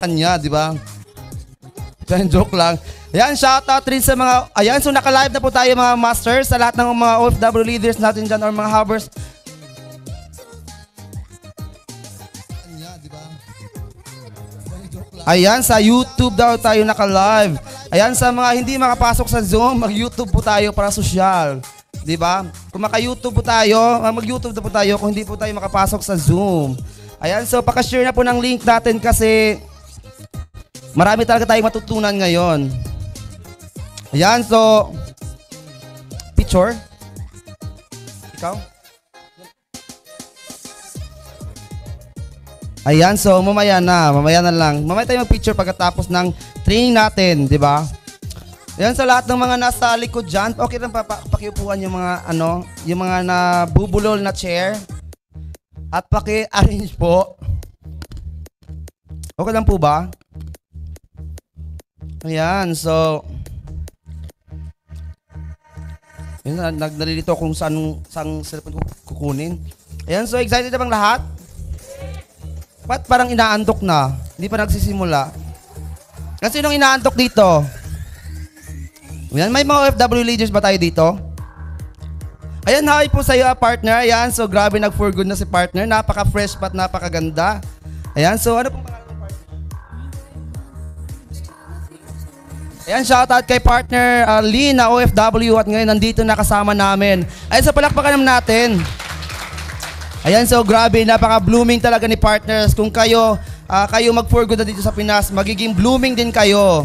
kanya, di ba? Yan, joke lang. shout out rin sa mga, ayan, so naka-live na po tayo mga masters sa lahat ng mga OFW leaders natin dyan or mga harbors. Ayan, sa YouTube daw tayo naka-live. Ayan, sa mga hindi makapasok sa Zoom, mag-YouTube po tayo para social. Di ba? Kung maka-YouTube po tayo, ah, mag-YouTube na po tayo kung hindi po tayo makapasok sa Zoom. Ayan, so paka pakashare na po ng link natin kasi Marami talaga tayong matutunan ngayon. Ayan, so, picture? Ikaw? Ayan, so mamaya na, mamaya na lang. Mamaya tayo mag-picture pagkatapos ng training natin, di ba? Ayan, sa lahat ng mga nasa likod dyan, okay lang pakiupuan yung mga, ano, yung mga nabubulol na chair. At paki-arrange po. Okay lang po ba? Ayan, so yun, nagnalilito kung saan saan cellphone ko kukunin. Ayan, so excited na bang lahat? Ba't parang inaantok na? Hindi pa nagsisimula. Kasi nung inaantok dito, Ayan, may mga OFW leaders ba tayo dito? Ayan, hi po sa iyo, ah, partner. Ayan, so grabe nag-for good na si partner. Napaka-fresh pat, napakaganda. Ayan, so ano pong mga Ayan, shoutout kay partner uh, Lee na OFW at ngayon nandito nakasama namin. Ayan, sa palakpakan naman natin. Ayan, so grabe, napaka-blooming talaga ni partners. Kung kayo, uh, kayo mag-for na dito sa Pinas, magiging blooming din kayo.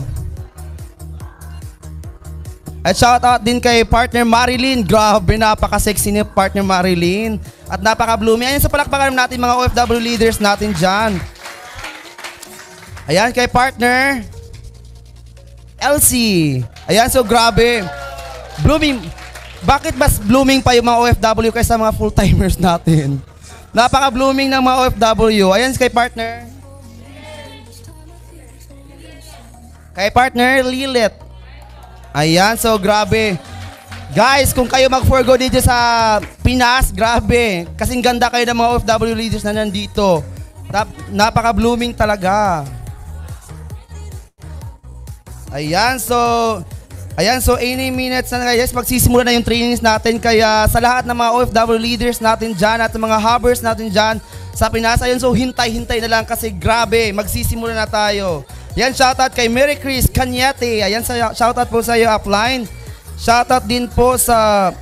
At shoutout din kay partner Marilyn. Grabe, napaka-sexy ni partner Marilyn. At napaka-blooming. Ayan, sa palakpakan natin mga OFW leaders natin dyan. Ayan, kay partner. Elsie. Ayan, so grabe. Blooming. Bakit mas blooming pa yung mga OFW kaysa mga full-timers natin? Napaka-blooming ng mga OFW. Ayan, kay partner. Kay partner, Lilith. Ayan, so grabe. Guys, kung kayo mag-forgo dito sa Pinas, grabe. Kasing ganda kayo ng mga OFW leaders na nandito. Napaka-blooming talaga. Ayan, so... Ayan, so 80 minutes na guys, magsisimula na yung trainings natin. Kaya sa lahat ng mga OFW leaders natin dyan at mga hubbers natin dyan sa Pinas, ayun, so hintay-hintay na lang kasi grabe, magsisimula na tayo. Yan, shoutout kay Mary Chris Cagnete. Ayan, shoutout po sa iyo, upline. Shoutout din po sa...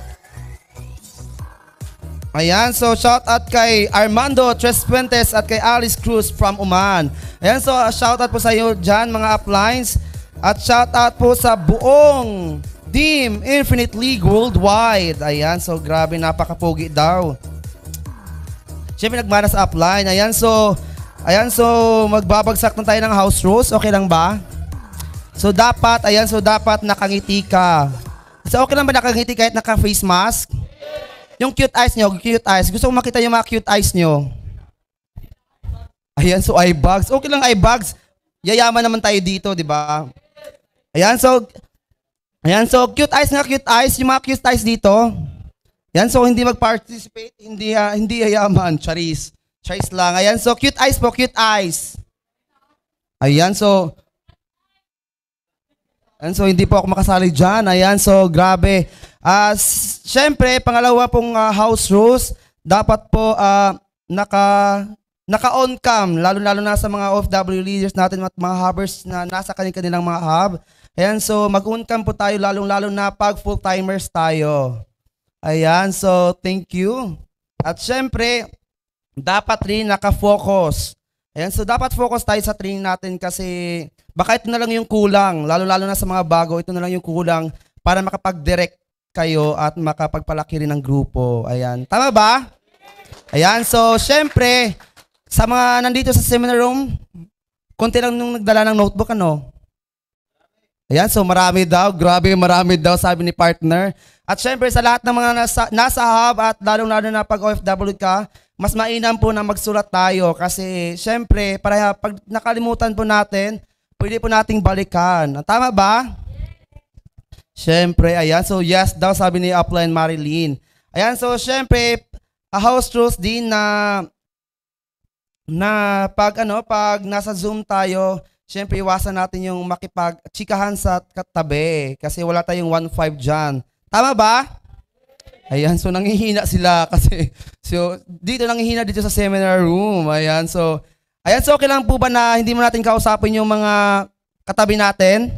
Ayan, so shoutout kay Armando Trespuentes at kay Alice Cruz from Oman. Ayan, so shoutout po sa iyo dyan, mga uplines. At shout out po sa buong Team Infinite League Worldwide. Ayan, so grabe, napakapogi daw. Siyempre, nagmana sa upline. Ayan, so, ayan, so, magbabagsak na tayo ng house rules. Okay lang ba? So, dapat, ayan, so, dapat nakangiti ka. So, okay lang ba nakangiti kahit naka-face mask? Yung cute eyes nyo, cute eyes. Gusto kong makita yung mga cute eyes nyo. Ayan, so eye bags. Okay lang eye bags. Yayaman naman tayo dito, di ba? Ayan, so, ayan, so cute eyes nga, cute eyes, yung mga cute eyes dito. Ayan, so hindi mag-participate, hindi, uh, hindi yayaman, charis. Charis lang. Ayan, so cute eyes po, cute eyes. Ayan, so, ayan, so hindi po ako makasali dyan. Ayan, so grabe. Uh, ah, Siyempre, pangalawa pong uh, house rules, dapat po uh, naka naka-on cam, lalo-lalo na sa mga OFW leaders natin at mga hubbers na nasa kanilang mga hub. Ayan, so mag uuntan po tayo lalong-lalo na pag full-timers tayo. Ayan, so thank you. At syempre, dapat rin nakafocus. Ayan, so dapat focus tayo sa training natin kasi baka ito na lang yung kulang, lalo-lalo na sa mga bago, ito na lang yung kulang para makapag-direct kayo at makapagpalaki rin ng grupo. Ayan, tama ba? Ayan, so syempre, sa mga nandito sa seminar room, konti lang nung nagdala ng notebook, ano? Ayan, so marami daw, grabe marami daw sabi ni partner. At syempre sa lahat ng mga nasa, nasa hub at lalong-lalo na pag OFW ka, mas mainam po na magsulat tayo kasi syempre para pag nakalimutan po natin, pwede po nating balikan. Tama ba? Syempre, ayan. So yes daw sabi ni Upline Marilyn. Ayan, so syempre, a house rules din na na pag ano, pag nasa Zoom tayo, Siyempre, iwasan natin yung makipag-chikahan sa katabi kasi wala tayong 1.5 dyan. Tama ba? Ayan, so nangihina sila kasi so dito nangihina dito sa seminar room. Ayan, so ayan, so okay lang po ba na hindi mo natin kausapin yung mga katabi natin?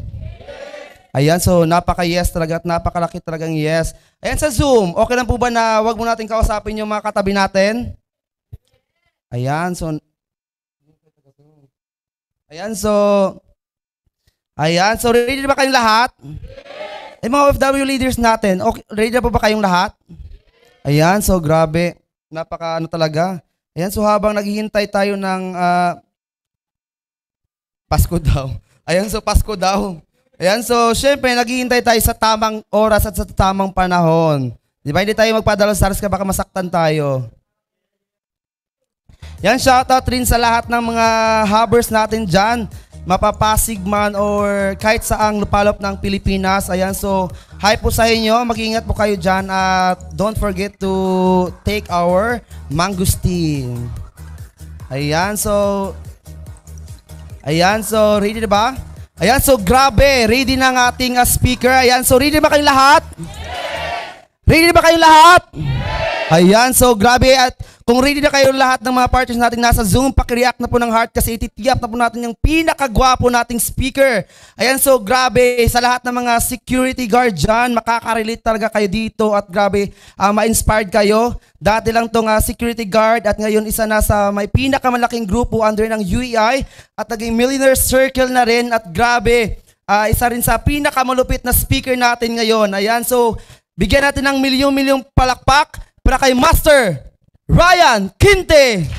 Ayan, so napaka-yes talaga at napakalaki talagang yes. Ayan, sa Zoom, okay lang po ba na wag mo natin kausapin yung mga katabi natin? Ayan, so Ayan, so, ayan, so ready na ba kayong lahat? Yes. Eh, mga OFW leaders natin, okay, ready na po ba kayong lahat? Ayan, so grabe, napaka ano talaga. Ayan, so habang naghihintay tayo ng uh, Pasko daw. Ayan, so Pasko daw. Ayan, so syempre, naghihintay tayo sa tamang oras at sa tamang panahon. Di ba, hindi tayo magpadala sa ka, baka masaktan tayo. Yan, shoutout rin sa lahat ng mga hubbers natin dyan. Mapapasig man or kahit saang lupalop ng Pilipinas. Ayan, so hi po sa inyo. Mag-ingat po kayo dyan at don't forget to take our mangosteen. Ayan, so... Ayan, so ready na ba? Ayan, so grabe. Ready na ang ating uh, speaker. Ayan, so ready na ba kayong lahat? Ready na ba kayong lahat? Ayan, so grabe at... Kung ready na kayo lahat ng mga partners natin nasa Zoom, pakireact na po ng heart kasi ititiyak na po natin yung pinakagwapo nating speaker. Ayan, so grabe, sa lahat ng mga security guard dyan, makakarelate talaga kayo dito at grabe, uh, ma-inspired kayo. Dati lang tong uh, security guard at ngayon isa na sa may pinakamalaking grupo under ng UEI at naging millionaire circle na rin at grabe, uh, isa rin sa pinakamalupit na speaker natin ngayon. Ayan, so bigyan natin ng milyong-milyong palakpak para kay Master Ryan Quinte.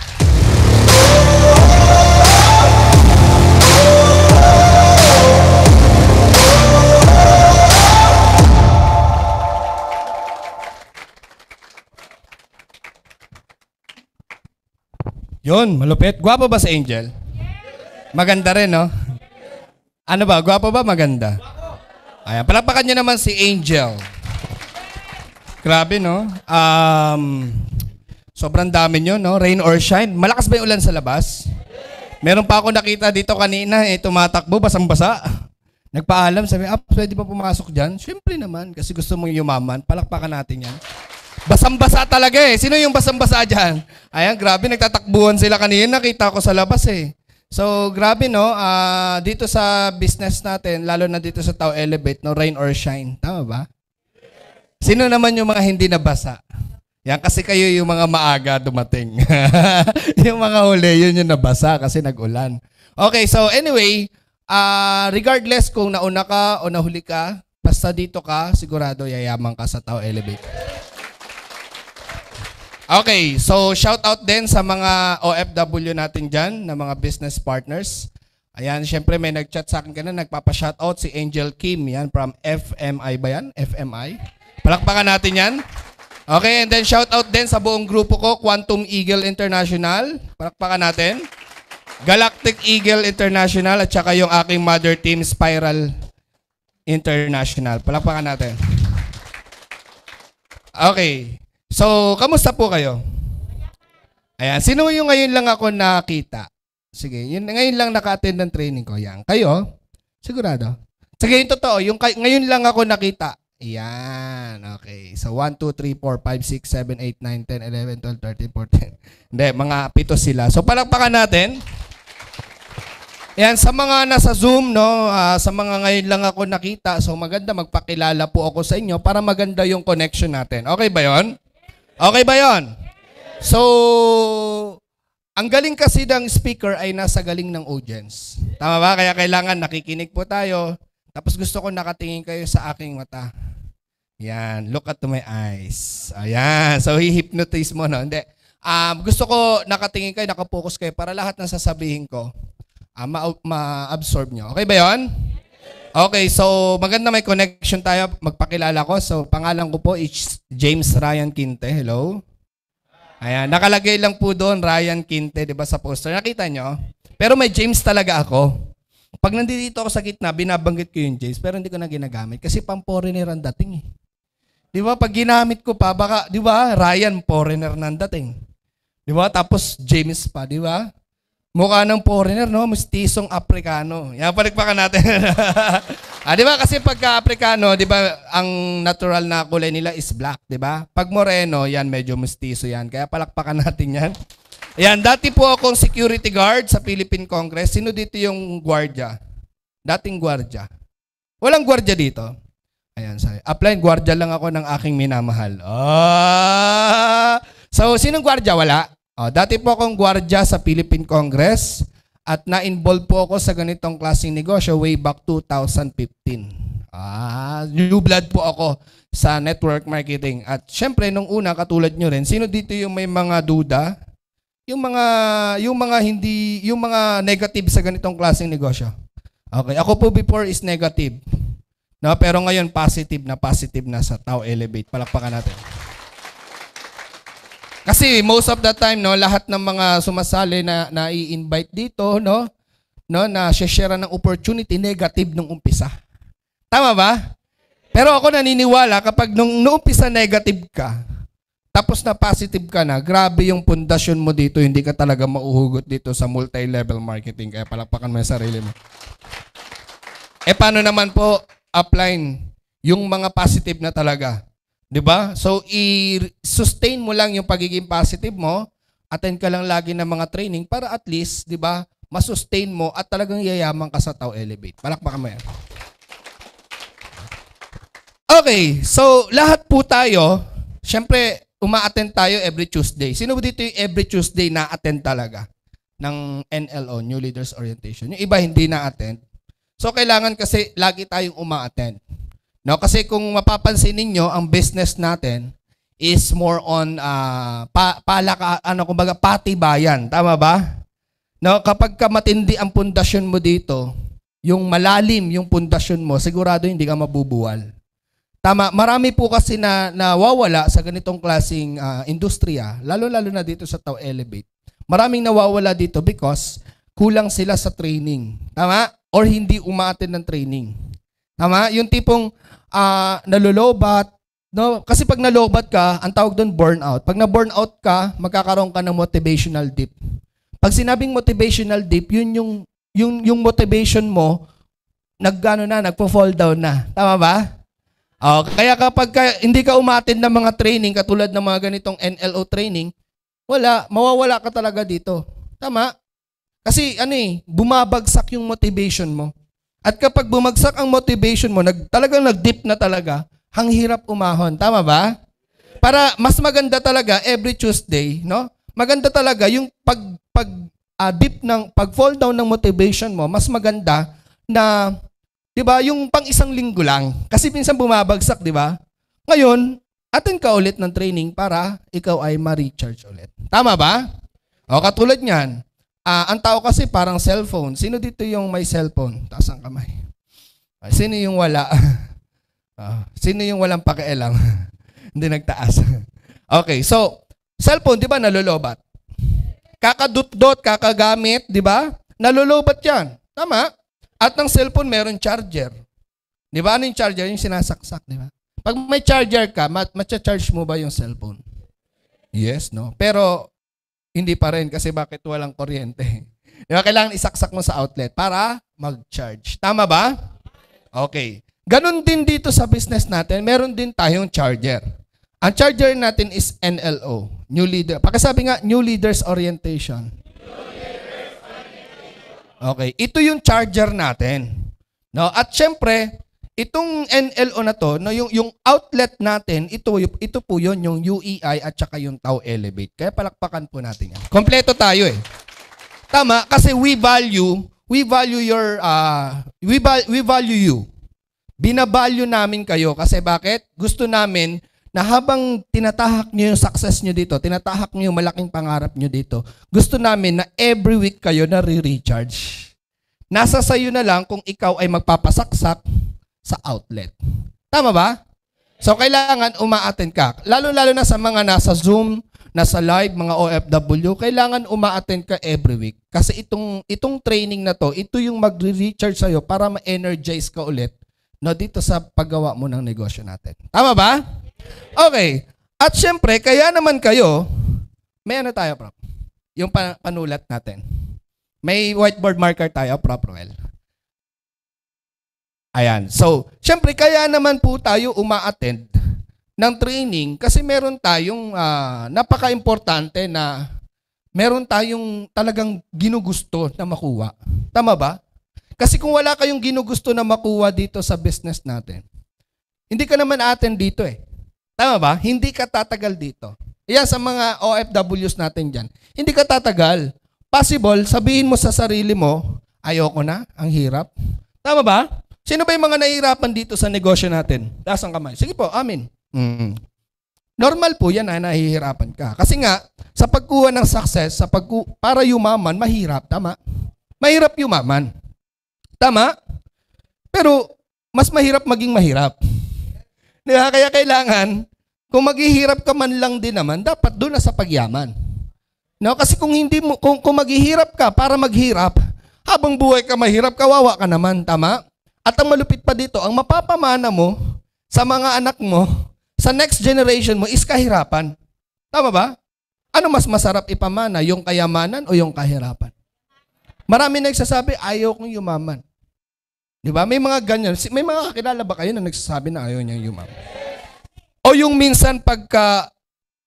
Yun, malupit. Gwapo ba si Angel? Maganda rin, no? Ano ba? Gwapo ba? Maganda? Ayan, palakpakan nyo naman si Angel. Grabe, no? Um, Sobrang dami nyo, no? Rain or shine. Malakas ba yung ulan sa labas? Meron pa ako nakita dito kanina, eh, tumatakbo, basang-basa. Nagpaalam, sabi, ah, pwede pa pumasok dyan? Siyempre naman, kasi gusto mong yumaman. Palakpakan natin yan. Basang-basa talaga eh. Sino yung basang-basa dyan? Ayan, grabe, nagtatakbuhan sila kanina. Nakita ko sa labas eh. So, grabe no, uh, dito sa business natin, lalo na dito sa Tao Elevate, no, rain or shine. Tama ba? Sino naman yung mga hindi nabasa? Yan kasi kayo yung mga maaga dumating. yung mga huli, yun yung nabasa kasi nag-ulan. Okay, so anyway, uh, regardless kung nauna ka o nahuli ka, basta dito ka, sigurado yayaman ka sa Tao Elevate. Okay, so shout out din sa mga OFW natin dyan, na mga business partners. Ayan, syempre may nag-chat sa akin kanina, nagpapa-shoutout si Angel Kim, yan, from FMI ba yan? FMI? Palakpakan natin yan. Okay, and then shout out din sa buong grupo ko, Quantum Eagle International. Palakpakan natin. Galactic Eagle International at saka yung aking mother team, Spiral International. Palakpakan natin. Okay. So, kamusta po kayo? Ayan. Sino yung ngayon lang ako nakita? Sige, yun, ngayon lang naka-attend ng training ko. Yan. Kayo? Sigurado? Sige, yung totoo. Yung, ngayon lang ako nakita Ayan, okay. So, 1, 2, 3, 4, 5, 6, 7, 8, 9, 10, 11, 12, 13, 14. Hindi, mga pito sila. So, palakpakan natin. Ayan, sa mga nasa Zoom, no, uh, sa mga ngayon lang ako nakita, so maganda magpakilala po ako sa inyo para maganda yung connection natin. Okay ba yon? Okay ba yon? So, ang galing kasi ng speaker ay nasa galing ng audience. Tama ba? Kaya kailangan nakikinig po tayo, tapos gusto ko nakatingin kayo sa aking mata. Yan, look at my eyes. Ayan, so hi-hypnotize mo, no? Hindi. Um, gusto ko nakatingin kayo, nakapokus kayo para lahat ng sasabihin ko, uh, ma- absorb nyo. Okay ba yon? Okay, so maganda may connection tayo. Magpakilala ko. So pangalan ko po is James Ryan Quinte. Hello? Ayan, nakalagay lang po doon Ryan Quinte, 'di ba sa poster. Nakita nyo? Pero may James talaga ako. Pag nandito ako sa gitna, binabanggit ko yung James, pero hindi ko na ginagamit kasi pang foreigner ang dating eh. Di ba? Pag ginamit ko pa, baka, di ba, Ryan, foreigner na dating. Di ba? Tapos James pa, di ba? Mukha ng foreigner, no? Mustisong Aprikano. Yan, palikpakan natin. ah, di ba? Kasi pagka Aprikano, di ba, ang natural na kulay nila is black, di ba? Pag moreno, yan, medyo mustiso yan. Kaya palakpakan natin yan. Ayan, dati po akong security guard sa Philippine Congress. Sino dito yung gwardya? Dating gwardya. Walang gwardya dito. Ayan, sorry. Apply, gwardya lang ako ng aking minamahal. Oh! So, sinong gwardya? Wala. Oh, dati po akong gwardya sa Philippine Congress at na-involve po ako sa ganitong klaseng negosyo way back 2015. Ah, new blood po ako sa network marketing. At syempre, nung una, katulad nyo rin, sino dito yung may mga duda yung mga yung mga hindi yung mga negative sa ganitong klaseng negosyo. Okay, ako po before is negative. No, pero ngayon positive na positive na sa Tao Elevate. Palakpakan natin. Kasi most of the time no, lahat ng mga sumasali na nai-invite dito no, no na share ng opportunity negative nung umpisa. Tama ba? Pero ako naniniwala kapag nung, nung umpisa negative ka, tapos na positive ka na, grabe yung pundasyon mo dito, hindi ka talaga mauhugot dito sa multi-level marketing. Kaya palakpakan mo yung sarili mo. Eh paano naman po, upline, yung mga positive na talaga? 'Di ba? So i-sustain mo lang yung pagiging positive mo, attend ka lang lagi ng mga training para at least, 'di ba, masustain mo at talagang yayaman ka sa Tau elevate. Palakpakan mo yan. Okay, so lahat po tayo, Siyempre, uma-attend tayo every Tuesday. Sino dito yung every Tuesday na-attend talaga ng NLO, New Leaders Orientation? Yung iba hindi na-attend. So, kailangan kasi lagi tayong uma-attend. No? Kasi kung mapapansin ninyo, ang business natin is more on uh, pa, palaka, ano, kumbaga, patibayan. Tama ba? No? Kapag ka matindi ang pundasyon mo dito, yung malalim yung pundasyon mo, sigurado hindi ka mabubuwal. Tama, marami po kasi na nawawala sa ganitong klasing uh, ah, industriya, lalo-lalo na dito sa Tau Elevate. Maraming nawawala dito because kulang sila sa training. Tama? Or hindi umaaten ng training. Tama? Yung tipong uh, ah, nalulobat, no? Kasi pag nalobat ka, ang tawag doon burnout. Pag na-burnout ka, magkakaroon ka ng motivational dip. Pag sinabing motivational dip, yun yung yung yung motivation mo naggano na, nagpo-fall down na. Tama ba? Uh, kaya kapag ka, hindi ka umattend ng mga training, katulad ng mga ganitong NLO training, wala, mawawala ka talaga dito. Tama? Kasi ano eh, bumabagsak yung motivation mo. At kapag bumagsak ang motivation mo, nag, talagang nag-dip na talaga, ang hirap umahon. Tama ba? Para mas maganda talaga every Tuesday, no? Maganda talaga yung pag pag uh, dip ng pag fall down ng motivation mo, mas maganda na 'Di ba? Yung pang isang linggo lang. Kasi minsan bumabagsak, 'di ba? Ngayon, atin ka ulit ng training para ikaw ay ma-recharge ulit. Tama ba? O katulad niyan, uh, ang tao kasi parang cellphone. Sino dito yung may cellphone? Taas ang kamay. Ah, sino yung wala? uh, sino yung walang pakialam? Hindi nagtaas. okay, so, cellphone, di ba, nalulobat? Kakadutdot, kakagamit, di ba? Nalolobat yan. Tama? At ng cellphone, meron charger. Di ba? Ano yung charger? Yung sinasaksak, di ba? Pag may charger ka, mat matcha-charge mo ba yung cellphone? Yes, no? Pero, hindi pa rin kasi bakit walang kuryente? Di ba? Kailangan isaksak mo sa outlet para mag-charge. Tama ba? Okay. Ganon din dito sa business natin, meron din tayong charger. Ang charger natin is NLO, New Leader. Pakasabi nga, New Leaders Orientation. Okay, ito yung charger natin. No? At syempre, itong NLO na to, no, yung, yung outlet natin, ito, ito po yon yung UEI at saka yung Tau Elevate. Kaya palakpakan po natin yan. Kompleto tayo eh. Tama, kasi we value, we value your, uh, we, we value you. Binabalyo namin kayo kasi bakit? Gusto namin na habang tinatahak nyo yung success nyo dito, tinatahak nyo yung malaking pangarap nyo dito, gusto namin na every week kayo na re-recharge. Nasa sayo na lang kung ikaw ay magpapasaksak sa outlet. Tama ba? So kailangan umaaten ka. Lalo-lalo na sa mga nasa Zoom, nasa live, mga OFW, kailangan umaaten ka every week. Kasi itong, itong training na to, ito yung mag-recharge sa'yo para ma-energize ka ulit no, dito sa paggawa mo ng negosyo natin. Tama ba? Okay. At syempre, kaya naman kayo, may ano tayo, Prof? Yung pa- panulat natin. May whiteboard marker tayo, Prof. Roel. Ayan. So, syempre, kaya naman po tayo uma-attend ng training kasi meron tayong uh, napaka-importante na meron tayong talagang ginugusto na makuha. Tama ba? Kasi kung wala kayong ginugusto na makuha dito sa business natin, hindi ka naman atin dito eh. Tama ba? Hindi ka tatagal dito. Iyan sa mga OFWs natin dyan. Hindi ka tatagal. Possible, sabihin mo sa sarili mo, ayoko na, ang hirap. Tama ba? Sino ba yung mga nahihirapan dito sa negosyo natin? Taas ang kamay. Sige po, amin. Mm. Normal po yan na nahihirapan ka. Kasi nga, sa pagkuha ng success, sa pagku para yumaman, mahirap. Tama? Mahirap yumaman. Tama? Pero, mas mahirap maging mahirap. Di ba? Kaya kailangan, kung maghihirap ka man lang din naman, dapat doon na sa pagyaman. No? Kasi kung hindi mo, kung, kung maghihirap ka para maghirap, habang buhay ka mahirap, kawawa ka naman, tama? At ang malupit pa dito, ang mapapamana mo sa mga anak mo, sa next generation mo is kahirapan. Tama ba? Ano mas masarap ipamana, yung kayamanan o yung kahirapan? Marami nagsasabi, ayaw kong yumaman. Di ba? May mga ganyan. May mga kakilala ba kayo na nagsasabi na ayaw niyang yumam? O yung minsan pagka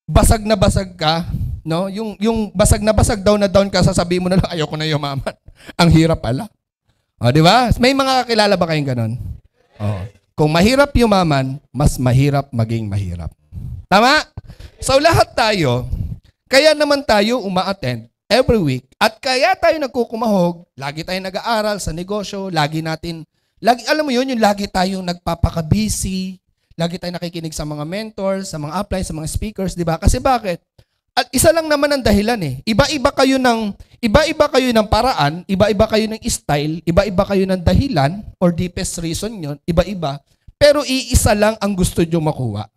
basag na basag ka, no? Yung, yung basag na basag, down na down ka, sasabi mo na lang, ayaw ko na yumaman. Ang hirap pala. O, di ba? May mga kakilala ba kayong ganun? O. Kung mahirap yumaman, mas mahirap maging mahirap. Tama? So lahat tayo, kaya naman tayo umaattend every week at kaya tayo nagkukumahog, lagi tayong nag-aaral sa negosyo, lagi natin, lagi, alam mo yun, yung lagi tayong nagpapakabisi, lagi tayong nakikinig sa mga mentors, sa mga apply, sa mga speakers, di ba? Kasi bakit? At isa lang naman ang dahilan eh. Iba-iba kayo ng, iba-iba kayo ng paraan, iba-iba kayo ng style, iba-iba kayo ng dahilan, or deepest reason yon iba-iba. Pero iisa lang ang gusto nyo makuha.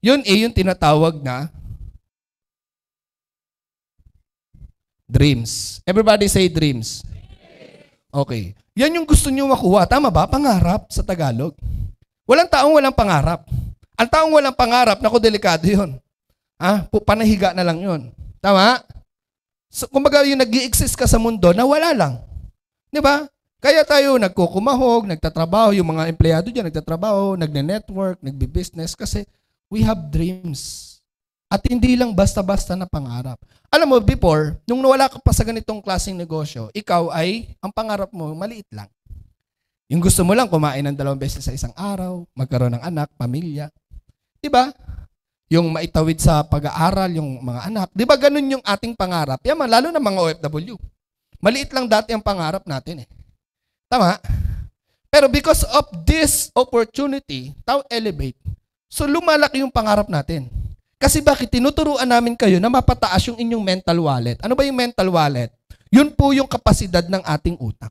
Yun eh, yung tinatawag na Dreams. Everybody say dreams. Okay. Yan yung gusto nyo makuha. Tama ba? Pangarap sa Tagalog. Walang taong walang pangarap. Ang taong walang pangarap, naku, delikado yun. Ah, panahiga na lang yun. Tama? So, kumbaga yung nag exist ka sa mundo na wala lang. Di ba? Kaya tayo nagkukumahog, nagtatrabaho, yung mga empleyado dyan nagtatrabaho, nagne-network, nagbi-business kasi we have dreams. At hindi lang basta-basta na pangarap. Alam mo, before, nung wala ka pa sa ganitong klaseng negosyo, ikaw ay, ang pangarap mo, maliit lang. Yung gusto mo lang kumain ng dalawang beses sa isang araw, magkaroon ng anak, pamilya. 'Di ba? Yung maitawid sa pag-aaral yung mga anak. 'Di ba ganun yung ating pangarap? Yaman lalo na mga OFW. Maliit lang dati ang pangarap natin eh. Tama? Pero because of this opportunity, tao elevate. So lumalaki yung pangarap natin. Kasi bakit tinuturuan namin kayo na mapataas yung inyong mental wallet. Ano ba yung mental wallet? Yun po yung kapasidad ng ating utak.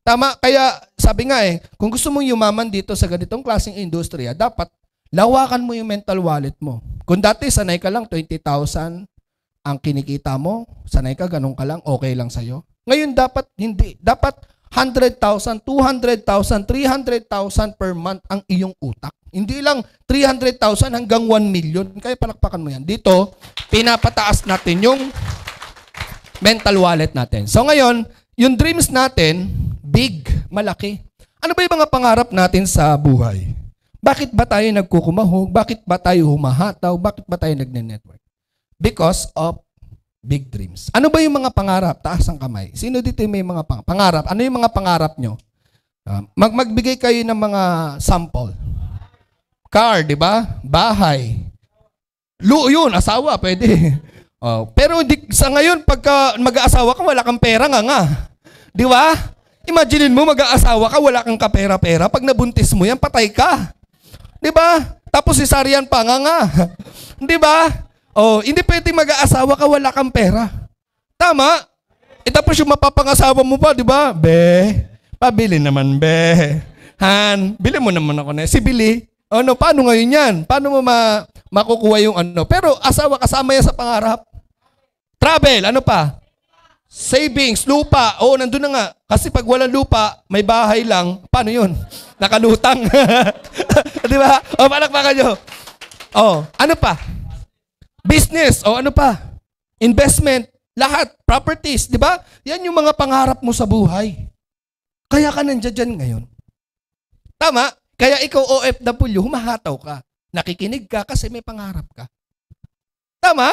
Tama, kaya sabi nga eh, kung gusto mong yumaman dito sa ganitong klaseng industriya, dapat lawakan mo yung mental wallet mo. Kung dati sanay ka lang 20,000 ang kinikita mo, sanay ka ganun ka lang, okay lang sa'yo. Ngayon dapat hindi, dapat 100,000, 200,000, 300,000 per month ang iyong utak. Hindi lang 300,000 hanggang 1 million. Kaya palakpakan mo yan. Dito, pinapataas natin yung mental wallet natin. So ngayon, yung dreams natin, big, malaki. Ano ba yung mga pangarap natin sa buhay? Bakit ba tayo nagkukumahog? Bakit ba tayo humahataw? Bakit ba tayo nagne-network? Because of big dreams. Ano ba yung mga pangarap? Taas ang kamay. Sino dito may mga pangarap? Ano yung mga pangarap nyo? Uh, mag magbigay kayo ng mga sample car, di ba? Bahay. Lu yun, asawa, pwede. Oh, pero di, sa ngayon, pagka mag-aasawa ka, wala kang pera nga nga. Di ba? Imaginin mo, mag-aasawa ka, wala kang kapera-pera. Pag nabuntis mo yan, patay ka. Di ba? Tapos si Sarian pa nga nga. Di ba? Oh, hindi pwede mag-aasawa ka, wala kang pera. Tama? E tapos yung mapapangasawa mo pa, di ba? Be, pabili naman, be. Han, bili mo naman ako na. Si Billy, ano, paano ngayon yan? Paano mo ma makukuha yung ano? Pero asawa kasama yan sa pangarap. Travel, ano pa? Savings, lupa. Oo, nandun na nga. Kasi pag wala lupa, may bahay lang. Paano yun? Nakalutang. Di ba? O, palakpakan nyo. O, ano pa? Business. O, ano pa? Investment. Lahat. Properties. Di ba? Yan yung mga pangarap mo sa buhay. Kaya ka nandiyan dyan ngayon. Tama? Kaya ikaw OFW, humahataw ka. Nakikinig ka kasi may pangarap ka. Tama?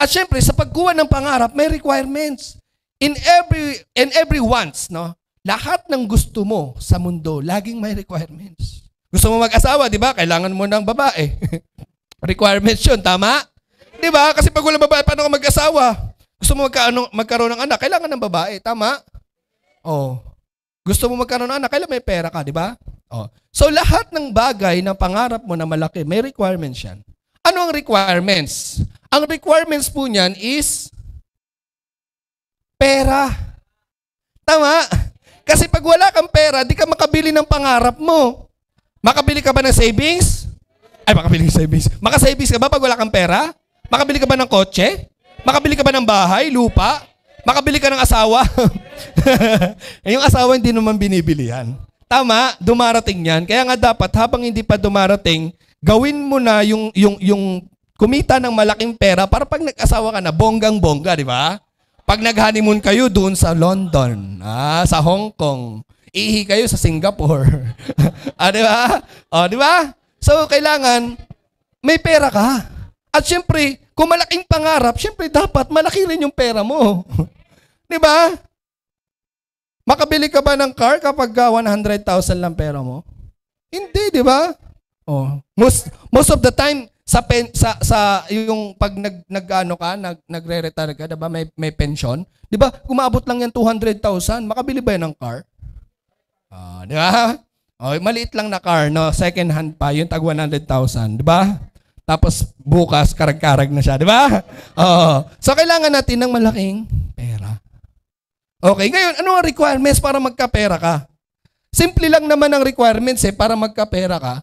At syempre, sa pagkuha ng pangarap, may requirements. In every, in every wants, no? Lahat ng gusto mo sa mundo, laging may requirements. Gusto mo mag-asawa, di ba? Kailangan mo ng babae. requirements yun, tama? Di ba? Kasi pag walang babae, paano ka mag-asawa? Gusto mo magka, magkaroon ng anak, kailangan ng babae, tama? Oh. Gusto mo magkaroon ng anak, kailangan may pera ka, di ba? Oh. So lahat ng bagay na pangarap mo na malaki, may requirements yan. Ano ang requirements? Ang requirements po niyan is pera. Tama? Kasi pag wala kang pera, di ka makabili ng pangarap mo. Makabili ka ba ng savings? Ay, makabili ng savings. Makasavings ka ba pag wala kang pera? Makabili ka ba ng kotse? Makabili ka ba ng bahay, lupa? Makabili ka ng asawa? yung asawa hindi naman binibilihan. Tama, dumarating yan. Kaya nga dapat habang hindi pa dumarating, gawin mo na yung, yung, yung kumita ng malaking pera para pag nag-asawa ka na, bonggang-bongga, di ba? Pag nag-honeymoon kayo doon sa London, ah, sa Hong Kong, ihi kayo sa Singapore. ah, di ba? Oh, di ba? So, kailangan, may pera ka. At syempre, kung malaking pangarap, syempre dapat malaki rin yung pera mo. di ba? Makabili ka ba ng car kapag 100,000 ah, lang pera mo? Hindi, di ba? Oh, most most of the time sa pen, sa sa yung pag nag nag ano ka, nag nagre-retire ka, 'di ba? May may pension. 'Di ba? Kumaabot lang yan 200,000, makabili ba yan ng car? Ah, uh, 'di ba? Oh, maliit lang na car, no? Second hand pa, yung tag 100,000, 'di ba? Tapos bukas karag-karag na siya, 'di ba? Oh. so kailangan natin ng malaking pera. Okay, ngayon, ano ang requirements para magkapera ka? Simple lang naman ang requirements eh, para magkapera ka.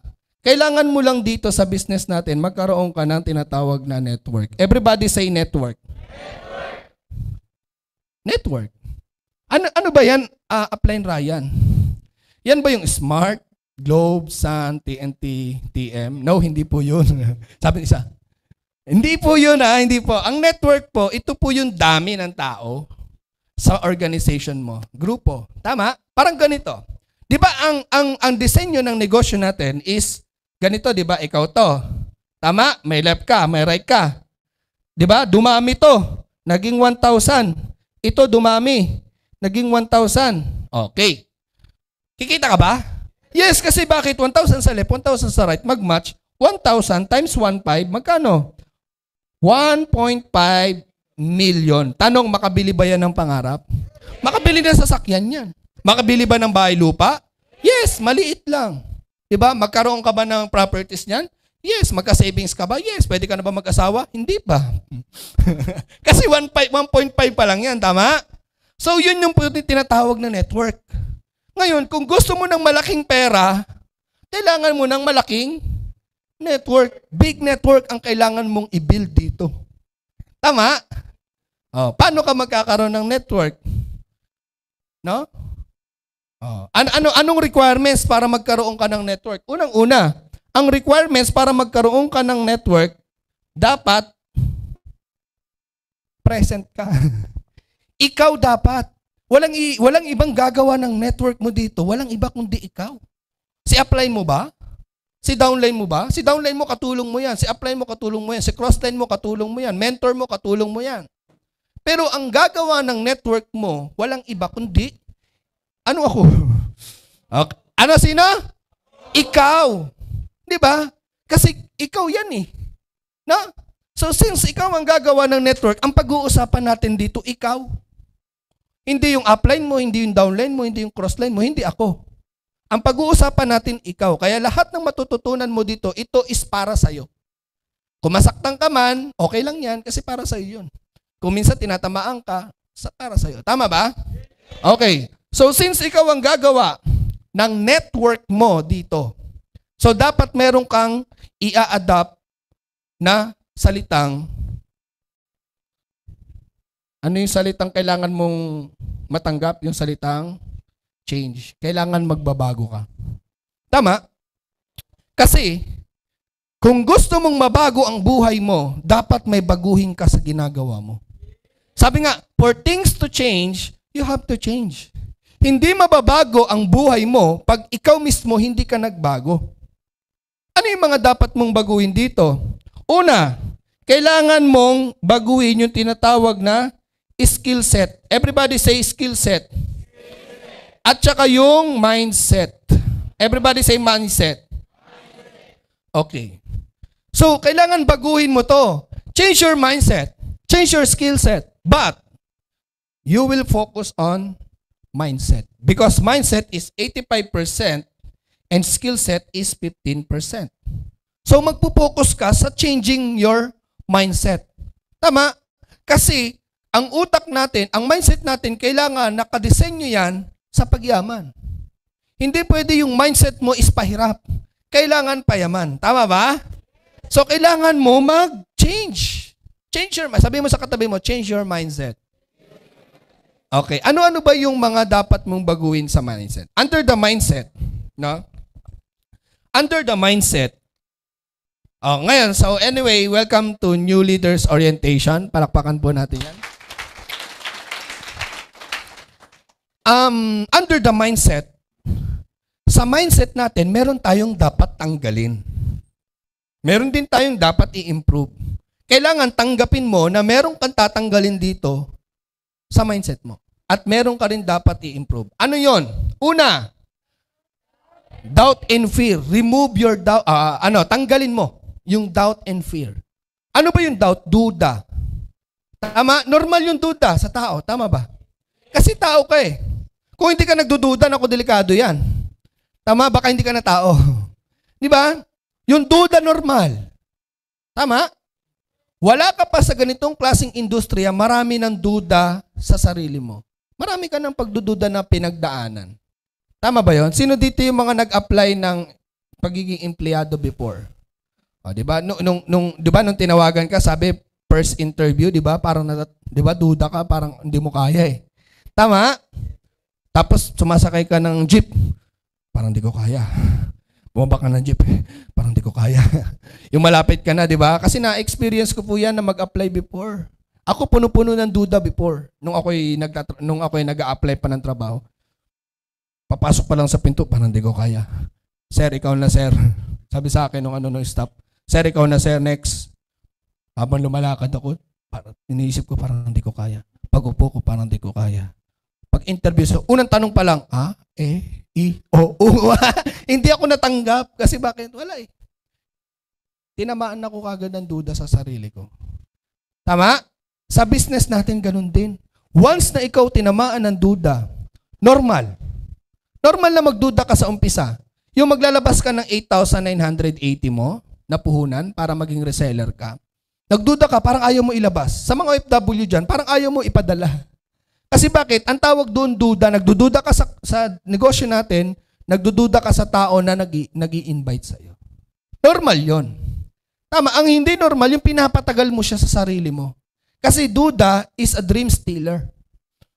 Kailangan mo lang dito sa business natin, magkaroon ka ng tinatawag na network. Everybody say network. Network. Network. Ano, ano ba yan, uh, ah, Upline Ryan? Yan ba yung smart, globe, sun, TNT, TM? No, hindi po yun. Sabi ni isa, hindi po yun ha, ah, hindi po. Ang network po, ito po yung dami ng tao sa organization mo, grupo. Tama? Parang ganito. 'Di ba ang ang ang disenyo ng negosyo natin is ganito, 'di ba? Ikaw 'to. Tama? May left ka, may right ka. 'Di ba? Dumami 'to. Naging 1,000. Ito dumami. Naging 1,000. Okay. Kikita ka ba? Yes, kasi bakit 1,000 sa left, 1,000 sa right, mag-match. 1,000 times 1,500, magkano? 1.5 million. Tanong, makabili ba yan ng pangarap? Makabili na sasakyan yan. Makabili ba ng bahay lupa? Yes, maliit lang. Diba? Magkaroon ka ba ng properties niyan? Yes. Magka-savings ka ba? Yes. Pwede ka na ba mag-asawa? Hindi pa. Kasi 1.5 pa lang yan, tama? So yun yung tinatawag na network. Ngayon, kung gusto mo ng malaking pera, kailangan mo ng malaking network. Big network ang kailangan mong i-build dito. Tama? Oh, paano ka magkakaroon ng network? No? Oh, an- ano anong requirements para magkaroon ka ng network? Unang-una, ang requirements para magkaroon ka ng network, dapat present ka. ikaw dapat. Walang i- walang ibang gagawa ng network mo dito. Walang iba kundi ikaw. Si apply mo ba? Si downline mo ba? Si downline mo, katulong mo yan. Si upline mo, katulong mo yan. Si crossline mo, katulong mo yan. Mentor mo, katulong mo yan. Pero ang gagawa ng network mo, walang iba kundi, ano ako? Okay. Ano sino? Ikaw. Di ba? Kasi ikaw yan eh. No? So since ikaw ang gagawa ng network, ang pag-uusapan natin dito, ikaw. Hindi yung upline mo, hindi yung downline mo, hindi yung crossline mo, hindi ako. Ang pag-uusapan natin ikaw. Kaya lahat ng matututunan mo dito, ito is para sa'yo. Kung masaktan ka man, okay lang yan kasi para sa'yo yun. Kung minsan tinatamaan ka, sa para sa'yo. Tama ba? Okay. So since ikaw ang gagawa ng network mo dito, so dapat meron kang ia-adapt na salitang ano yung salitang kailangan mong matanggap? Yung salitang change. Kailangan magbabago ka. Tama? Kasi, kung gusto mong mabago ang buhay mo, dapat may baguhin ka sa ginagawa mo. Sabi nga, for things to change, you have to change. Hindi mababago ang buhay mo pag ikaw mismo hindi ka nagbago. Ano yung mga dapat mong baguhin dito? Una, kailangan mong baguhin yung tinatawag na skill set. Everybody say skill set. Skill set. At saka yung mindset. Everybody say mindset. mindset. Okay. So, kailangan baguhin mo to. Change your mindset. Change your skill set. But, you will focus on mindset. Because mindset is 85% and skill set is 15%. So, magpo-focus ka sa changing your mindset. Tama? Kasi, ang utak natin, ang mindset natin, kailangan nakadesenyo yan sa pagyaman. Hindi pwede yung mindset mo is pahirap. Kailangan payaman. Tama ba? So, kailangan mo mag-change. Change your mind. Sabi mo sa katabi mo, change your mindset. Okay. Ano-ano ba yung mga dapat mong baguhin sa mindset? Under the mindset, no? Under the mindset, Oh, ngayon, so anyway, welcome to New Leaders Orientation. Palakpakan po natin yan. um, under the mindset, sa mindset natin, meron tayong dapat tanggalin. Meron din tayong dapat i-improve. Kailangan tanggapin mo na meron kang tatanggalin dito sa mindset mo. At meron ka rin dapat i-improve. Ano yon? Una, doubt and fear. Remove your doubt. Uh, ano, tanggalin mo yung doubt and fear. Ano ba yung doubt? Duda. Tama? Normal yung duda sa tao. Tama ba? Kasi tao ka eh. Kung hindi ka nagdududa, ako delikado yan. Tama, baka hindi ka na tao. Di ba? Yung duda normal. Tama? Wala ka pa sa ganitong klaseng industriya, marami ng duda sa sarili mo. Marami ka ng pagdududa na pinagdaanan. Tama ba yon? Sino dito yung mga nag-apply ng pagiging empleyado before? O, di ba? Nung, nung, nung, di ba nung tinawagan ka, sabi, first interview, di ba? Parang, di ba, duda ka, parang hindi mo kaya eh. Tama? Tapos sumasakay ka ng jeep, parang hindi ko kaya. Bumaba ka ng jeep, parang hindi ko kaya. yung malapit ka na, di ba? Kasi na-experience ko po yan na mag-apply before. Ako puno-puno ng duda before, nung ako'y, nagtatra- nung ako'y nag-a-apply pa ng trabaho. Papasok pa lang sa pinto, parang hindi ko kaya. Sir, ikaw na sir. Sabi sa akin nung ano nung stop. Sir, ikaw na sir, next. Habang lumalakad ako, parang, iniisip ko parang hindi ko kaya. Pag upo ko, parang hindi ko kaya pag-interview. So, unang tanong pa lang, ah, eh, i, o, u. Hindi ako natanggap kasi bakit? Wala eh. Tinamaan ako kagad ng duda sa sarili ko. Tama? Sa business natin, ganun din. Once na ikaw tinamaan ng duda, normal. Normal na magduda ka sa umpisa. Yung maglalabas ka ng 8,980 mo na puhunan para maging reseller ka, nagduda ka, parang ayaw mo ilabas. Sa mga OFW dyan, parang ayaw mo ipadala. Kasi bakit? Ang tawag doon duda, nagdududa ka sa, sa negosyo natin, nagdududa ka sa tao na nag invite sa iyo. Normal yon. Tama, ang hindi normal, yung pinapatagal mo siya sa sarili mo. Kasi duda is a dream stealer.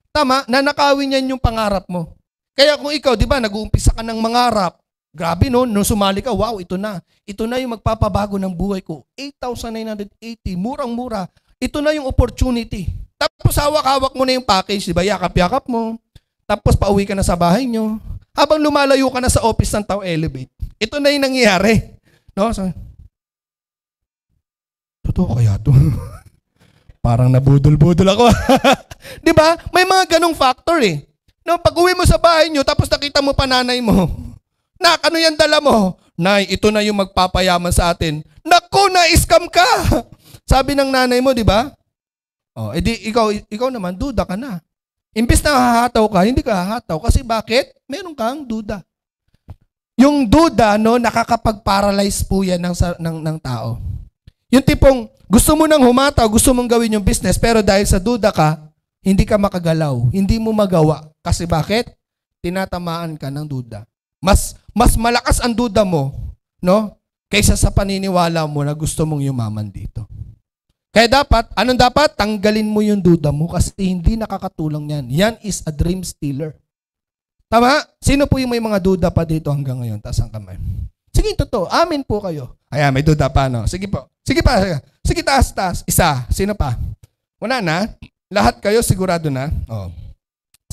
Tama, nanakawin yan yung pangarap mo. Kaya kung ikaw, di ba, nag-uumpisa ka ng mangarap, grabe no, nung sumali ka, wow, ito na. Ito na yung magpapabago ng buhay ko. 8,980, murang-mura. Ito na yung opportunity. Tapos hawak-hawak mo na yung package, di ba? Yakap-yakap mo. Tapos pauwi ka na sa bahay nyo. Habang lumalayo ka na sa office ng tao elevate, ito na yung nangyayari. No? So, Totoo kaya to? Parang nabudol-budol ako. di ba? May mga ganong factor eh. No, pag uwi mo sa bahay nyo, tapos nakita mo pananay mo. Nak, ano yan dala mo? Nay, ito na yung magpapayaman sa atin. Naku, na-scam ka! Sabi ng nanay mo, di ba? Oh, edi eh, ikaw ikaw naman duda ka na. Imbes na hahataw ka, hindi ka hahataw kasi bakit? Meron kang duda. Yung duda no nakakapag-paralyze po yan ng, ng ng tao. Yung tipong gusto mo nang humataw, gusto mong gawin yung business pero dahil sa duda ka, hindi ka makagalaw, hindi mo magawa. Kasi bakit? Tinatamaan ka ng duda. Mas mas malakas ang duda mo, no? Kaysa sa paniniwala mo na gusto mong yumaman dito. Kaya dapat, anong dapat? Tanggalin mo yung duda mo kasi hindi nakakatulong yan. Yan is a dream stealer. Tama? Sino po yung may mga duda pa dito hanggang ngayon? Taas ang kamay. Sige, totoo. Amin po kayo. Ayan, may duda pa, no? Sige po. Sige pa. Sige, taas, taas. Isa. Sino pa? Wala na. Lahat kayo sigurado na. Oh.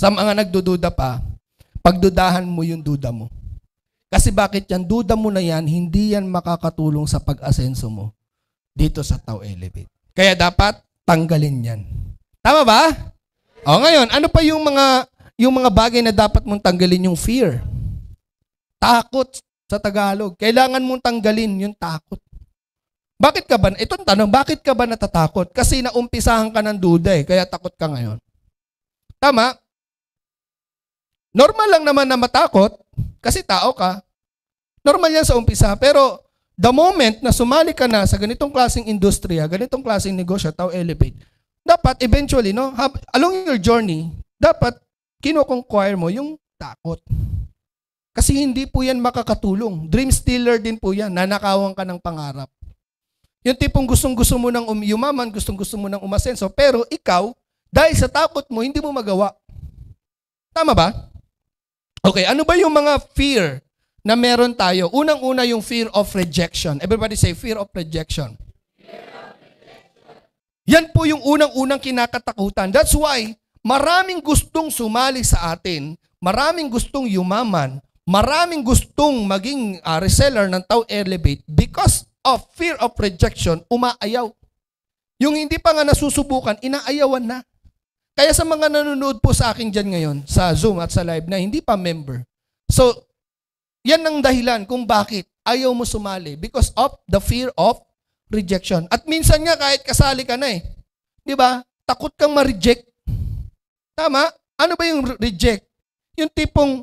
Sa mga nagdududa pa, pagdudahan mo yung duda mo. Kasi bakit yan? Duda mo na yan, hindi yan makakatulong sa pag-asenso mo dito sa Tau Elevate. Kaya dapat tanggalin yan. Tama ba? O ngayon, ano pa yung mga yung mga bagay na dapat mong tanggalin yung fear? Takot sa Tagalog. Kailangan mong tanggalin yung takot. Bakit ka ba? Itong tanong, bakit ka ba natatakot? Kasi naumpisahan ka ng duda eh, kaya takot ka ngayon. Tama? Normal lang naman na matakot kasi tao ka. Normal yan sa umpisa. Pero The moment na sumali ka na sa ganitong klaseng industriya, ganitong klaseng negosyo, tao elevate, dapat eventually, no, have, along your journey, dapat kinoconquire mo yung takot. Kasi hindi po yan makakatulong. Dream stealer din po yan. Nanakawan ka ng pangarap. Yung tipong gustong-gusto mo nang umyumaman, gustong-gusto mo nang umasenso, pero ikaw, dahil sa takot mo, hindi mo magawa. Tama ba? Okay, ano ba yung mga fear na meron tayo. Unang-una yung fear of rejection. Everybody say fear of rejection. Yan po yung unang-unang kinakatakutan. That's why maraming gustong sumali sa atin, maraming gustong yumaman, maraming gustong maging uh, reseller ng Tao Elevate because of fear of rejection, umaayaw. Yung hindi pa nga nasusubukan, inaayawan na. Kaya sa mga nanonood po sa akin dyan ngayon, sa Zoom at sa live na hindi pa member, so yan ang dahilan kung bakit ayaw mo sumali because of the fear of rejection. At minsan nga kahit kasali ka na eh, 'di ba? Takot kang ma-reject. Tama? Ano ba yung reject? Yung tipong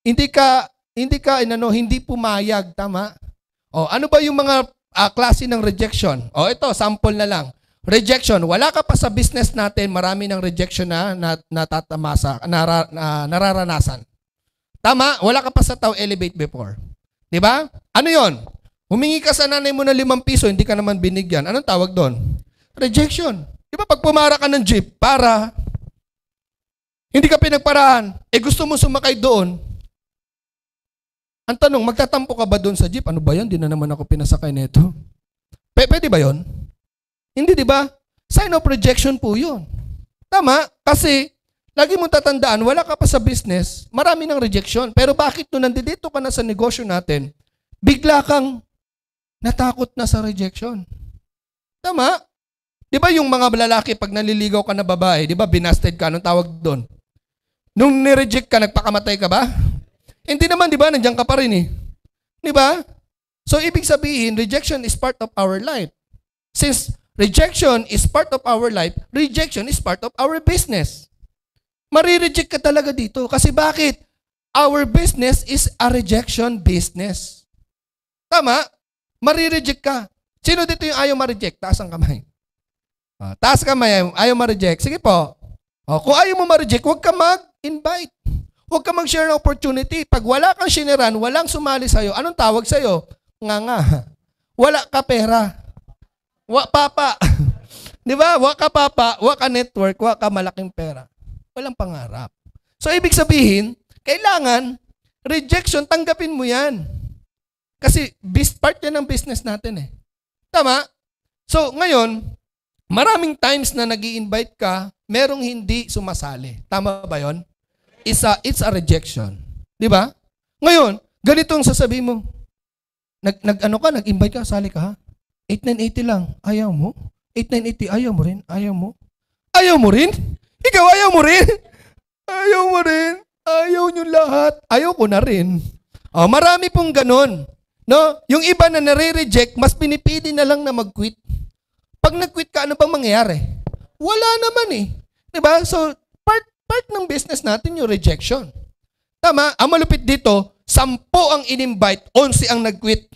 hindi ka hindi ka inano hindi pumayag, tama? O ano ba yung mga uh, klase ng rejection? O ito, sample na lang. Rejection. Wala ka pa sa business natin, marami ng rejection na natatamasa, nara, na, ah, nararanasan. Tama, wala ka pa sa tao elevate before. 'Di ba? Ano 'yon? Humingi ka sa nanay mo ng limang piso, hindi ka naman binigyan. Anong tawag doon? Rejection. Di ba pag pumara ka ng jeep, para. Hindi ka pinagparaan. Eh gusto mo sumakay doon. Ang tanong, magtatampo ka ba doon sa jeep? Ano ba yan? Di na naman ako pinasakay nito. P- pwede ba yon? Hindi, di ba? Sign of rejection po yon. Tama, kasi Lagi mong tatandaan, wala ka pa sa business, marami ng rejection. Pero bakit nung nandito ka na sa negosyo natin, bigla kang natakot na sa rejection? Tama? Di ba yung mga lalaki, pag naliligaw ka na babae, di ba binasted ka, anong tawag doon? Nung nireject ka, nagpakamatay ka ba? Hindi naman, di ba? Nandiyan ka pa rin eh. Di ba? So, ibig sabihin, rejection is part of our life. Since rejection is part of our life, rejection is part of our business. Marireject ka talaga dito. Kasi bakit? Our business is a rejection business. Tama? Marireject ka. Sino dito yung ayaw ma-reject? Taas ang kamay. Uh, taas kamay, ayaw ma-reject. Sige po. Uh, kung ayaw mo ma-reject, huwag ka mag-invite. Huwag ka mag-share ng opportunity. Pag wala kang shiniran, walang sumali sa'yo, anong tawag sa'yo? Nga nga. Wala ka pera. Wa papa. Di ba? Wa ka papa, wa ka network, wa ka malaking pera walang pangarap. So, ibig sabihin, kailangan, rejection, tanggapin mo yan. Kasi part yan ng business natin eh. Tama? So, ngayon, maraming times na nag invite ka, merong hindi sumasali. Tama ba yon? It's a, it's a rejection. Di ba? Ngayon, ganito ang sasabihin mo. Nag, nag ano ka, nag-invite ka, sali ka ha? 8980 lang. Ayaw mo? 8980, ayaw mo rin? Ayaw mo? Ayaw mo rin? Ikaw, ayaw mo rin? Ayaw mo rin? Ayaw nyo lahat. Ayaw ko na rin. Oh, marami pong ganun. No? Yung iba na nare-reject, mas pinipili na lang na mag-quit. Pag nag-quit ka, ano bang mangyayari? Wala naman eh. ba? Diba? So, part, part ng business natin yung rejection. Tama, ang malupit dito, sampo ang in-invite, onsi ang nag-quit.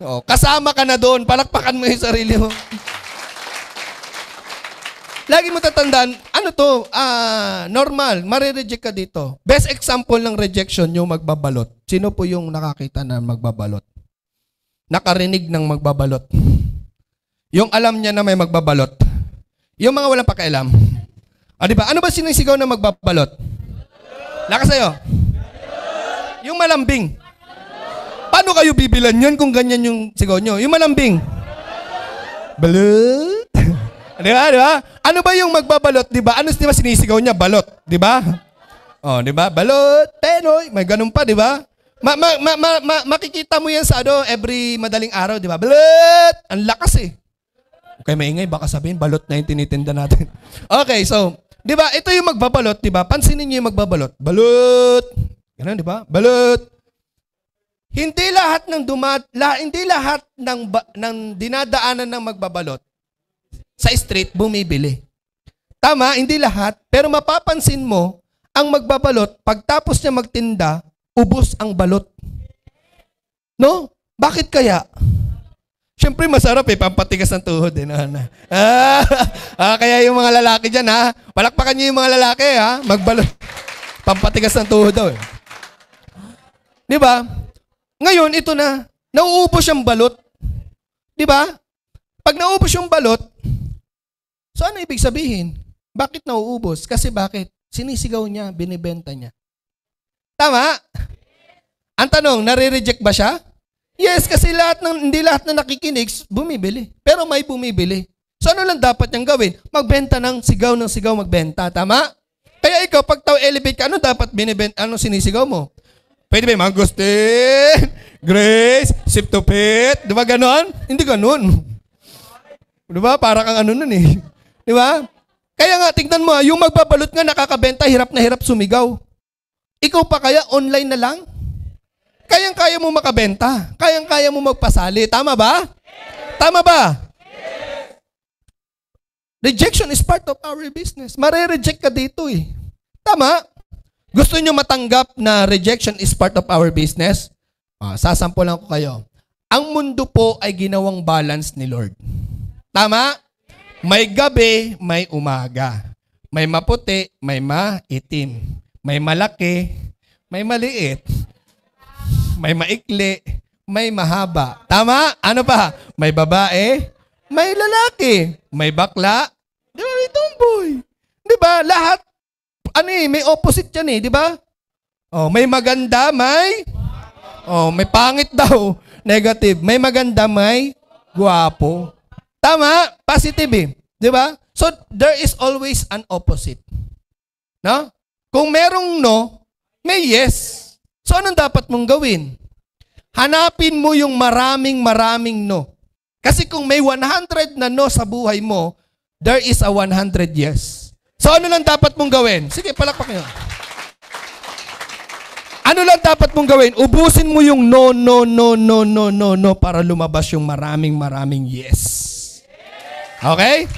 Oh, kasama ka na doon, palakpakan mo yung sarili mo. Lagi mo tatandaan, ano to, ah, normal, marireject ka dito. Best example ng rejection, yung magbabalot. Sino po yung nakakita na magbabalot? Nakarinig ng magbabalot. Yung alam niya na may magbabalot. Yung mga walang pakialam. O, ah, di ba? Ano ba sinisigaw na magbabalot? Lakas sa'yo. Yung malambing. Paano kayo bibilan yun kung ganyan yung sigaw nyo? Yung malambing. Balut. Di ba? Di ba? Ano ba yung magbabalot, di ba? Ano, di ba sinisigaw niya? Balot, di ba? Oh, di ba? Balot, penoy. May ganun pa, di ba? Ma, ma, ma, ma, ma, makikita mo yan sa ano, every madaling araw, di ba? Balot! Ang lakas eh. Okay, maingay. Baka sabihin, balot na yung tinitinda natin. okay, so, di ba? Ito yung magbabalot, di ba? Pansinin niyo yung magbabalot. Balot! Ganun, di ba? Balot! Hindi lahat ng dumat, la, hindi lahat ng, ba, ng dinadaanan ng magbabalot sa street bumibili. Tama, hindi lahat, pero mapapansin mo, ang magbabalot, pagtapos niya magtinda, ubos ang balot. No? Bakit kaya? Siyempre masarap eh, pampatigas ng tuhod eh. Na, Ah, ah, kaya yung mga lalaki dyan ha, palakpakan niyo yung mga lalaki ha, magbalot. Pampatigas ng tuhod daw eh. Di ba? Ngayon, ito na, nauubos yung balot. Di ba? Pag naubos yung balot, So ano ibig sabihin? Bakit nauubos? Kasi bakit? Sinisigaw niya, binibenta niya. Tama? Ang tanong, nare-reject ba siya? Yes, kasi lahat ng, hindi lahat na nakikinig, bumibili. Pero may bumibili. So ano lang dapat niyang gawin? Magbenta ng sigaw ng sigaw magbenta. Tama? Kaya ikaw, pag tao elevate ka, ano dapat binibenta? Ano sinisigaw mo? Pwede ba mangustin? Grace? Sip to pit? Di ba ganun? Hindi ganun. Di ba? Para kang ano nun eh. Di ba? Kaya nga, tignan mo, ah, yung magbabalot nga nakakabenta, hirap na hirap sumigaw. Ikaw pa kaya online na lang? Kayang-kaya mo makabenta. Kayang-kaya mo magpasali. Tama ba? Yes. Tama ba? Yes. Rejection is part of our business. Mare-reject ka dito eh. Tama? Gusto nyo matanggap na rejection is part of our business? Ah, sasampo lang ko kayo. Ang mundo po ay ginawang balance ni Lord. Tama? May gabi, may umaga. May maputi, may maitim. May malaki, may maliit. May maikli, may mahaba. Tama? Ano pa? May babae, may lalaki. May bakla, di ba? May tomboy. Di ba? Lahat, ano eh, may opposite yan eh, di ba? Oh, may maganda, may... Oh, may pangit daw. Negative. May maganda, may guwapo. Tama, positive eh. Di ba? So, there is always an opposite. No? Kung merong no, may yes. So, anong dapat mong gawin? Hanapin mo yung maraming maraming no. Kasi kung may 100 na no sa buhay mo, there is a 100 yes. So, ano lang dapat mong gawin? Sige, palakpak nyo. Ano lang dapat mong gawin? Ubusin mo yung no, no, no, no, no, no, no para lumabas yung maraming maraming yes. Okay?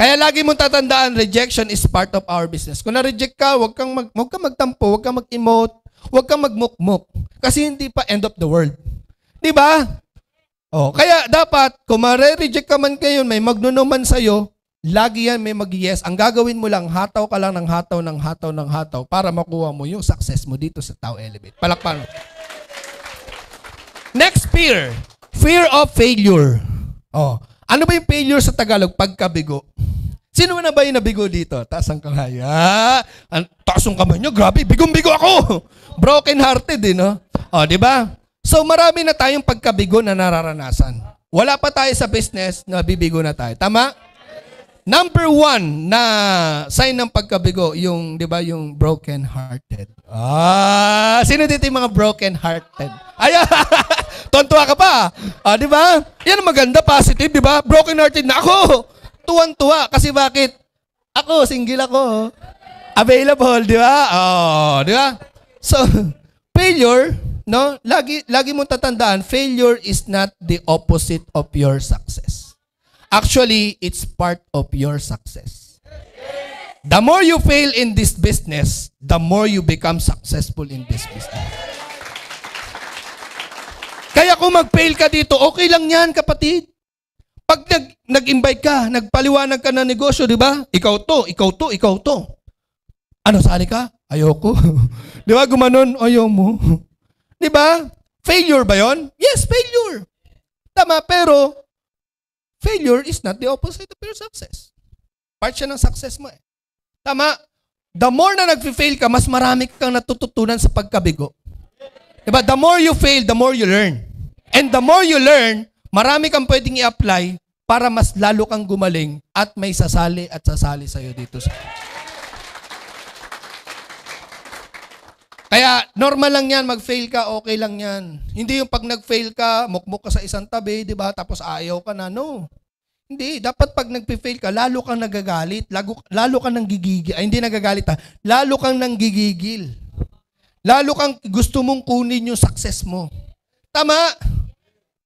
Kaya lagi mong tatandaan, rejection is part of our business. Kung na-reject ka, huwag kang, mag, huwag kang magtampo, huwag kang mag-emote, huwag kang magmukmuk. Kasi hindi pa end of the world. Di ba? Oh, kaya dapat, kung ma-reject ka man kayo, may magnunuman sa'yo, lagi yan may mag-yes. Ang gagawin mo lang, hataw ka lang ng hataw, ng hataw, ng hataw para makuha mo yung success mo dito sa Tao Elevate. Palakpan. Next fear. Fear of failure. Oh, ano ba yung failure sa Tagalog? Pagkabigo. Sino na ba yung nabigo dito? Taas ang kamay. Ah, ang taas ang kamay nyo. Grabe, bigong-bigo ako. Broken hearted eh, no? O, oh, di ba? So marami na tayong pagkabigo na nararanasan. Wala pa tayo sa business, nabibigo na tayo. Tama? Number one na sign ng pagkabigo, yung, di ba, yung broken hearted. Ah, sino dito yung mga broken hearted? Ayan! Tuwan-tuwa ka pa. Ah, di ba? Yan maganda, positive, di ba? Broken hearted na ako. Tuwan-tuwa. Kasi bakit? Ako, single ako. Available, di ba? Oh, di ba? So, failure, no? Lagi, lagi mong tatandaan, failure is not the opposite of your success. Actually, it's part of your success. The more you fail in this business, the more you become successful in this business. Kaya kung mag-fail ka dito, okay lang yan, kapatid. Pag nag, nag-invite ka, nagpaliwanag ka ng negosyo, di ba? Ikaw to, ikaw to, ikaw to. Ano, sali ka? Ayoko. di ba, gumanon, ayaw mo. di ba? Failure ba yon? Yes, failure. Tama, pero failure is not the opposite of your success. Part siya ng success mo eh. Tama. The more na nag-fail ka, mas marami kang natututunan sa pagkabigo. Diba? The more you fail, the more you learn. And the more you learn, marami kang pwedeng i-apply para mas lalo kang gumaling at may sasali at sasali sa iyo dito. Sa Kaya normal lang yan, mag-fail ka, okay lang yan. Hindi yung pag nag-fail ka, mukmuk ka sa isang tabi, di ba? Tapos ayaw ka na, no. Hindi, dapat pag nag-fail ka, lalo kang nagagalit, lalo, lalo kang nanggigigil, ay hindi nagagalit ah. lalo kang nanggigigil. Lalo kang gusto mong kunin yung success mo. Tama.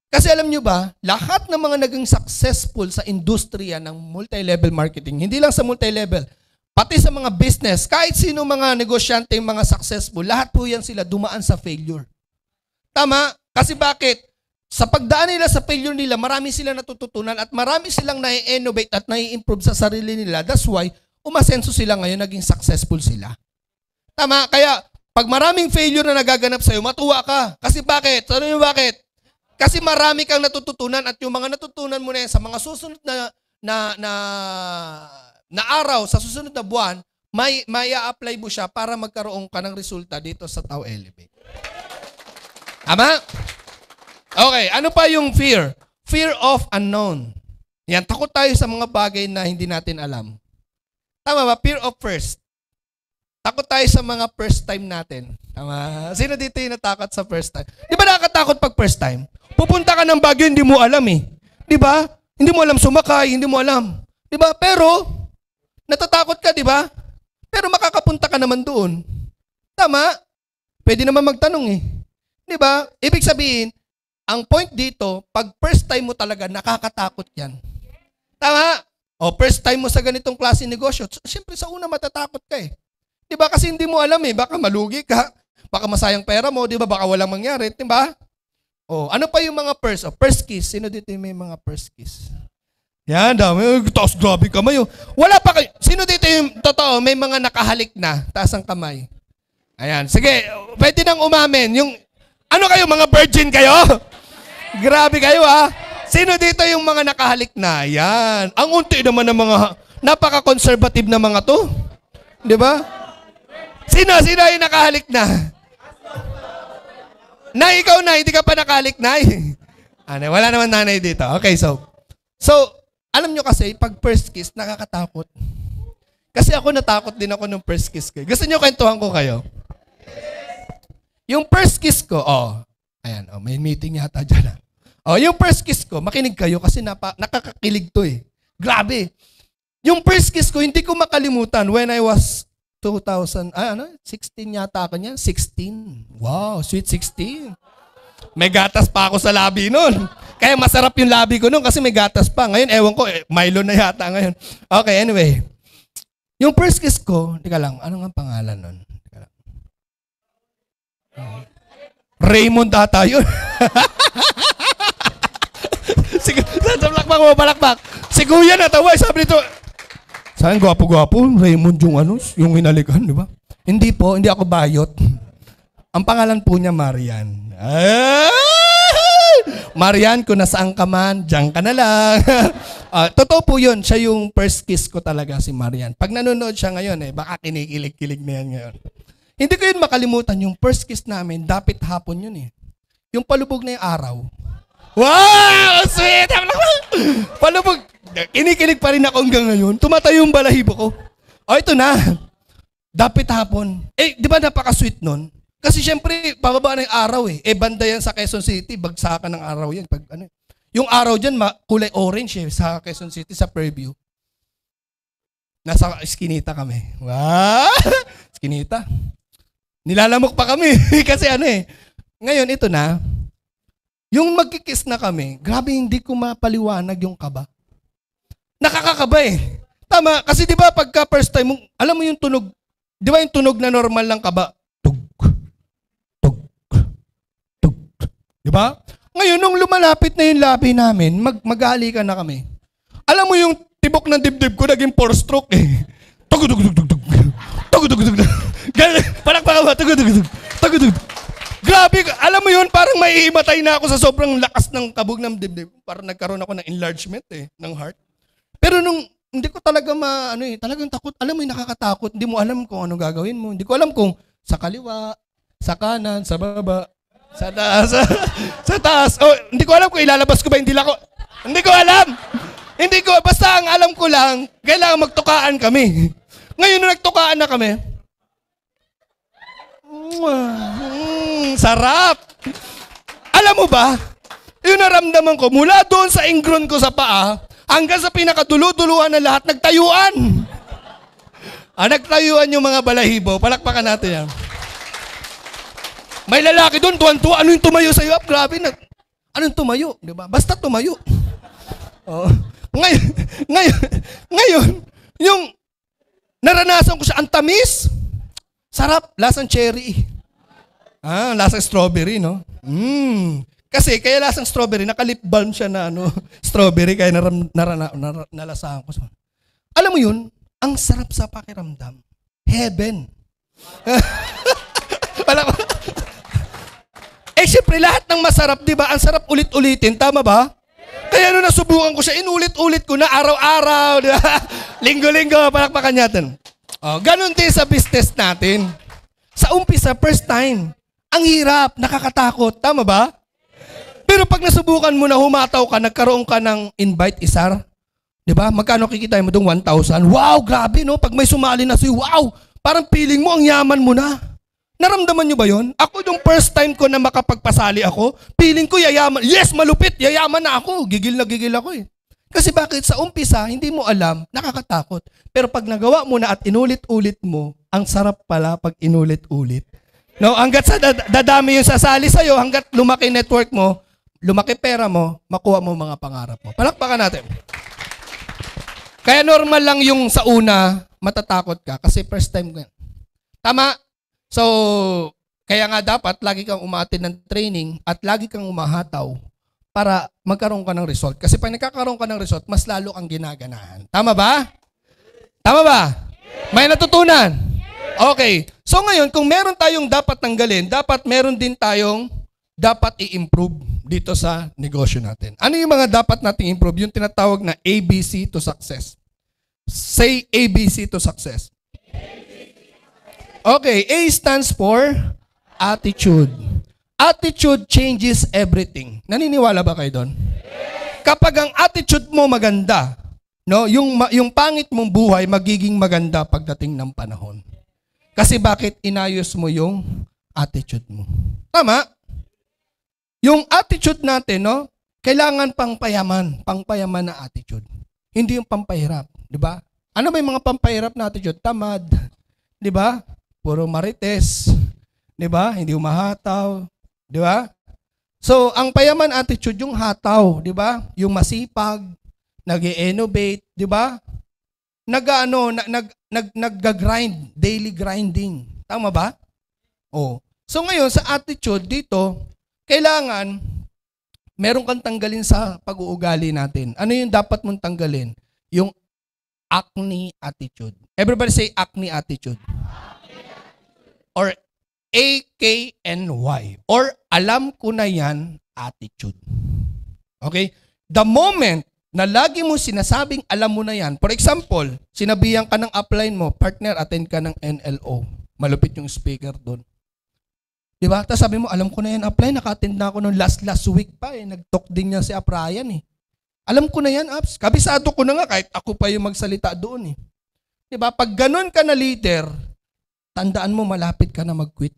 Kasi alam nyo ba, lahat ng mga naging successful sa industriya ng multi-level marketing, hindi lang sa multi-level, pati sa mga business, kahit sino mga negosyante yung mga successful, lahat po yan sila dumaan sa failure. Tama? Kasi bakit? Sa pagdaan nila sa failure nila, marami silang natututunan at marami silang na innovate at na improve sa sarili nila. That's why, umasenso sila ngayon, naging successful sila. Tama? Kaya pag maraming failure na nagaganap sa'yo, matuwa ka. Kasi bakit? Ano yung bakit? Kasi marami kang natututunan at yung mga natutunan mo na yan sa mga susunod na na na, na araw, sa susunod na buwan, may may apply mo siya para magkaroon ka ng resulta dito sa Tao Elevate. Ama? Okay, ano pa yung fear? Fear of unknown. Yan, takot tayo sa mga bagay na hindi natin alam. Tama ba? Fear of first. Takot tayo sa mga first time natin. Tama. Sino dito yung natakot sa first time? Di ba nakatakot pag first time? Pupunta ka ng bagyo, hindi mo alam eh. Di ba? Hindi mo alam sumakay, hindi mo alam. Di ba? Pero, natatakot ka, di ba? Pero makakapunta ka naman doon. Tama? Pwede naman magtanong eh. Di ba? Ibig sabihin, ang point dito, pag first time mo talaga, nakakatakot yan. Tama? O, first time mo sa ganitong klase negosyo, siyempre sa una matatakot ka eh. Di Kasi hindi mo alam eh. Baka malugi ka. Baka masayang pera mo. Di ba? Baka walang mangyari. Di ba? Oh, ano pa yung mga first? Oh, first kiss. Sino dito yung may mga first kiss? Yan, dami. Taas grabe kamay. Wala pa kayo. Sino dito yung totoo? May mga nakahalik na. Taas ang kamay. Ayan. Sige, pwede nang umamin. Yung, ano kayo, mga virgin kayo? grabe kayo ha? Sino dito yung mga nakahalik na? Ayan. Ang unti naman ng mga, napaka-conservative na mga to. Di ba? Sino, sino yung nakahalik na? Nay, ikaw na, hindi ka pa nakahalik, Nay. Ano, wala naman nanay dito. Okay, so. So, alam nyo kasi, pag first kiss, nakakatakot. Kasi ako natakot din ako nung first kiss ko. Gusto nyo kwentuhan ko kayo? Yung first kiss ko, oh, ayan, oh, may meeting yata dyan. Ah. Oh, yung first kiss ko, makinig kayo kasi napa, nakakakilig to eh. Grabe. Yung first kiss ko, hindi ko makalimutan when I was 2000, ah, ano? 16 yata ako niya. 16. Wow, sweet 16. May gatas pa ako sa labi noon. Kaya masarap yung labi ko noon kasi may gatas pa. Ngayon, ewan ko, eh, Milo na yata ngayon. Okay, anyway. Yung first kiss ko, teka lang, ano nga pangalan nun? Teka lang. Uh, Raymond ata yun. Sige, sa blackback mo, balakbak. Si Kuya natawa, sabi nito, Sayang gwapo-gwapo, Raymond yung ano, yung hinalikan, di ba? Hindi po, hindi ako bayot. Ang pangalan po niya Marian. Ah! Marian, kung nasaan ka man, dyan ka na lang. uh, totoo po yun, siya yung first kiss ko talaga si Marian. Pag nanonood siya ngayon, eh, baka kinikilig-kilig na yan ngayon. Hindi ko yun makalimutan, yung first kiss namin, dapat hapon yun eh. Yung palubog na yung araw. Wow! Sweet! Palubog! kinikilig pa rin ako hanggang ngayon. Tumatay yung balahibo ko. O ito na. Dapit hapon. Eh, di ba napaka-sweet nun? Kasi syempre, pababa na yung araw eh. Eh, banda yan sa Quezon City. Bagsakan ng araw yan. Pag, ano, eh. yung araw dyan, kulay orange eh, sa Quezon City, sa Fairview. Nasa skinita kami. Wow! skinita. Nilalamok pa kami. kasi ano eh. Ngayon, ito na. Yung magkikiss na kami, grabe hindi ko mapaliwanag yung kaba nakakakaba eh. Tama, kasi 'di ba pagka first time mong alam mo yung tunog, 'di ba yung tunog na normal lang kaba? Tug. Tug. Tug. 'Di ba? Ngayon nung lumalapit na yung labi namin, mag magali ka na kami. Alam mo yung tibok ng dibdib ko naging four stroke eh. Tug tug tug tug tug. Tug tug tug. Palakpakan mo. Tug tug tug. Tug tug. Grabe, alam mo yun, parang maihimatay na ako sa sobrang lakas ng kabog ng dibdib. Parang nagkaroon ako ng enlargement eh, ng heart. Pero nung hindi ko talaga ma, ano eh, talagang takot. Alam mo yung nakakatakot. Hindi mo alam kung ano gagawin mo. Hindi ko alam kung sa kaliwa, sa kanan, sa baba, sa taas, sa, sa taas. Oh, hindi ko alam kung ilalabas ko ba yung dila ko. Hindi ko alam. hindi ko, basta ang alam ko lang, kailangan magtukaan kami. Ngayon na nagtukaan na kami, mm, sarap. Alam mo ba, yung naramdaman ko, mula doon sa ingron ko sa paa, Hanggang sa pinakaduluduluhan ng lahat, nagtayuan. ah, nagtayuan yung mga balahibo. Palakpakan natin yan. May lalaki doon, tuwan-tuwa. Ano yung tumayo sa'yo? Ah, grabe. Na, anong tumayo? Di ba? Basta tumayo. oh. Ngayon, ngayon, ngayon, yung naranasan ko siya, ang tamis, sarap, lasang cherry. Ah, lasang strawberry, no? Mmm. Kasi kaya lasang strawberry, nakalip balm siya na ano, strawberry, kaya naram, narana, nar, nalasahan ko. Alam mo yun, ang sarap sa pakiramdam. Heaven. Wala ba? eh syempre lahat ng masarap, di ba? Ang sarap ulit-ulitin, tama ba? Kaya nung nasubukan ko siya, inulit-ulit ko na araw-araw, di ba? Linggo-linggo, palakpakan natin. Oh, ganun din sa business natin. Sa umpisa, first time, ang hirap, nakakatakot, tama ba? Pero pag nasubukan mo na humataw ka, nagkaroon ka ng invite, isar, di ba? Magkano kikita mo doon? 1,000. Wow, grabe no? Pag may sumali na sa'yo, wow! Parang feeling mo, ang yaman mo na. Naramdaman nyo ba yon? Ako yung first time ko na makapagpasali ako, feeling ko yayaman. Yes, malupit, yayaman na ako. Gigil na gigil ako eh. Kasi bakit sa umpisa, hindi mo alam, nakakatakot. Pero pag nagawa mo na at inulit-ulit mo, ang sarap pala pag inulit-ulit. No, hanggat sa dadami yung sasali sa'yo, hanggat lumaki network mo, lumaki pera mo, makuha mo mga pangarap mo. Palakpakan natin. Kaya normal lang yung sa una, matatakot ka kasi first time ko yan. Tama? So, kaya nga dapat lagi kang umaatin ng training at lagi kang umahataw para magkaroon ka ng result. Kasi pag nagkakaroon ka ng result, mas lalo kang ginaganahan. Tama ba? Tama ba? May natutunan? Okay. So ngayon, kung meron tayong dapat tanggalin, dapat meron din tayong dapat i-improve dito sa negosyo natin. Ano yung mga dapat nating improve? Yung tinatawag na ABC to success. Say ABC to success. Okay, A stands for attitude. Attitude changes everything. Naniniwala ba kayo doon? Kapag ang attitude mo maganda, no, yung yung pangit mong buhay magiging maganda pagdating ng panahon. Kasi bakit inayos mo yung attitude mo? Tama? Yung attitude natin, no? Kailangan pang pangpayaman, pangpayaman na attitude. Hindi yung pampahirap, di ba? Ano may mga pampahirap na attitude? Tamad, di ba? Puro marites, di ba? Hindi umahataw, di ba? So, ang payaman attitude yung hataw, di ba? Yung masipag, nag innovate di ba? Nag-ano, nag, nag, nag-grind, daily grinding. Tama ba? Oh. So ngayon, sa attitude dito, kailangan, meron kang tanggalin sa pag-uugali natin. Ano yung dapat mong tanggalin? Yung acne attitude. Everybody say acne attitude. Or AKNY. Or alam ko na yan attitude. Okay? The moment na lagi mo sinasabing alam mo na yan, for example, sinabihan ka ng upline mo, partner, attend ka ng NLO. Malupit yung speaker doon. Di ba? Tapos sabi mo, alam ko na yan, apply. Nakattend na ako nung last last week pa eh. Nag-talk din niya si Aprayan eh. Alam ko na yan, apps. Kabisado ko na nga kahit ako pa yung magsalita doon eh. Di ba? Pag ganun ka na leader, tandaan mo malapit ka na mag-quit.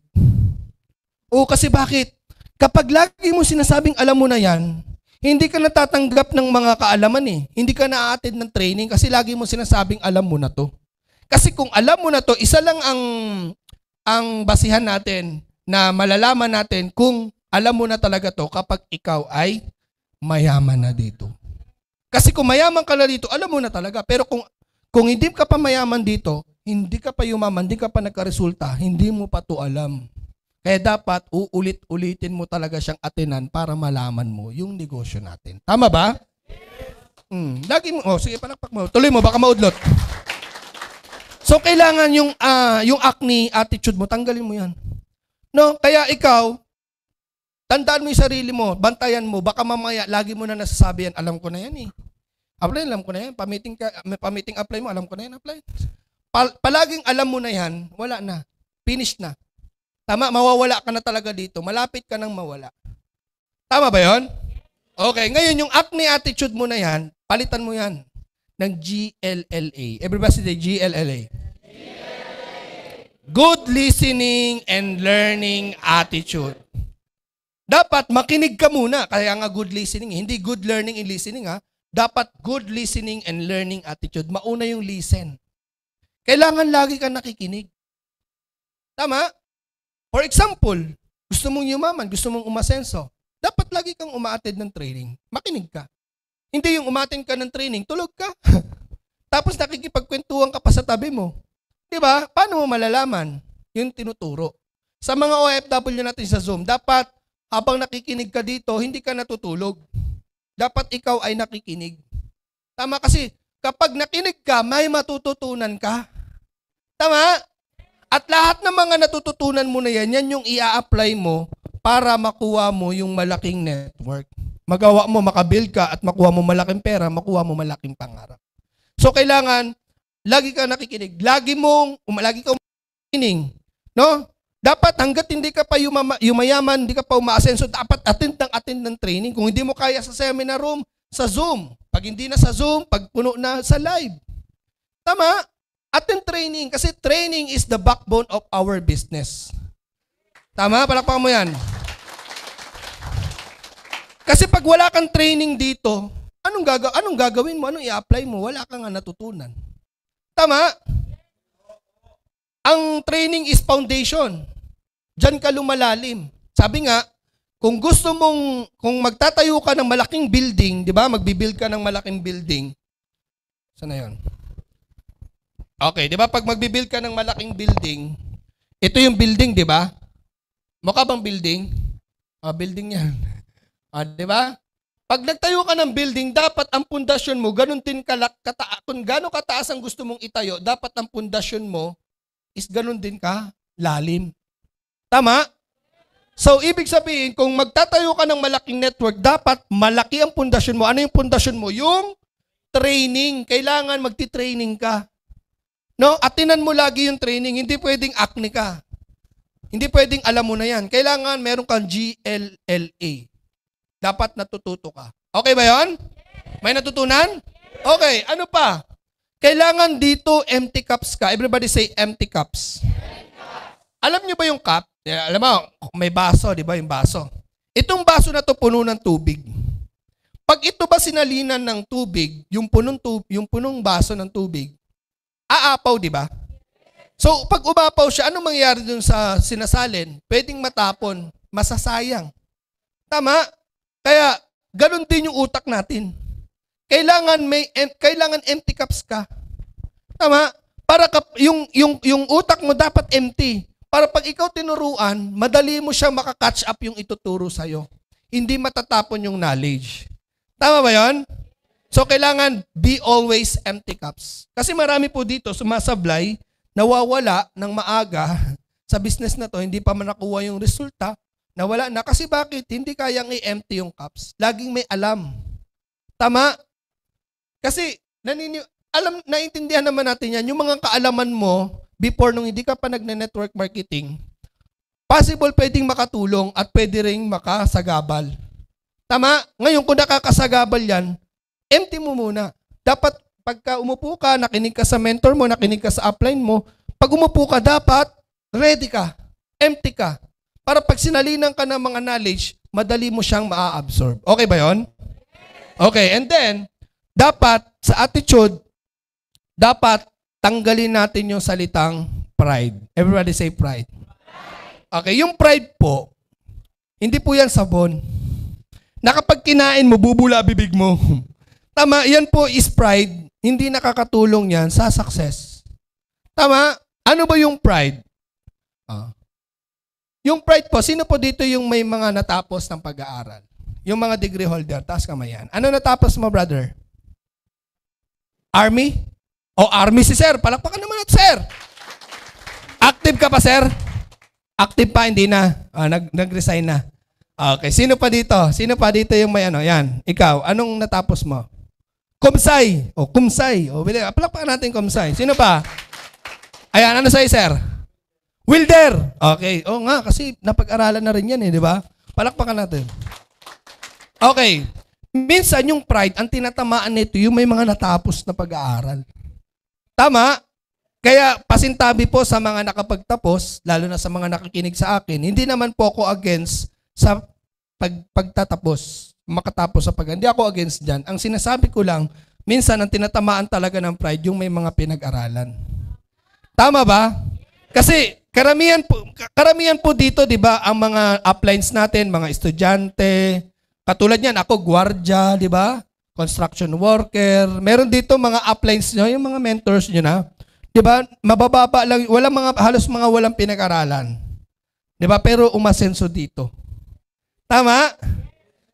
O kasi bakit? Kapag lagi mo sinasabing alam mo na yan, hindi ka natatanggap ng mga kaalaman eh. Hindi ka na naaatid ng training kasi lagi mo sinasabing alam mo na to. Kasi kung alam mo na to, isa lang ang ang basihan natin, na malalaman natin kung alam mo na talaga to kapag ikaw ay mayaman na dito. Kasi kung mayaman ka na dito, alam mo na talaga. Pero kung, kung hindi ka pa mayaman dito, hindi ka pa yumaman, hindi ka pa nagkaresulta, hindi mo pa to alam. Kaya dapat uulit-ulitin mo talaga siyang atinan para malaman mo yung negosyo natin. Tama ba? Mm, lagi mo, oh, sige palakpak mo. Tuloy mo, baka maudlot. So kailangan yung uh, yung acne attitude mo, tanggalin mo 'yan. No? Kaya ikaw, tandaan mo yung sarili mo, bantayan mo, baka mamaya, lagi mo na nasasabi yan, alam ko na yan eh. Apply, alam ko na yan. Pamiting, ka, pamiting apply mo, alam ko na yan, apply. Pal- palaging alam mo na yan, wala na. Finish na. Tama, mawawala ka na talaga dito. Malapit ka nang mawala. Tama ba yon? Okay, ngayon yung acne attitude mo na yan, palitan mo yan ng GLLA. Everybody say GLLA good listening and learning attitude. Dapat makinig ka muna. Kaya nga good listening. Eh. Hindi good learning and listening ha. Dapat good listening and learning attitude. Mauna yung listen. Kailangan lagi ka nakikinig. Tama? For example, gusto mong yumaman, gusto mong umasenso, dapat lagi kang umaattend ng training. Makinig ka. Hindi yung umattend ka ng training, tulog ka. Tapos nakikipagkwentuhan ka pa sa tabi mo. Di ba? Paano mo malalaman yung tinuturo? Sa mga OFW natin sa Zoom, dapat habang nakikinig ka dito, hindi ka natutulog. Dapat ikaw ay nakikinig. Tama kasi, kapag nakinig ka, may matututunan ka. Tama? At lahat ng mga natututunan mo na yan, yan yung ia-apply mo para makuha mo yung malaking network. Magawa mo, makabuild ka at makuha mo malaking pera, makuha mo malaking pangarap. So kailangan lagi ka nakikinig. Lagi mong, um, lagi ka umiining. No? Dapat hanggat hindi ka pa yumama, yumayaman, hindi ka pa umaasenso, dapat attend ng attend ng training. Kung hindi mo kaya sa seminar room, sa Zoom. Pag hindi na sa Zoom, pag puno na sa live. Tama? Attend training kasi training is the backbone of our business. Tama? Palakpakan mo yan. Kasi pag wala kang training dito, anong, gagaw anong gagawin mo? Anong i-apply mo? Wala kang natutunan. Tama? Ang training is foundation. Diyan ka lumalalim. Sabi nga, kung gusto mong, kung magtatayo ka ng malaking building, di ba, magbibuild ka ng malaking building, saan na yun? Okay, di ba, pag magbibuild ka ng malaking building, ito yung building, di ba? Mukha bang building? Ah, building yan. Ah, di ba? Pag nagtayo ka ng building, dapat ang pundasyon mo, ganun din kalak, kata, kung gano'ng kataas ang gusto mong itayo, dapat ang pundasyon mo is ganun din ka lalim. Tama? So, ibig sabihin, kung magtatayo ka ng malaking network, dapat malaki ang pundasyon mo. Ano yung pundasyon mo? Yung training. Kailangan magti-training ka. No? Atinan mo lagi yung training. Hindi pwedeng acne ka. Hindi pwedeng alam mo na yan. Kailangan meron kang GLLA. Dapat natututo ka. Okay ba yon? May natutunan? Okay, ano pa? Kailangan dito empty cups ka. Everybody say empty cups. Empty cups. Alam niyo ba yung cup? Eh, alam mo, may baso, di ba yung baso? Itong baso na to puno ng tubig. Pag ito ba sinalinan ng tubig, yung punong, tub- yung punong baso ng tubig, aapaw, di ba? So, pag umapaw siya, anong mangyayari dun sa sinasalin? Pwedeng matapon, masasayang. Tama? Kaya, ganun din yung utak natin. Kailangan may em, kailangan empty cups ka. Tama? Para kap, yung yung yung utak mo dapat empty para pag ikaw tinuruan, madali mo siya makakatch up yung ituturo sa iyo. Hindi matatapon yung knowledge. Tama ba 'yon? So kailangan be always empty cups. Kasi marami po dito sumasablay, nawawala ng maaga sa business na to, hindi pa man nakuha yung resulta, Nawala na. Kasi bakit? Hindi kayang i-empty yung cups. Laging may alam. Tama. Kasi, nanini alam, naintindihan naman natin yan. Yung mga kaalaman mo, before nung hindi ka pa nagne-network marketing, possible pwedeng makatulong at pwede rin makasagabal. Tama? Ngayon, kung nakakasagabal yan, empty mo muna. Dapat pagka umupo ka, nakinig ka sa mentor mo, nakinig ka sa upline mo, pag umupo ka, dapat ready ka, empty ka para pag sinalinan ka ng mga knowledge, madali mo siyang maa-absorb. Okay ba yon? Okay, and then, dapat sa attitude, dapat tanggalin natin yung salitang pride. Everybody say pride. Okay, yung pride po, hindi po yan sabon. Na kinain mo, bubula bibig mo. Tama, yan po is pride. Hindi nakakatulong yan sa success. Tama? Ano ba yung pride? Ah, yung pride po, sino po dito yung may mga natapos ng pag-aaral? Yung mga degree holder, taas kamayan. Ano natapos mo, brother? Army? O oh, army si sir. Palakpakan naman at sir. Active ka pa, sir? Active pa, hindi na. Ah, nag nag-resign na. Okay, sino pa dito? Sino pa dito yung may ano? Yan, ikaw. Anong natapos mo? Kumsay. O, oh, kumsay. O, bilay. palakpakan natin kumsay. Sino pa? Ayan, ano sa'yo, sir? Wilder! Okay. Oo nga, kasi napag-aralan na rin yan eh, di ba? Palakpakan natin. Okay. Minsan yung pride, ang tinatamaan nito yung may mga natapos na pag-aaral. Tama? Kaya pasintabi po sa mga nakapagtapos, lalo na sa mga nakikinig sa akin, hindi naman po ako against sa pag, pagtatapos, makatapos sa pag Hindi ako against dyan. Ang sinasabi ko lang, minsan ang tinatamaan talaga ng pride yung may mga pinag-aralan. Tama ba? Kasi karamihan po, karamihan po dito, 'di ba, ang mga uplines natin, mga estudyante, katulad niyan, ako gwardiya, 'di ba? Construction worker. Meron dito mga uplines niyo, yung mga mentors niyo na. 'Di ba? Mabababa lang, walang mga halos mga walang pinag-aralan. 'Di ba? Pero umasenso dito. Tama?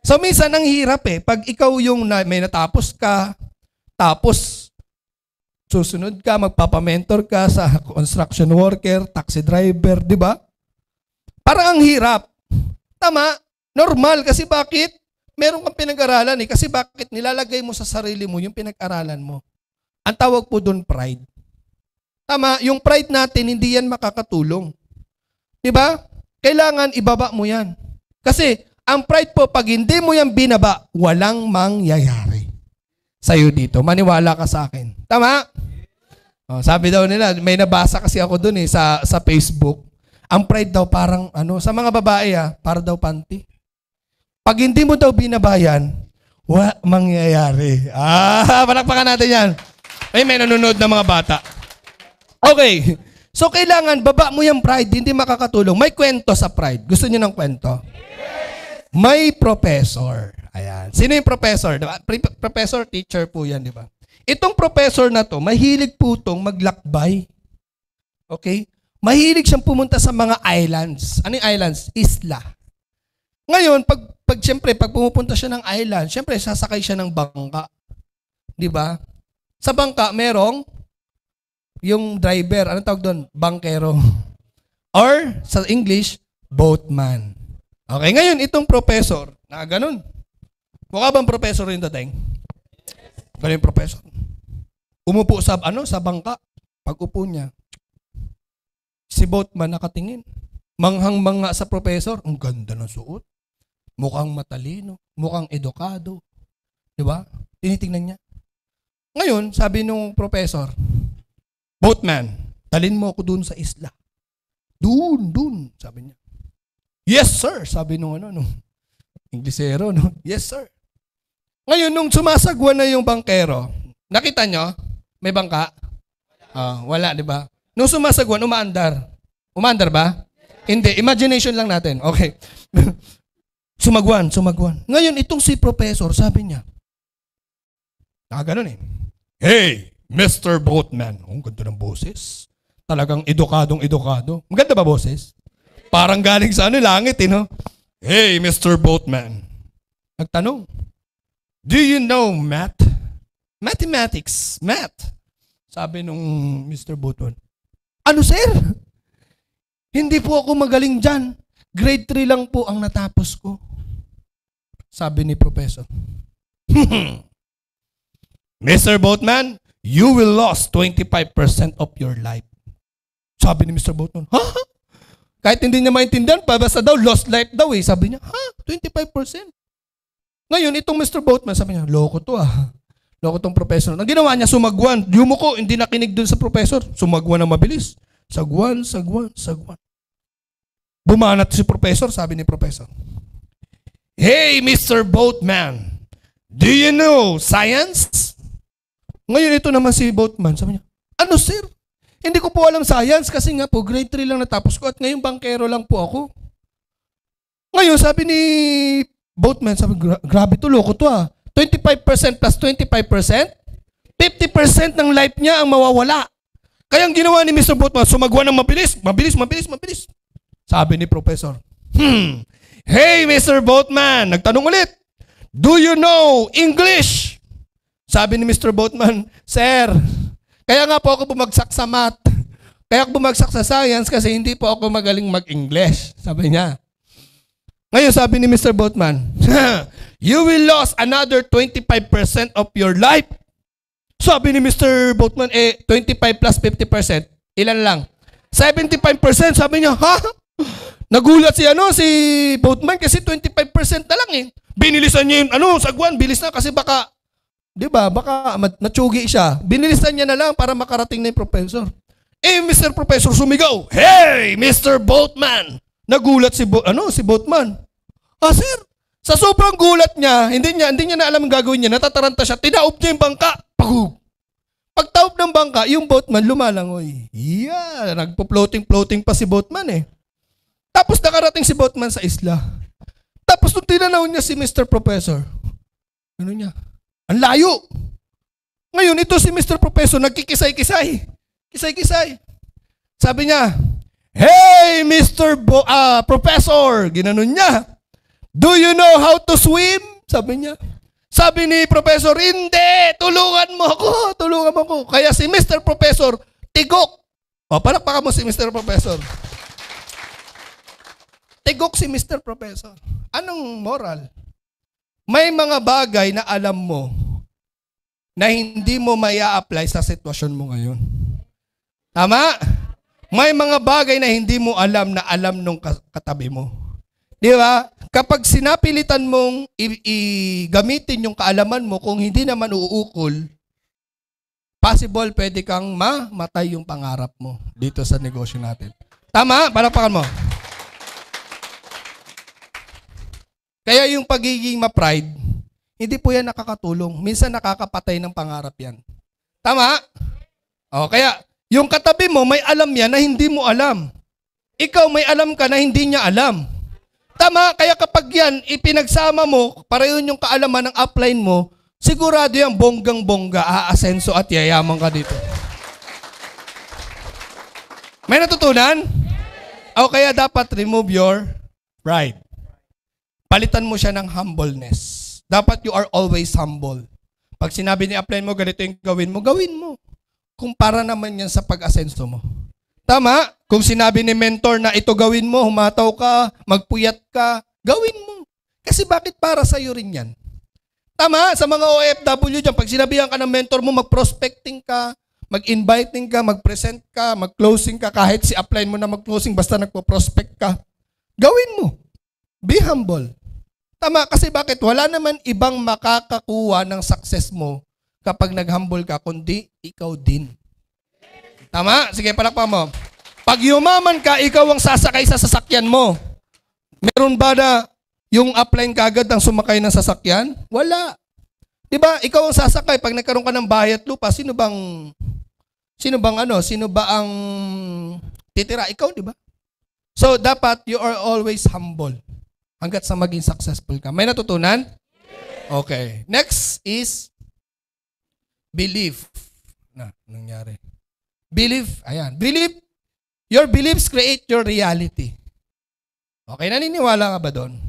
So minsan ang hirap eh pag ikaw yung na, may natapos ka tapos susunod ka, magpapamentor ka sa construction worker, taxi driver, di ba? Parang ang hirap. Tama, normal. Kasi bakit? Meron kang pinag-aralan eh. Kasi bakit nilalagay mo sa sarili mo yung pinag-aralan mo? Ang tawag po doon pride. Tama, yung pride natin, hindi yan makakatulong. Di ba? Kailangan ibaba mo yan. Kasi ang pride po, pag hindi mo yan binaba, walang mangyayari sa'yo dito. Maniwala ka sa akin. Tama? Oh, sabi daw nila, may nabasa kasi ako doon eh sa, sa Facebook. Ang pride daw parang ano, sa mga babae ah, para daw panty. Pag hindi mo daw binabayan, wa mangyayari. Ah, palakpakan natin yan. Ay, may nanonood na mga bata. Okay. So, kailangan baba mo yung pride, hindi makakatulong. May kwento sa pride. Gusto niyo ng kwento? Yeah. May professor. Ayan. Sino yung professor? Diba? Professor, teacher po yan, di ba? Itong professor na to, mahilig po itong maglakbay. Okay? Mahilig siyang pumunta sa mga islands. Ano yung islands? Isla. Ngayon, pag, pag siyempre, pag pumupunta siya ng island, siyempre, sasakay siya ng bangka. Di ba? Sa bangka, merong yung driver, ano tawag doon? Bankero. Or, sa English, boatman. Okay, ngayon, itong professor, na ganun. Mukha bang professor yung dating? Ganun yung professor. Umupo sa, ano, sa bangka. Pag upo niya, si Boatman nakatingin. Manghang-manga sa professor. Ang ganda ng suot. Mukhang matalino. Mukhang edukado. Di ba? Tinitingnan niya. Ngayon, sabi nung professor, Boatman, dalin mo ako doon sa isla. Doon, doon, sabi niya. Yes, sir, sabi nung ano, nung Inglesero, no? Yes, sir. Ngayon, nung sumasagwa na yung bankero, nakita nyo, may bangka? Uh, wala, di ba? Nung sumasagwa, umaandar. Umaandar ba? Hindi, imagination lang natin. Okay. sumagwan, sumagwan. Ngayon, itong si professor, sabi niya, ah, ganun eh. Hey, Mr. Boatman. Oh, ang ganda ng boses. Talagang edukadong edukado. Maganda ba boses? Parang galing sa ano, langit, eh, no? Hey, Mr. Boatman. Nagtanong, Do you know math? Mathematics, math. Sabi nung Mr. Boatman, Ano, sir? Hindi po ako magaling dyan. Grade 3 lang po ang natapos ko. Sabi ni Professor. Mr. Boatman, you will lose 25% of your life. Sabi ni Mr. Boatman, ha? Huh? Kahit hindi niya maintindihan pa, basta daw, lost life daw eh. Sabi niya, ha? 25%? Ngayon, itong Mr. Boatman, sabi niya, loko to ah. Loko tong professor. Ang ginawa niya, sumagwan. ko, hindi nakinig dun sa professor. Sumagwan na mabilis. Sagwan, sagwan, sagwan. Bumanat si professor, sabi ni professor. Hey, Mr. Boatman, do you know science? Ngayon, ito naman si Boatman. Sabi niya, ano sir? Hindi ko po alam science kasi nga po grade 3 lang natapos ko at ngayon bankero lang po ako. Ngayon sabi ni boatman, sabi Gra- grabe to, loko to ah. 25% plus 25%, 50% ng life niya ang mawawala. Kaya ang ginawa ni Mr. Boatman, sumagawa ng mabilis, mabilis, mabilis, mabilis. Sabi ni Professor, hmm, Hey Mr. Boatman, nagtanong ulit, Do you know English? Sabi ni Mr. Boatman, Sir, kaya nga po ako bumagsak sa math. Kaya ako bumagsak sa science kasi hindi po ako magaling mag-English. Sabi niya. Ngayon sabi ni Mr. Boatman, you will lose another 25% of your life. Sabi ni Mr. Boatman, eh, 25 plus 50%, ilan lang? 75%, sabi niya, ha? Nagulat si ano si Boatman kasi 25% na lang eh. Binilisan niya yung ano, sagwan, bilis na kasi baka Di ba? Baka natsugi siya. Binilisan niya na lang para makarating na yung professor. Eh, Mr. Professor sumigaw, Hey, Mr. Boatman! Nagulat si, Bo ano, si Boatman. Ah, sir, sa sobrang gulat niya, hindi niya, hindi niya na alam ang gagawin niya. Natataranta siya. Tinaob niya yung bangka. Pagug! Pagtaob ng bangka, yung boatman lumalangoy. Yeah, nagpo-floating-floating pa si boatman eh. Tapos nakarating si boatman sa isla. Tapos nung tinanaw niya si Mr. Professor, ano niya? Ang layo. Ngayon, ito si Mr. Professor, nagkikisay-kisay. Kisay-kisay. Sabi niya, Hey, Mr. Bo- uh, Professor! Ginanon niya. Do you know how to swim? Sabi niya. Sabi ni Professor, hindi! Tulungan mo ako! Tulungan mo ako! Kaya si Mr. Professor, tigok! O, palakpakan mo si Mr. Professor. Tigok si Mr. Professor. Anong moral? May mga bagay na alam mo na hindi mo maya apply sa sitwasyon mo ngayon. Tama? May mga bagay na hindi mo alam na alam nung katabi mo. Di ba? Kapag sinapilitan mong i-, gamitin yung kaalaman mo kung hindi naman uukol, possible pwede kang mamatay yung pangarap mo dito sa negosyo natin. Tama? Palapakan mo. Kaya yung pagiging ma-pride, hindi po yan nakakatulong. Minsan nakakapatay ng pangarap yan. Tama? O, oh, kaya yung katabi mo, may alam yan na hindi mo alam. Ikaw may alam ka na hindi niya alam. Tama, kaya kapag yan, ipinagsama mo, para yun yung kaalaman ng upline mo, sigurado yan, bonggang-bongga, aasenso at yayaman ka dito. May natutunan? O kaya dapat remove your pride. Palitan mo siya ng humbleness. Dapat you are always humble. Pag sinabi ni apply mo, ganito yung gawin mo, gawin mo. Kung para naman yan sa pag-asenso mo. Tama? Kung sinabi ni mentor na ito gawin mo, humataw ka, magpuyat ka, gawin mo. Kasi bakit para sa'yo rin yan? Tama? Sa mga OFW dyan, pag sinabihan ka ng mentor mo, mag-prospecting ka, mag-inviting ka, mag-present ka, mag-closing ka, kahit si apply mo na mag-closing, basta nagpo-prospect ka. Gawin mo. Be humble. Tama, kasi bakit? Wala naman ibang makakakuha ng success mo kapag naghambol ka, kundi ikaw din. Tama? Sige, palakpa mo. Pag yumaman ka, ikaw ang sasakay sa sasakyan mo. Meron ba na yung upline kagad ng sumakay ng sasakyan? Wala. Di ba? Ikaw ang sasakay pag nagkaroon ka ng bahay at lupa, sino bang sino bang ano, sino ba ang titira? Ikaw, di ba? So dapat you are always humble hanggat sa maging successful ka. May natutunan? Okay. Next is belief. Na, nangyari. Belief, ayan. Belief, your beliefs create your reality. Okay, naniniwala ka ba doon?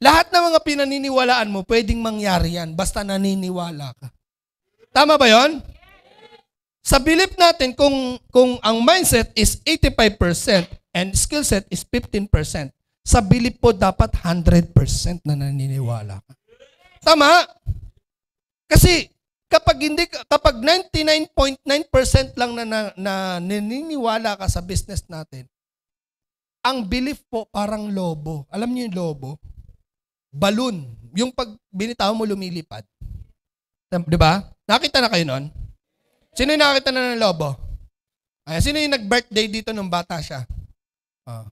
Lahat ng mga pinaniniwalaan mo, pwedeng mangyari yan basta naniniwala ka. Tama ba yon? Sa belief natin, kung, kung ang mindset is 85% and skill set is 15%, sa bilib po, dapat 100% na naniniwala ka. Tama? Kasi kapag hindi kapag 99.9% lang na, na, na naniniwala ka sa business natin, ang belief po parang lobo. Alam niyo yung lobo? Balon. Yung pag binitaw mo lumilipad. 'Di ba? Nakita na kayo noon? Sino yung nakita na ng lobo? Ay, sino yung nag-birthday dito nung bata siya? Ah.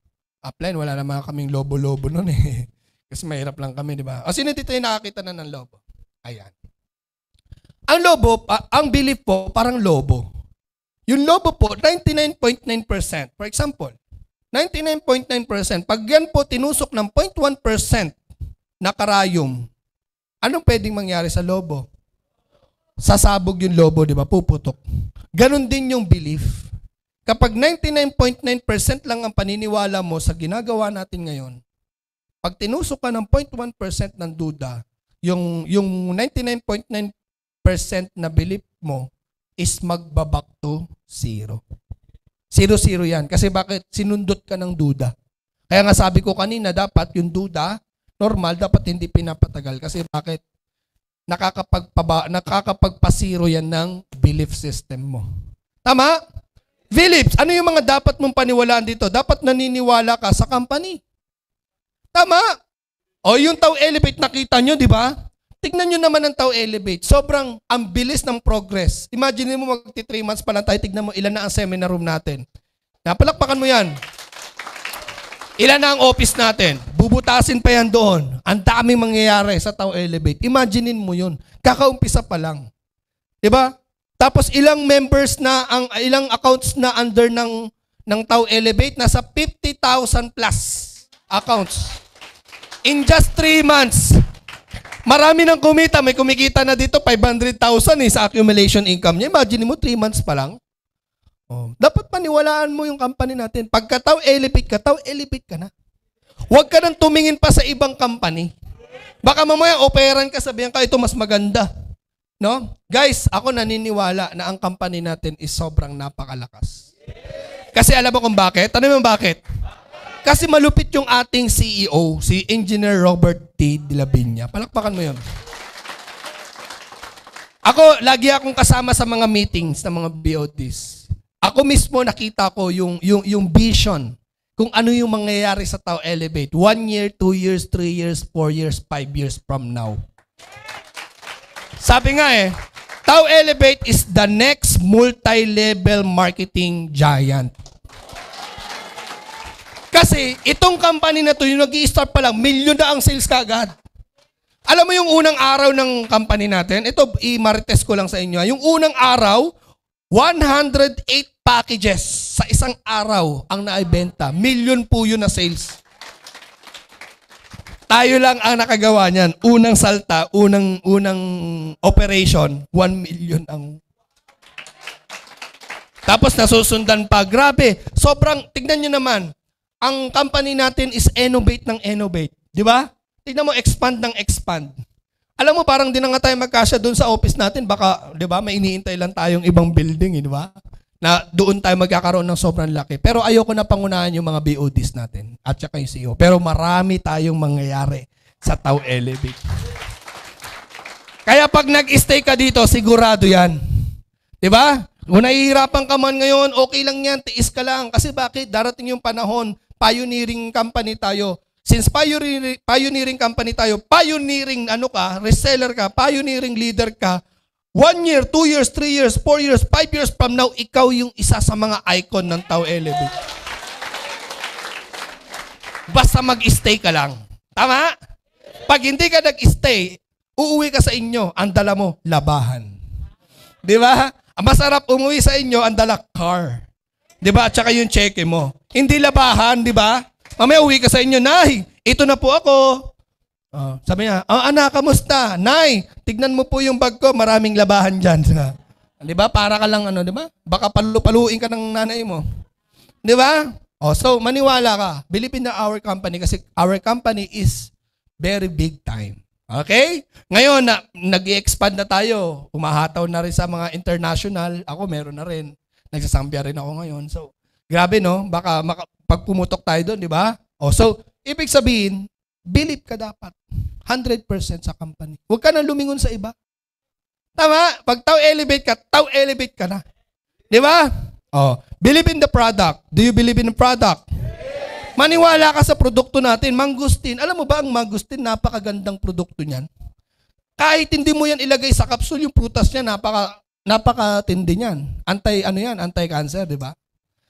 Upline, wala naman kaming lobo-lobo noon eh. Kasi mahirap lang kami, di ba? O sino dito yung nakakita na ng lobo? Ayan. Ang lobo, uh, ang belief po, parang lobo. Yung lobo po, 99.9%. For example, 99.9%. Pag yan po tinusok ng 0.1% na karayom, anong pwedeng mangyari sa lobo? Sasabog yung lobo, di ba? Puputok. Ganon din yung belief. Kapag 99.9% lang ang paniniwala mo sa ginagawa natin ngayon, pag tinusok ka ng 0.1% ng duda, yung, yung 99.9% na belief mo is magbaback to zero. Zero-zero yan. Kasi bakit? Sinundot ka ng duda. Kaya nga sabi ko kanina, dapat yung duda, normal, dapat hindi pinapatagal. Kasi bakit? Nakakapagpaba, nakakapagpasiro yan ng belief system mo. Tama? Philips, ano yung mga dapat mong paniwalaan dito? Dapat naniniwala ka sa company. Tama. O yung Tau Elevate, nakita nyo, di ba? Tignan nyo naman ang Tau Elevate. Sobrang ang bilis ng progress. Imagine mo magti 3 months pa lang tayo, tignan mo ilan na ang seminar room natin. Napalakpakan mo yan. Ilan na ang office natin? Bubutasin pa yan doon. Ang daming mangyayari sa Tau Elevate. Imaginein mo yun. Kakaumpisa pa lang. Di ba? Tapos ilang members na ang ilang accounts na under ng ng Tau Elevate nasa 50,000 plus accounts. In just 3 months. Marami nang kumita, may kumikita na dito 500,000 eh sa accumulation income niya. Imagine mo 3 months pa lang. Oh, dapat paniwalaan mo yung company natin. Pagka Tau Elevate ka, Tau Elevate ka na. Huwag ka nang tumingin pa sa ibang company. Baka mamaya operan ka, sabihan ka, ito mas maganda. No? Guys, ako naniniwala na ang company natin is sobrang napakalakas. Kasi alam mo kung bakit? Tanong mo bakit? Kasi malupit yung ating CEO, si Engineer Robert T. De Palakpakan mo yun. Ako, lagi akong kasama sa mga meetings ng mga BODs. Ako mismo nakita ko yung, yung, yung vision kung ano yung mangyayari sa tao elevate. One year, two years, three years, four years, five years from now. Sabi nga eh, Tao Elevate is the next multi-level marketing giant. Kasi itong company na to, yung nag-i-start pa lang, milyon na ang sales kagad. Alam mo yung unang araw ng company natin, ito i-marites ko lang sa inyo. Yung unang araw, 108 packages sa isang araw ang naibenta. Million po yun na sales. Tayo lang ang nakagawa niyan. Unang salta, unang unang operation, 1 million ang Tapos nasusundan pa. Grabe. Sobrang, tignan niyo naman. Ang company natin is innovate ng innovate. Di ba? Tignan mo, expand ng expand. Alam mo, parang di na nga tayo magkasya doon sa office natin. Baka, di ba, may iniintay lang tayong ibang building, eh, di ba? na doon tayo magkakaroon ng sobrang laki. Pero ayoko na pangunahan yung mga BODs natin at saka yung CEO. Pero marami tayong mangyayari sa Tau Elevate. Kaya pag nag-stay ka dito, sigurado yan. Di ba? Kung nahihirapan ka man ngayon, okay lang yan, tiis ka lang. Kasi bakit? Darating yung panahon, pioneering company tayo. Since pioneering, pioneering company tayo, pioneering ano ka, reseller ka, pioneering leader ka, One year, two years, three years, four years, five years from now, ikaw yung isa sa mga icon ng Tao Elevate. Basta mag-stay ka lang. Tama? Pag hindi ka nag-stay, uuwi ka sa inyo, ang dala mo, labahan. Di ba? masarap umuwi sa inyo, ang dala car. Di ba? At saka yung cheque mo. Hindi labahan, di ba? Mamaya uwi ka sa inyo, Nay, ito na po ako. Uh, sabi niya, oh, anak, kamusta? Nay, tignan mo po yung bag ko, maraming labahan dyan. Diba? di ba? Para ka lang ano, di ba? Baka palupaluin ka ng nanay mo. Di ba? Oh, so, maniwala ka. Believe in our company kasi our company is very big time. Okay? Ngayon, na, nag-expand na tayo. Umahataw na rin sa mga international. Ako, meron na rin. Nagsasambya rin ako ngayon. So, grabe no? Baka maka, pag pumutok tayo doon, di ba? Oh, so, ibig sabihin, believe ka dapat. 100% sa company. Huwag ka nang lumingon sa iba. Tama? Pag tau-elevate ka, tau-elevate ka na. Di ba? Oh, believe in the product. Do you believe in the product? Maniwala ka sa produkto natin. Mangustin. Alam mo ba ang mangustin? Napakagandang produkto niyan. Kahit hindi mo yan ilagay sa kapsul, yung prutas niya, napaka, napakatindi niyan. Antay, ano yan? Antay cancer di ba?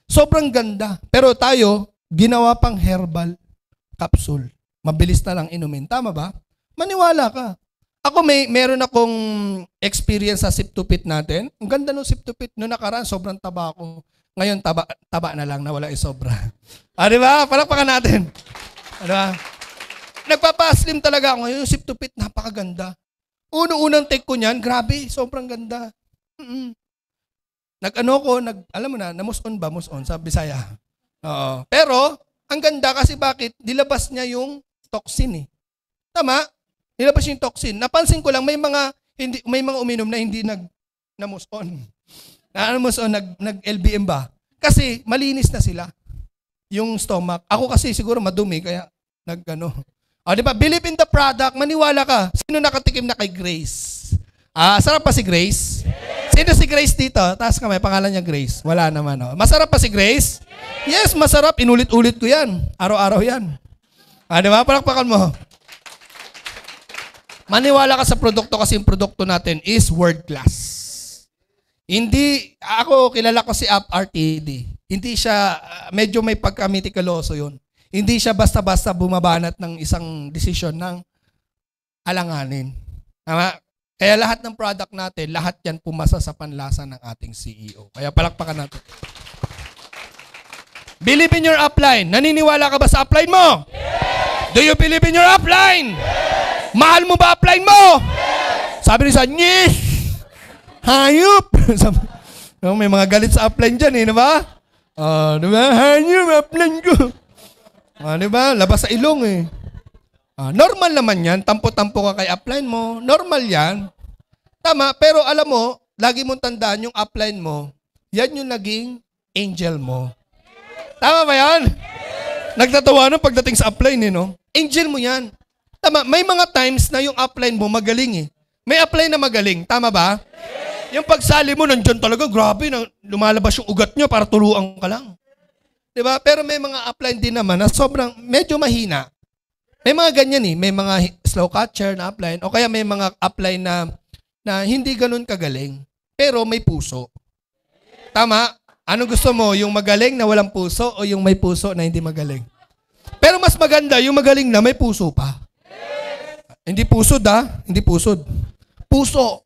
Sobrang ganda. Pero tayo, ginawa pang herbal capsule. Mabilis na lang inumin. Tama ba? Maniwala ka. Ako may meron akong experience sa sip to pit natin. Ang ganda ng pit no nakaraan, sobrang taba ako. Ngayon taba taba na lang, nawala yung sobra. Ah, di ba? Palakpakan natin. Ano ba? Nagpapaslim talaga ako. Yung sip to pit, napakaganda. Uno-unang take ko niyan, grabe, sobrang ganda. Mm-mm. Nag-ano ko, nag, alam mo na, namuson ba? Muson sa Bisaya. Oo. Pero, ang ganda kasi bakit? nilabas niya yung toxin eh. Tama? Nilabas yung toxin. Napansin ko lang may mga hindi may mga uminom na hindi nag na move on. Na ano, move on nag nag LBM ba? Kasi malinis na sila yung stomach. Ako kasi siguro madumi kaya nagano. O, oh, di ba? Believe in the product. Maniwala ka. Sino nakatikim na kay Grace? Ah, sarap pa si Grace? Yes. Sino si Grace dito? Taas kamay, pangalan niya Grace. Wala naman. Oh. Masarap pa si Grace? yes masarap. Inulit-ulit ko yan. Araw-araw yan. Ano ba? Palakpakan mo. Maniwala ka sa produkto kasi yung produkto natin is world class. Hindi, ako kilala ko si App RTD. Hindi siya, ah, medyo may pagka yun. Hindi siya basta-basta bumabanat ng isang desisyon ng alanganin. Tama? Kaya lahat ng product natin, lahat yan pumasa sa panlasa ng ating CEO. Kaya palakpakan natin. Believe in your upline. Naniniwala ka ba sa upline mo? Yes! Do you believe in your upline? Yes! Mahal mo ba upline mo? Yes! Sabi ni sa, yes! Hayop! Oh, may mga galit sa upline dyan eh, di ba? Uh, di ba? Hayop, upline ko. Uh, di ba? Labas sa ilong eh. Uh, normal naman yan. Tampo-tampo ka kay upline mo. Normal yan. Tama, pero alam mo, lagi mong tandaan yung upline mo, yan yung naging angel mo. Tama ba yan? Nagtatawa Nagtatawanan pagdating sa upline eh, no? Angel mo yan. Tama, may mga times na yung upline mo magaling eh. May upline na magaling, tama ba? Yung pagsali mo, nandiyan talaga, grabe, na, lumalabas yung ugat niya para turuan ka lang. Di ba? Pero may mga upline din naman na sobrang, medyo mahina. May mga ganyan eh. May mga slow catcher na upline o kaya may mga upline na na hindi ganun kagaling pero may puso. Tama? Ano gusto mo? Yung magaling na walang puso o yung may puso na hindi magaling? Pero mas maganda yung magaling na may puso pa. Yes! Hindi pusod ha? Hindi pusod. Puso.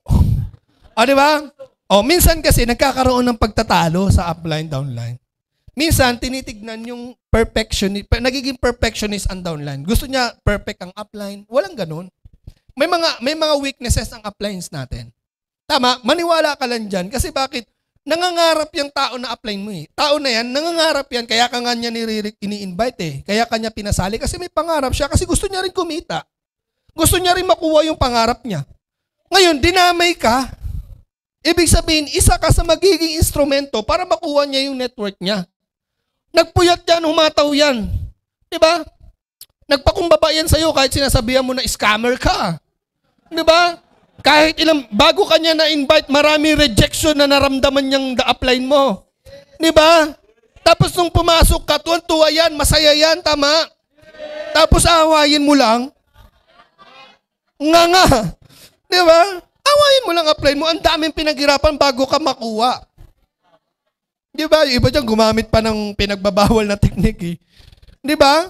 O, di ba? O, minsan kasi nagkakaroon ng pagtatalo sa upline, downline. Minsan, tinitignan yung perfectionist, nagiging perfectionist ang downline. Gusto niya perfect ang upline. Walang ganun. May mga, may mga weaknesses ang uplines natin. Tama, maniwala ka lang dyan. Kasi bakit? nangangarap yung tao na apply mo eh. Tao na yan, nangangarap yan, kaya ka nga niya ini-invite eh. Kaya kanya pinasali kasi may pangarap siya kasi gusto niya rin kumita. Gusto niya rin makuha yung pangarap niya. Ngayon, dinamay ka. Ibig sabihin, isa ka sa magiging instrumento para makuha niya yung network niya. Nagpuyat yan, humataw yan. ba? Diba? Nagpakumbaba yan sa'yo kahit sinasabihan mo na scammer ka. ba? Diba? Kahit ilang, bago ka niya na-invite, marami rejection na naramdaman niyang the apply mo. Di ba? Tapos nung pumasok ka, tuwan-tuwa yan, masaya yan, tama? Tapos awayin mo lang. Nga nga. Di ba? Awayin mo lang apply mo. Ang daming pinaghirapan bago ka makuha. Di ba? Yung iba dyan gumamit pa ng pinagbabawal na teknik eh. Di ba?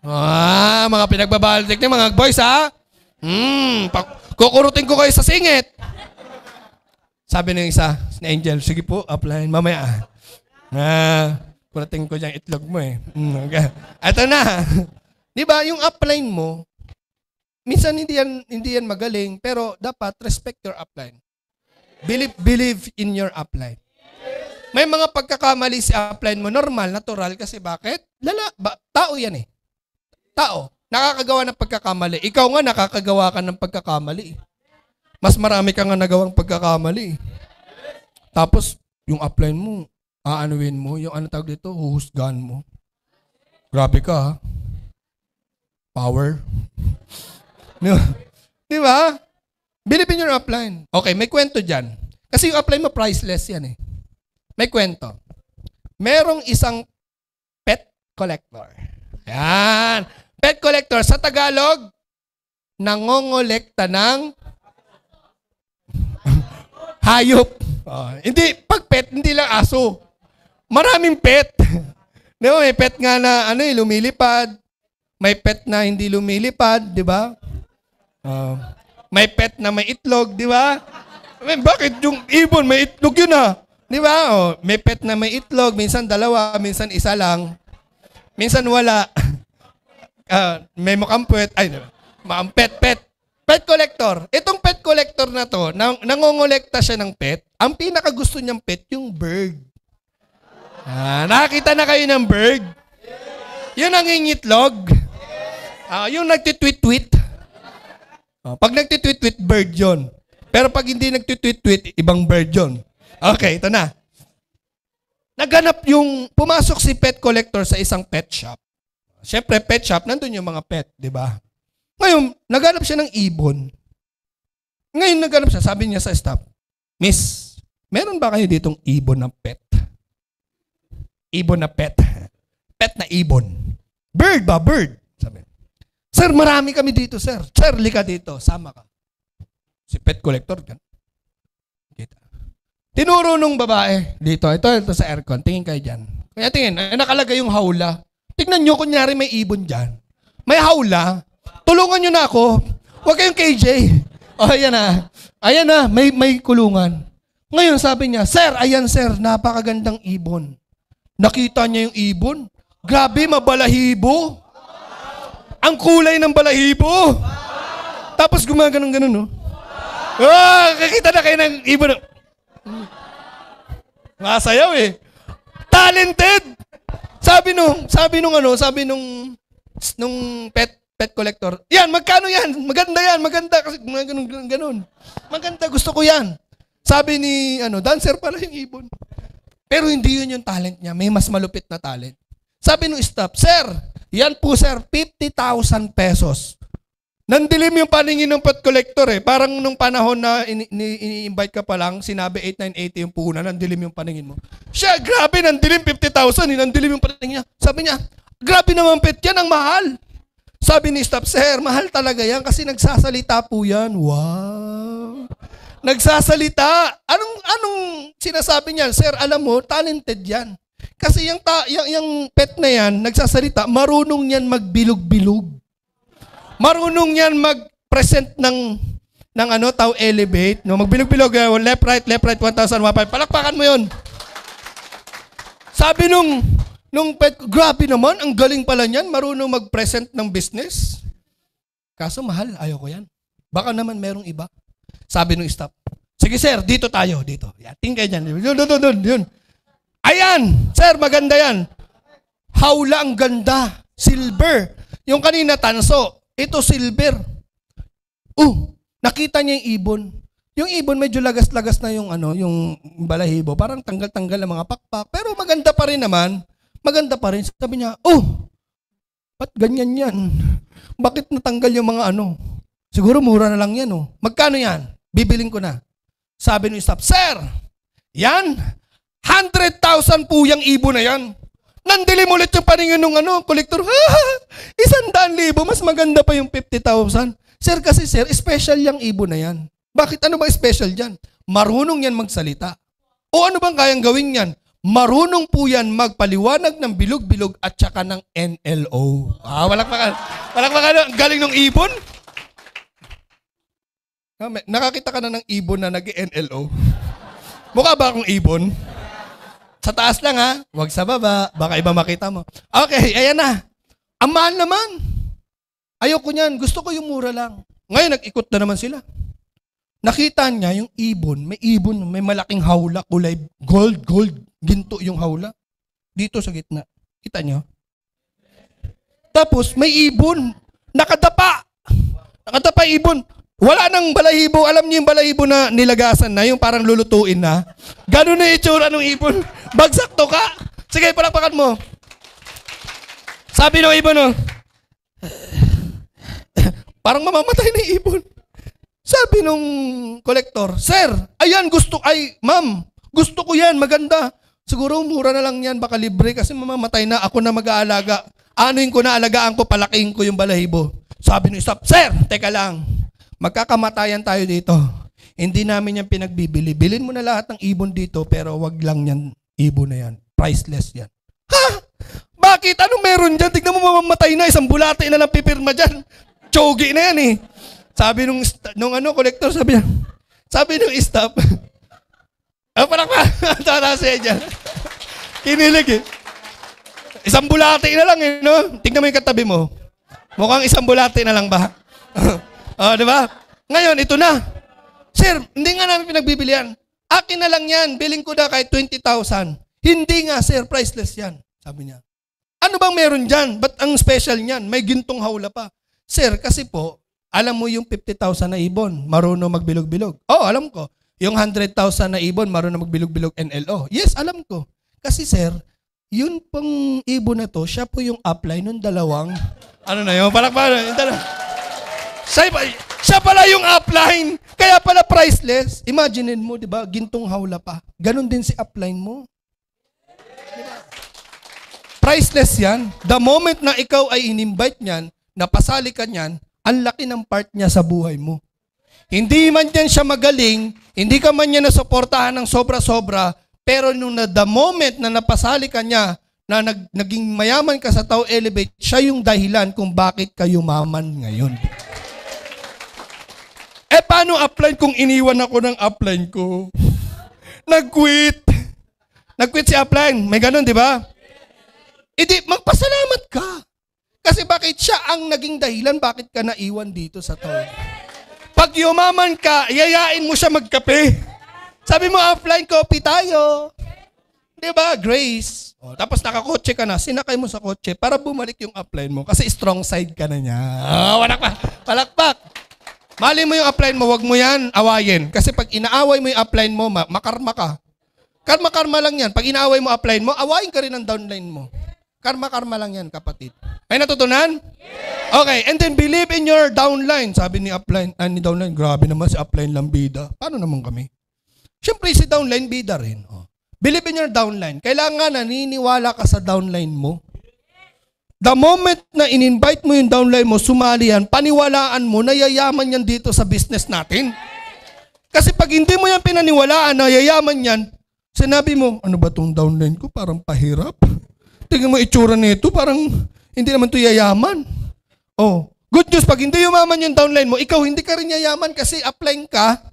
Ah, mga pinagbabawal na teknik, mga boys ha? Hmm, pa- Kukurutin ko kayo sa singit. Sabi ng isa, si Angel, sige po, applyin mamaya. Na, ah, kurating ko yung itlog mo eh. Ito mm, na. Di ba, yung upline mo, minsan hindi yan, hindi yan magaling, pero dapat respect your upline. Believe, believe in your upline. May mga pagkakamali si upline mo, normal, natural, kasi bakit? Lala, ba, tao yan eh. Tao nakakagawa ng pagkakamali. Ikaw nga, nakakagawa ka ng pagkakamali. Mas marami ka nga nagawang pagkakamali. Tapos, yung upline mo, aanuin mo, yung ano tawag dito, huhusgan mo. Grabe ka, ha? Power. Di ba? Bilipin yung upline. Okay, may kwento dyan. Kasi yung upline mo, priceless yan eh. May kwento. Merong isang pet collector. Yan. Pet collector sa Tagalog, nangongolekta ng hayop. Uh, hindi, pag pet, hindi lang aso. Maraming pet. di ba, may pet nga na ano, eh, lumilipad. May pet na hindi lumilipad, di ba? Uh, may pet na may itlog, di ba? bakit yung ibon may itlog yun ah? Di ba? Oh, may pet na may itlog, minsan dalawa, minsan isa lang. Minsan wala uh, may mukhang ay, mukhang pet, pet. collector. Itong pet collector na to, nang, nangongolekta siya ng pet. Ang pinaka gusto niyang pet, yung bird. Ah, nakakita na kayo ng bird? Yung nangingitlog. Ah, yung nagtitweet-tweet. Ah, pag nagtitweet-tweet, bird yon. Pero pag hindi nagtitweet-tweet, ibang bird yon. Okay, ito na. Naganap yung, pumasok si pet collector sa isang pet shop. Siyempre, pet shop, nandun yung mga pet, di ba? Ngayon, naghanap siya ng ibon. Ngayon, naghanap siya. Sabi niya sa staff, Miss, meron ba kayo ditong ibon na pet? Ibon na pet. Pet na ibon. Bird ba? Bird. Sabi. Sir, marami kami dito, sir. Sir, lika dito. Sama ka. Si pet collector, ganun. Kita. Tinuro nung babae dito. Ito, ito sa aircon. Tingin kayo dyan. Kaya tingin, ay, eh, nakalagay yung hawla. Tingnan nyo, kunyari may ibon dyan. May hawla. Tulungan nyo na ako. Huwag kayong KJ. O, oh, ayan na. Ayan na, may, may kulungan. Ngayon, sabi niya, Sir, ayan sir, napakagandang ibon. Nakita niya yung ibon. Grabe, mabalahibo. Ang kulay ng balahibo. Tapos gumaganong-ganon, no? Oh, kakita na kayo ng ibon. Masayaw eh. Talented! Sabi nung, sabi nung ano, sabi nung, nung pet, pet collector, yan, magkano yan? Maganda yan, maganda. Kasi ganun, ganun, ganun. Maganda, gusto ko yan. Sabi ni, ano, dancer pala yung ibon. Pero hindi yun yung talent niya. May mas malupit na talent. Sabi nung staff, Sir, yan po sir, 50,000 pesos. Nandilim yung paningin ng pot collector eh. Parang nung panahon na ini-invite ka pa lang, sinabi 8980 yung puhunan, nandilim yung paningin mo. Siya, grabe, nandilim 50,000, eh, nandilim yung paningin niya. Sabi niya, grabe naman pet yan, ang mahal. Sabi ni staff, sir, mahal talaga yan kasi nagsasalita po yan. Wow. Nagsasalita. Anong, anong sinasabi niyan? Sir, alam mo, talented yan. Kasi yung, ta, yung, yung pet na yan, nagsasalita, marunong yan magbilog-bilog. Marunong yan mag-present ng ng ano, tao elevate, no? Magbilog-bilog, uh, left right, left right 1015. Palakpakan mo 'yon. Sabi nung nung pet, grabe naman, ang galing pala niyan, marunong mag-present ng business. Kaso mahal, ayaw ko 'yan. Baka naman merong iba. Sabi nung staff, Sige sir, dito tayo, dito. Yeah, tingkay niyan. Yun, yun, yun, yun. Ayan, sir, maganda yan. Hawla ang ganda. Silver. Yung kanina, tanso. Ito silver. Uh, nakita niya yung ibon. Yung ibon medyo lagas-lagas na yung ano, yung balahibo. Parang tanggal-tanggal ang mga pakpak. Pero maganda pa rin naman. Maganda pa rin. Sabi niya, oh, ba't ganyan yan? Bakit natanggal yung mga ano? Siguro mura na lang yan, oh. Magkano yan? Bibiling ko na. Sabi ni staff, Sir, yan, 100,000 po yung ibon na yan. Nandilim ulit yung paningin ng ano, kolektor. Ha! Isang daan libo, mas maganda pa yung 50,000. Sir, kasi sir, special yung ibo na yan. Bakit ano ba special dyan? Marunong yan magsalita. O ano bang kayang gawin yan? Marunong po yan magpaliwanag ng bilog-bilog at saka ng NLO. Ah, walakpakan. Walakpakan. Galing ng ibon. Nakakita ka na ng ibon na nag-NLO? Mukha ba akong ibon? Sa taas lang ha. Huwag sa baba. Baka iba makita mo. Okay, ayan na. Ang mahal naman. Ayoko niyan. Gusto ko yung mura lang. Ngayon, nag-ikot na naman sila. Nakita niya yung ibon. May ibon. May malaking hawla. Kulay gold, gold. Ginto yung hawla. Dito sa gitna. Kita niyo? Tapos, may ibon. Nakadapa. Nakadapa ibon. Wala nang balahibo. Alam niyo yung balahibo na nilagasan na, yung parang lulutuin na. Ganun na itsura ng ibon. Bagsak to ka. Sige, palakpakan mo. Sabi ng ibon, no, oh. parang mamamatay na ibon. Sabi nung kolektor, Sir, ayan gusto, ay ma'am, gusto ko yan, maganda. Siguro mura na lang yan, baka libre kasi mamamatay na, ako na mag-aalaga. Anoin ko na, alagaan ko, palakiin ko yung balahibo. Sabi nung isa, Sir, teka lang, magkakamatayan tayo dito. Hindi namin yan pinagbibili. Bilin mo na lahat ng ibon dito, pero wag lang yan Ibon na yan. Priceless yan. Ha? Bakit? Anong meron dyan? Tignan mo mamamatay na. Isang bulate na lang pipirma dyan. Chogi na yan eh. Sabi nung, nung ano, collector, sabi niya, sabi nung staff, ah, parang pa, tara siya dyan. Kinilig eh. Isang bulate na lang eh, no? Tignan mo yung katabi mo. Mukhang isang bulate na lang ba? oh, di ba? Ngayon, ito na. Sir, hindi nga namin pinagbibilian. Akin na lang yan, biling ko na kahit 20,000. Hindi nga, sir, priceless yan, sabi niya. Ano bang meron dyan? Ba't ang special niyan? May gintong hawla pa. Sir, kasi po, alam mo yung 50,000 na ibon, marunong magbilog-bilog. oh, alam ko. Yung 100,000 na ibon, marunong magbilog-bilog NLO. Yes, alam ko. Kasi sir, yun pong ibon na to, siya po yung apply nung dalawang, ano na yun, palakpakan, yung dalawang. Siya, siya pala yung upline. Kaya pala priceless. Imagine mo, di ba? Gintong hawla pa. Ganon din si upline mo. Priceless yan. The moment na ikaw ay in-invite niyan, napasali ka niyan, ang laki ng part niya sa buhay mo. Hindi man yan siya magaling, hindi ka man niya nasuportahan ng sobra-sobra, pero nung na the moment na napasali ka niya, na nag, naging mayaman ka sa tao elevate, siya yung dahilan kung bakit kayo yumaman ngayon. Eh, paano upline kung iniwan ako ng upline ko? Nag-quit. Nag-quit si upline. May ganun, di ba? E di, magpasalamat ka. Kasi bakit siya ang naging dahilan bakit ka naiwan dito sa town? Pag yumaman ka, yayain mo siya magkape. Sabi mo, offline coffee tayo. Di ba? Grace. O, oh, tapos nakakotse ka na, sinakay mo sa kotse para bumalik yung offline mo kasi strong side ka na niya. Oh, walakpak, walakpak. Mali mo yung upline mo, wag mo yan awayin. Kasi pag inaaway mo yung upline mo, makarma ka. Karma-karma lang yan. Pag inaaway mo upline mo, awayin ka rin ng downline mo. Karma-karma lang yan, kapatid. May natutunan? Okay, and then believe in your downline. Sabi ni upline, ah, ni downline, grabe naman si upline lang bida. Paano naman kami? Siyempre, si downline bida rin. Oh. Believe in your downline. Kailangan naniniwala ka sa downline mo. The moment na in-invite mo yung downline mo, sumali yan, paniwalaan mo, nayayaman yan dito sa business natin. Kasi pag hindi mo yan pinaniwalaan, nayayaman yan, sinabi mo, ano ba tong downline ko? Parang pahirap. Tingin mo itsura nito, parang hindi naman to yayaman. Oh, good news, pag hindi yumaman yung downline mo, ikaw hindi ka rin yayaman kasi applying ka.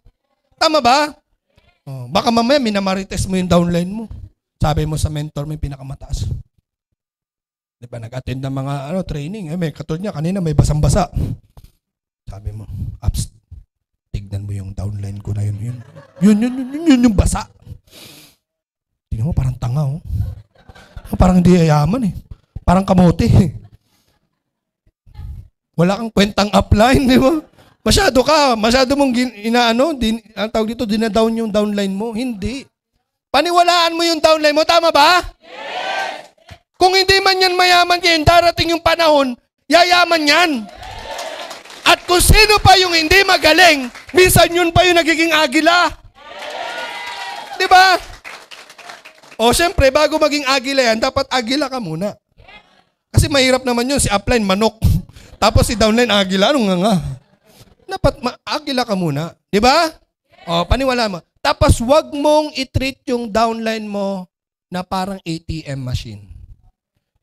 Tama ba? Oh, baka mamaya minamarites mo yung downline mo. Sabi mo sa mentor mo yung pinakamataas. Di ba, nag-attend ng mga ano, training. Eh, may katulad niya, kanina may basang-basa. Sabi mo, ups, tignan mo yung downline ko na yun. Yun, yun, yun, yun, yun, yun yung basa. Tingnan mo, parang tanga, oh. Parang hindi yayaman, eh. Parang kamote, eh. Wala kang kwentang upline, di ba? Masyado ka, masyado mong gin, inaano, din, ang tawag dito, dinadown yung downline mo. Hindi. Paniwalaan mo yung downline mo, tama ba? Yeah! Kung hindi man yan mayaman ngayon, darating yung panahon, yayaman yan. At kung sino pa yung hindi magaling, minsan yun pa yung nagiging agila. Di ba? O siyempre, bago maging agila yan, dapat agila ka muna. Kasi mahirap naman yun, si upline manok. Tapos si downline agila, ano nga nga. Dapat ma-agila ka muna. Di ba? O, paniwala mo. Tapos wag mong itreat yung downline mo na parang ATM machine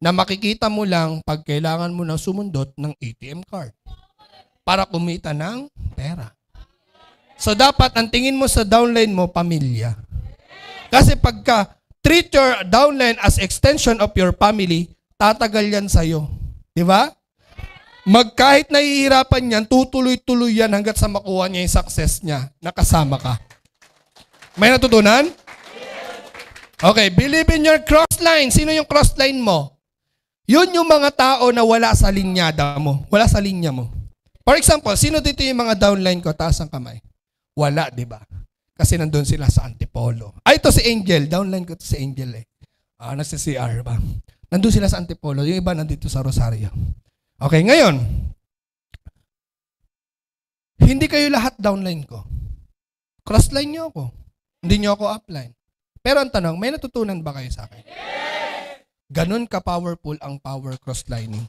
na makikita mo lang pag kailangan mo na sumundot ng ATM card para kumita ng pera. So dapat ang tingin mo sa downline mo, pamilya. Kasi pagka treat your downline as extension of your family, tatagal yan sa'yo. Di ba? Magkahit nahihirapan yan, tutuloy-tuloy yan hanggat sa makuha niya yung success niya. Nakasama ka. May natutunan? Okay, believe in your cross line. Sino yung cross line mo? Yun yung mga tao na wala sa linyada mo, wala sa linya mo. For example, sino dito yung mga downline ko, taas ang kamay? Wala, di ba? Kasi nandun sila sa Antipolo. Ay, ah, ito si Angel. Downline ko to si Angel eh. Ah, nasa CR ba? Nandun sila sa Antipolo. Yung iba nandito sa Rosario. Okay, ngayon. Hindi kayo lahat downline ko. Crossline niyo ako. Hindi niyo ako upline. Pero ang tanong, may natutunan ba kayo sa akin? Yeah! Ganon ka-powerful ang power cross-lining.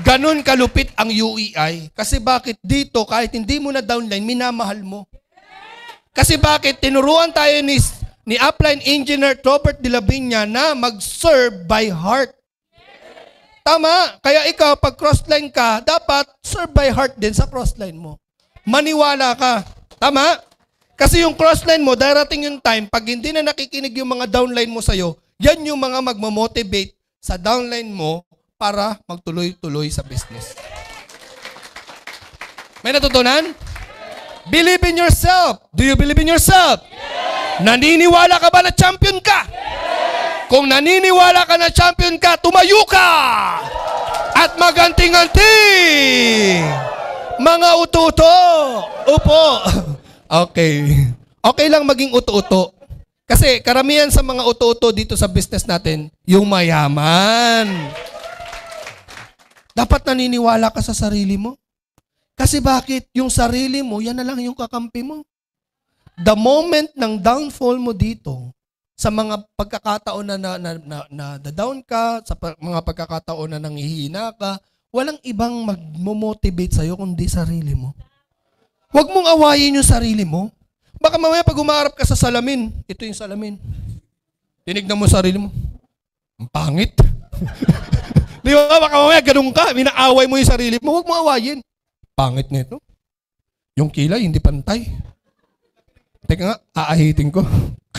Ganon kalupit ang UEI. Kasi bakit dito, kahit hindi mo na downline, minamahal mo. Kasi bakit tinuruan tayo ni, ni upline engineer Robert de Lavinia na mag-serve by heart. Tama. Kaya ikaw, pag crossline ka, dapat serve by heart din sa crossline mo. Maniwala ka. Tama? Kasi yung crossline mo, darating yung time, pag hindi na nakikinig yung mga downline mo sa'yo, yan yung mga magmamotivate sa downline mo para magtuloy-tuloy sa business. May natutunan? Believe in yourself. Do you believe in yourself? Yes! Naniniwala ka ba na champion ka? Yes! Kung naniniwala ka na champion ka, tumayo ka! At maganting-anting! Mga ututo! Upo! Okay. Okay lang maging uto-uto. Kasi karamihan sa mga uto-uto dito sa business natin, yung mayaman. Dapat naniniwala ka sa sarili mo. Kasi bakit? Yung sarili mo, yan na lang yung kakampi mo. The moment ng downfall mo dito, sa mga pagkakataon na na, na, na, na, na down ka, sa mga pagkakataon na nanghihina ka, walang ibang magmo-motivate sa'yo kundi sarili mo. Huwag mong awayin yung sarili mo. Baka mamaya pag umaharap ka sa salamin, ito yung salamin. Tinignan mo sarili mo. Ang pangit. Di ba? Baka mamaya ganun ka. Minaaway mo yung sarili mo. Huwag mo awayin. Pangit nito. Yung kilay, hindi pantay. Teka nga, aahitin ko.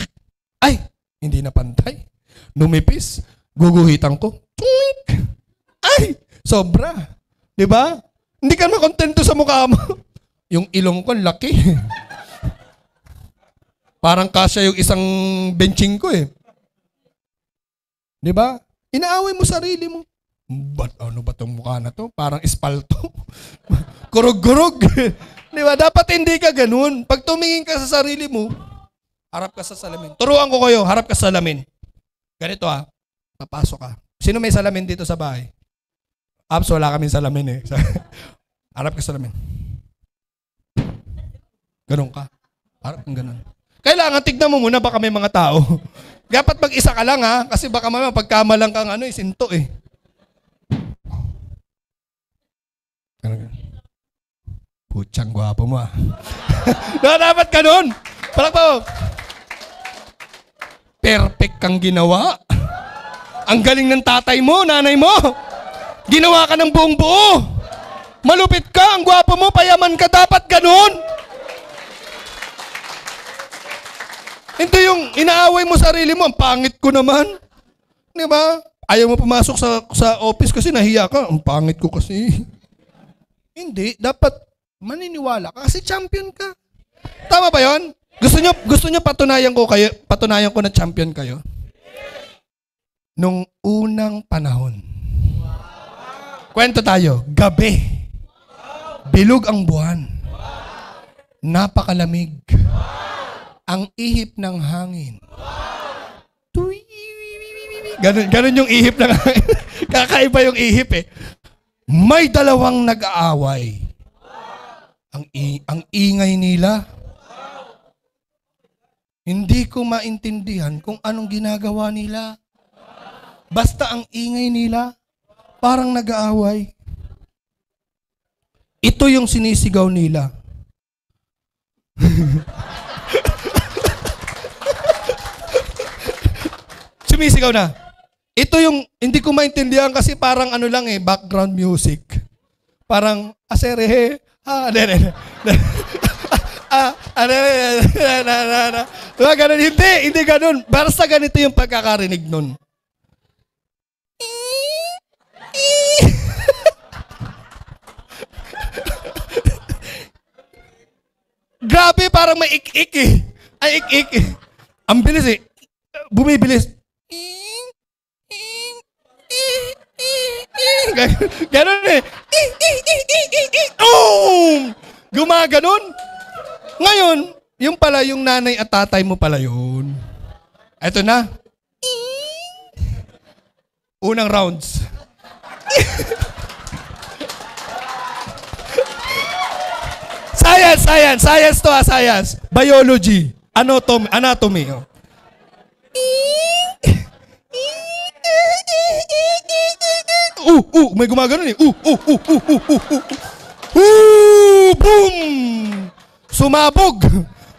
Ay, hindi na pantay. Numipis. Guguhitan ko. Ay, sobra. Di ba? Hindi ka makontento sa mukha mo. Yung ilong ko, laki. Parang kasya yung isang benching ko eh. Di ba? Inaaway mo sarili mo. But, ano ba itong mukha na to? Parang espalto. Kurog-kurog. Di ba? Dapat hindi ka ganun. Pag tumingin ka sa sarili mo, harap ka sa salamin. Turuan ko kayo, harap ka sa salamin. Ganito ah, papasok ka. Sino may salamin dito sa bahay? Abs, wala kaming salamin eh. harap ka sa salamin. Ganon ka. Parang ganon. Kailangan tignan mo muna baka may mga tao. Dapat mag-isa ka lang ha, kasi baka mamaya pagkamalang kang ano, isinto eh. eh. Putsang gwapo mo ah. dapat ganun. Parang po. Perfect kang ginawa. Ang galing ng tatay mo, nanay mo. Ginawa ka ng buong buo. Malupit ka, ang gwapo mo, payaman ka, dapat ganun. Hindi yung inaaway mo sarili mo, ang pangit ko naman. Di ba? Ayaw mo pumasok sa, sa office kasi nahiya ka, ang pangit ko kasi. Hindi, dapat maniniwala ka kasi champion ka. Tama ba yon? Gusto nyo, gusto nyo patunayan ko kayo, patunayan ko na champion kayo? Nung unang panahon. Kwento tayo, gabi. Bilog ang buwan. Napakalamig. Wow! ang ihip ng hangin. Ganun, ganun yung ihip ng hangin. Kakaiba yung ihip eh. May dalawang nag-aaway. Ang, i- ang ingay nila. Hindi ko maintindihan kung anong ginagawa nila. Basta ang ingay nila, parang nag-aaway. Ito yung sinisigaw nila. sumisigaw na. Ito yung, hindi ko maintindihan kasi parang ano lang eh, background music. Parang, aserehe, ha, ne, ne, ne. Ah, ano, na, na, na, na. Ganun, hindi, hindi ganun. Basta ganito yung pagkakarinig nun. Grabe, parang may ik-ik eh. Ay, ik-ik eh. Ang bilis eh. Bumibilis. Ganon eh. Boom! Gumaganon. Ngayon, yung pala yung nanay at tatay mo pala yun. Eto na. Unang rounds. science, science, science to ah, science. Biology. Anatomy. anatomy oh. Uh, uh, may gumagano eh. Uh, uh, uh, uh, uh, uh, uh. Uh, boom! Sumabog.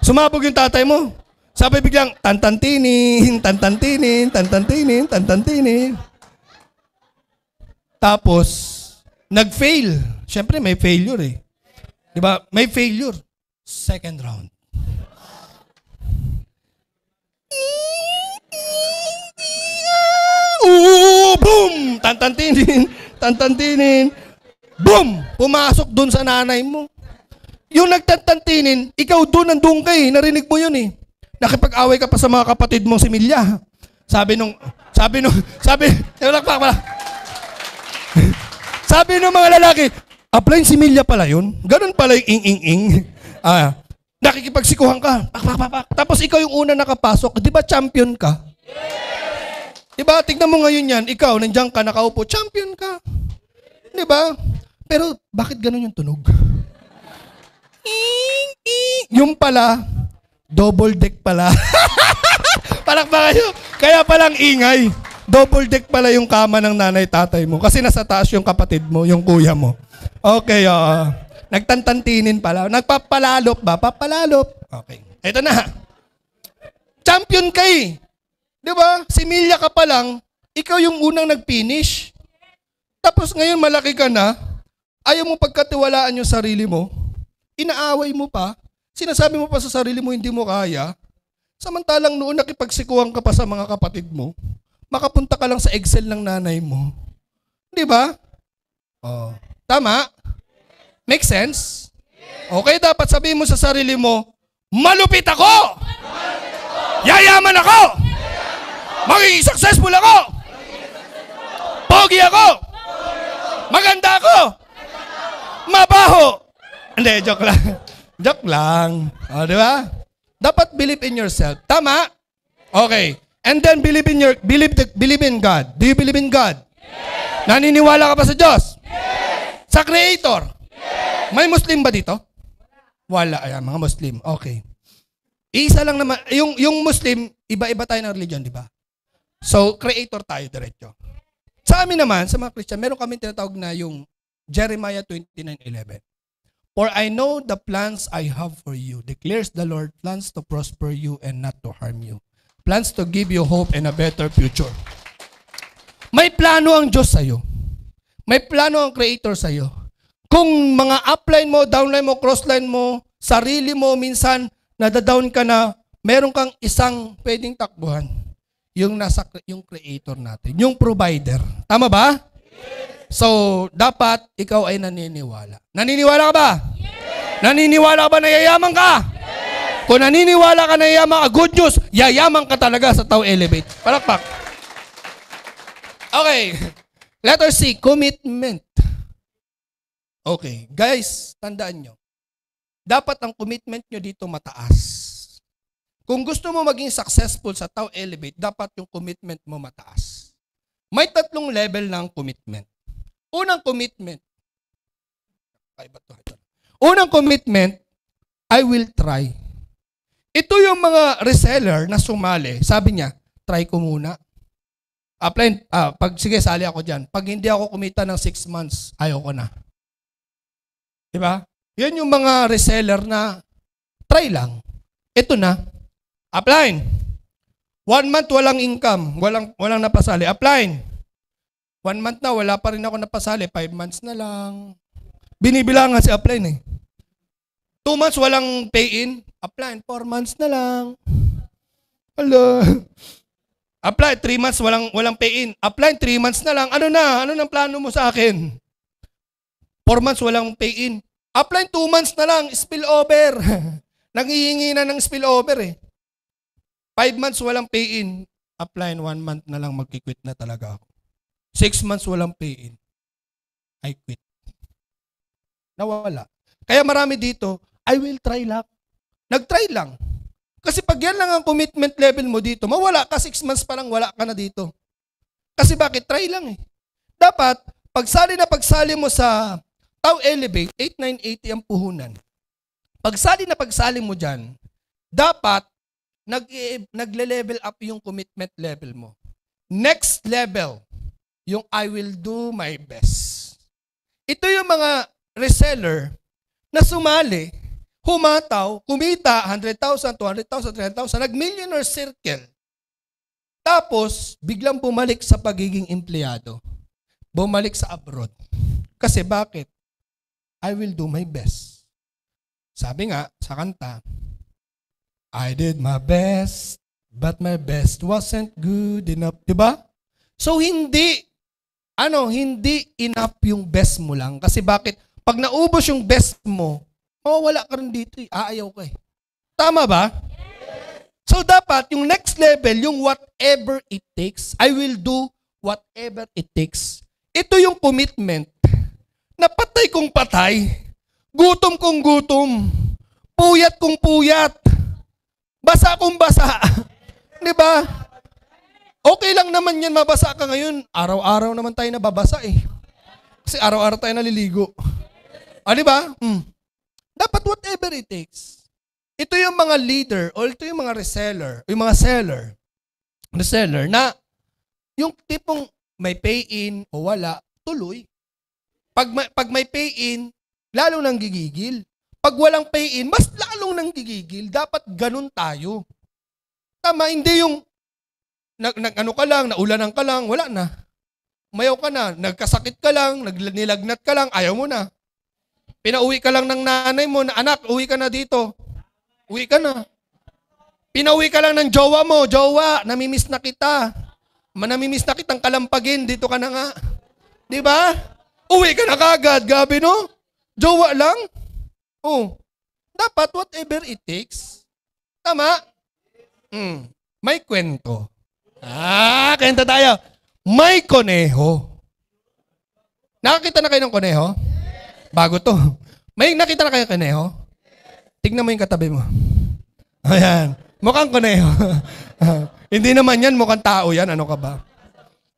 Sumabog yung tatay mo. Sabi biglang, tantantinin, tantantinin, tantantinin, tantantinin. Tapos, nag-fail. Siyempre, may failure eh. Di ba? May failure. Second round. Oo, boom! Tantantinin, tantantinin. Boom! Pumasok doon sa nanay mo. Yung nagtantantinin, ikaw doon, nandun ka eh. Narinig mo yun eh. Nakipag-away ka pa sa mga kapatid mong si Milya. Sabi nung, sabi nung, sabi, nalakpak eh, pala. sabi nung mga lalaki, applying si Milya pala yun. Ganun pala yung ing-ing-ing. Ah, nakikipagsikuhan ka. Pak, pak, pak, pak. Tapos ikaw yung una nakapasok. Di ba champion ka? Yeah! Diba? Tignan mo ngayon yan, ikaw, nandiyan ka, nakaupo, champion ka. Diba? Pero bakit ganun yung tunog? yung pala, double deck pala. Parang ba kayo? Kaya palang ingay. Double deck pala yung kama ng nanay tatay mo. Kasi nasa taas yung kapatid mo, yung kuya mo. Okay, Uh, nagtantantinin pala. Nagpapalalop ba? Papalalop. Okay. Ito na. Champion ka eh. Di ba? Si Milya ka pa lang, ikaw yung unang nag-finish. Tapos ngayon malaki ka na, ayaw mo pagkatiwalaan yung sarili mo, inaaway mo pa, sinasabi mo pa sa sarili mo hindi mo kaya, samantalang noon nakipagsikuhan ka pa sa mga kapatid mo, makapunta ka lang sa Excel ng nanay mo. Di ba? Oh. Tama? Make sense? Okay, dapat sabihin mo sa sarili mo, malupit ako! Malupit ako! Yayaman ako! Magiging successful ako. Pogi ako. Maganda ako. Mabaho. Hindi, joke lang. joke lang. O, di ba? Dapat believe in yourself. Tama? Okay. And then believe in your believe the, believe in God. Do you believe in God? Yes. Naniniwala ka ba sa Diyos? Yes. Sa Creator? Yes. May Muslim ba dito? Wala. Ayan, mga Muslim. Okay. Isa lang naman. Yung, yung Muslim, iba-iba tayo ng religion, di ba? So, creator tayo diretso. Sa amin naman, sa mga Christian, meron kami tinatawag na yung Jeremiah 29.11. For I know the plans I have for you, declares the Lord, plans to prosper you and not to harm you. Plans to give you hope and a better future. May plano ang Diyos sa'yo. May plano ang Creator sa'yo. Kung mga upline mo, downline mo, crossline mo, sarili mo, minsan nadadown ka na, meron kang isang pwedeng takbuhan yung nasa yung creator natin, yung provider. Tama ba? Yes. So, dapat ikaw ay naniniwala. Naniniwala ka ba? Yes. Naniniwala ka ba na yayaman ka? Yes. Kung naniniwala ka na yayaman ka, good news, yayaman ka talaga sa Tao Elevate. Palakpak. Okay. Letter C, commitment. Okay. Guys, tandaan nyo. Dapat ang commitment nyo dito mataas. Kung gusto mo maging successful sa Tao Elevate, dapat yung commitment mo mataas. May tatlong level ng commitment. Unang commitment, Unang commitment, I will try. Ito yung mga reseller na sumali. Sabi niya, try ko muna. Apply, ah, pag sige, sali ako dyan. Pag hindi ako kumita ng 6 months, ayoko ko na. Diba? Yan yung mga reseller na try lang. Ito na, Upline. One month walang income, walang, walang napasali. Upline. One month na, wala pa rin ako napasali. Five months na lang. Binibilangan si upline eh. Two months walang pay-in. Upline, four months na lang. Hello. Apply, three months, walang, walang pay-in. Apply, three months na lang. Ano na? Ano nang plano mo sa akin? Four months, walang pay-in. Apply, two months na lang. Spill over. Nangihingi na ng spill over eh. Five months walang pay-in. Apply in one month na lang magkikwit na talaga ako. Six months walang pay-in. I quit. Nawala. Kaya marami dito, I will try lang. Nag-try lang. Kasi pag yan lang ang commitment level mo dito, mawala ka, six months pa lang, wala ka na dito. Kasi bakit? Try lang eh. Dapat, pagsali na pagsali mo sa Tau Elevate, 8980 ang puhunan. Pagsali na pagsali mo dyan, dapat nag nagle-level up yung commitment level mo. Next level, yung I will do my best. Ito yung mga reseller na sumali, humataw, kumita 100,000, 200,000, 300,000, nag-millionaire circle. Tapos, biglang bumalik sa pagiging empleyado. Bumalik sa abroad. Kasi bakit? I will do my best. Sabi nga sa kanta, I did my best, but my best wasn't good enough. Diba? So, hindi, ano, hindi enough yung best mo lang. Kasi bakit? Pag naubos yung best mo, mawawala ka rin dito. Eh. Aayaw ka eh. Tama ba? Yes. So, dapat yung next level, yung whatever it takes, I will do whatever it takes. Ito yung commitment na patay kong patay, gutom kong gutom, puyat kong puyat, Basa kung basa. Di ba? Okay lang naman yan, mabasa ka ngayon. Araw-araw naman tayo nababasa eh. Kasi araw-araw tayo naliligo. ah, di ba? Hmm. Dapat whatever it takes. Ito yung mga leader o ito yung mga reseller, yung mga seller, reseller na yung tipong may pay-in o wala, tuloy. Pag may, pag may pay-in, lalo nang gigigil. Pag walang pay-in, mas lalong nang gigigil. Dapat ganun tayo. Tama, hindi yung nag, nag ano ka lang, naulanan ka lang, wala na. Mayaw ka na, nagkasakit ka lang, nilagnat ka lang, ayaw mo na. Pinauwi ka lang ng nanay mo na anak, uwi ka na dito. Uwi ka na. Pinauwi ka lang ng jowa mo, jowa, namimiss na kita. Manamimiss na kitang kalampagin, dito ka na nga. Di ba? Uwi ka na kagad, gabi no? Jowa lang? Oh, dapat whatever it takes. Tama? Mm. May kwento. Ah, kanta tayo. May koneho. Nakakita na kayo ng koneho? Bago to. May nakita na kayo koneho? Tignan mo yung katabi mo. Ayan. Mukhang koneho. Hindi naman yan, mukhang tao yan. Ano ka ba?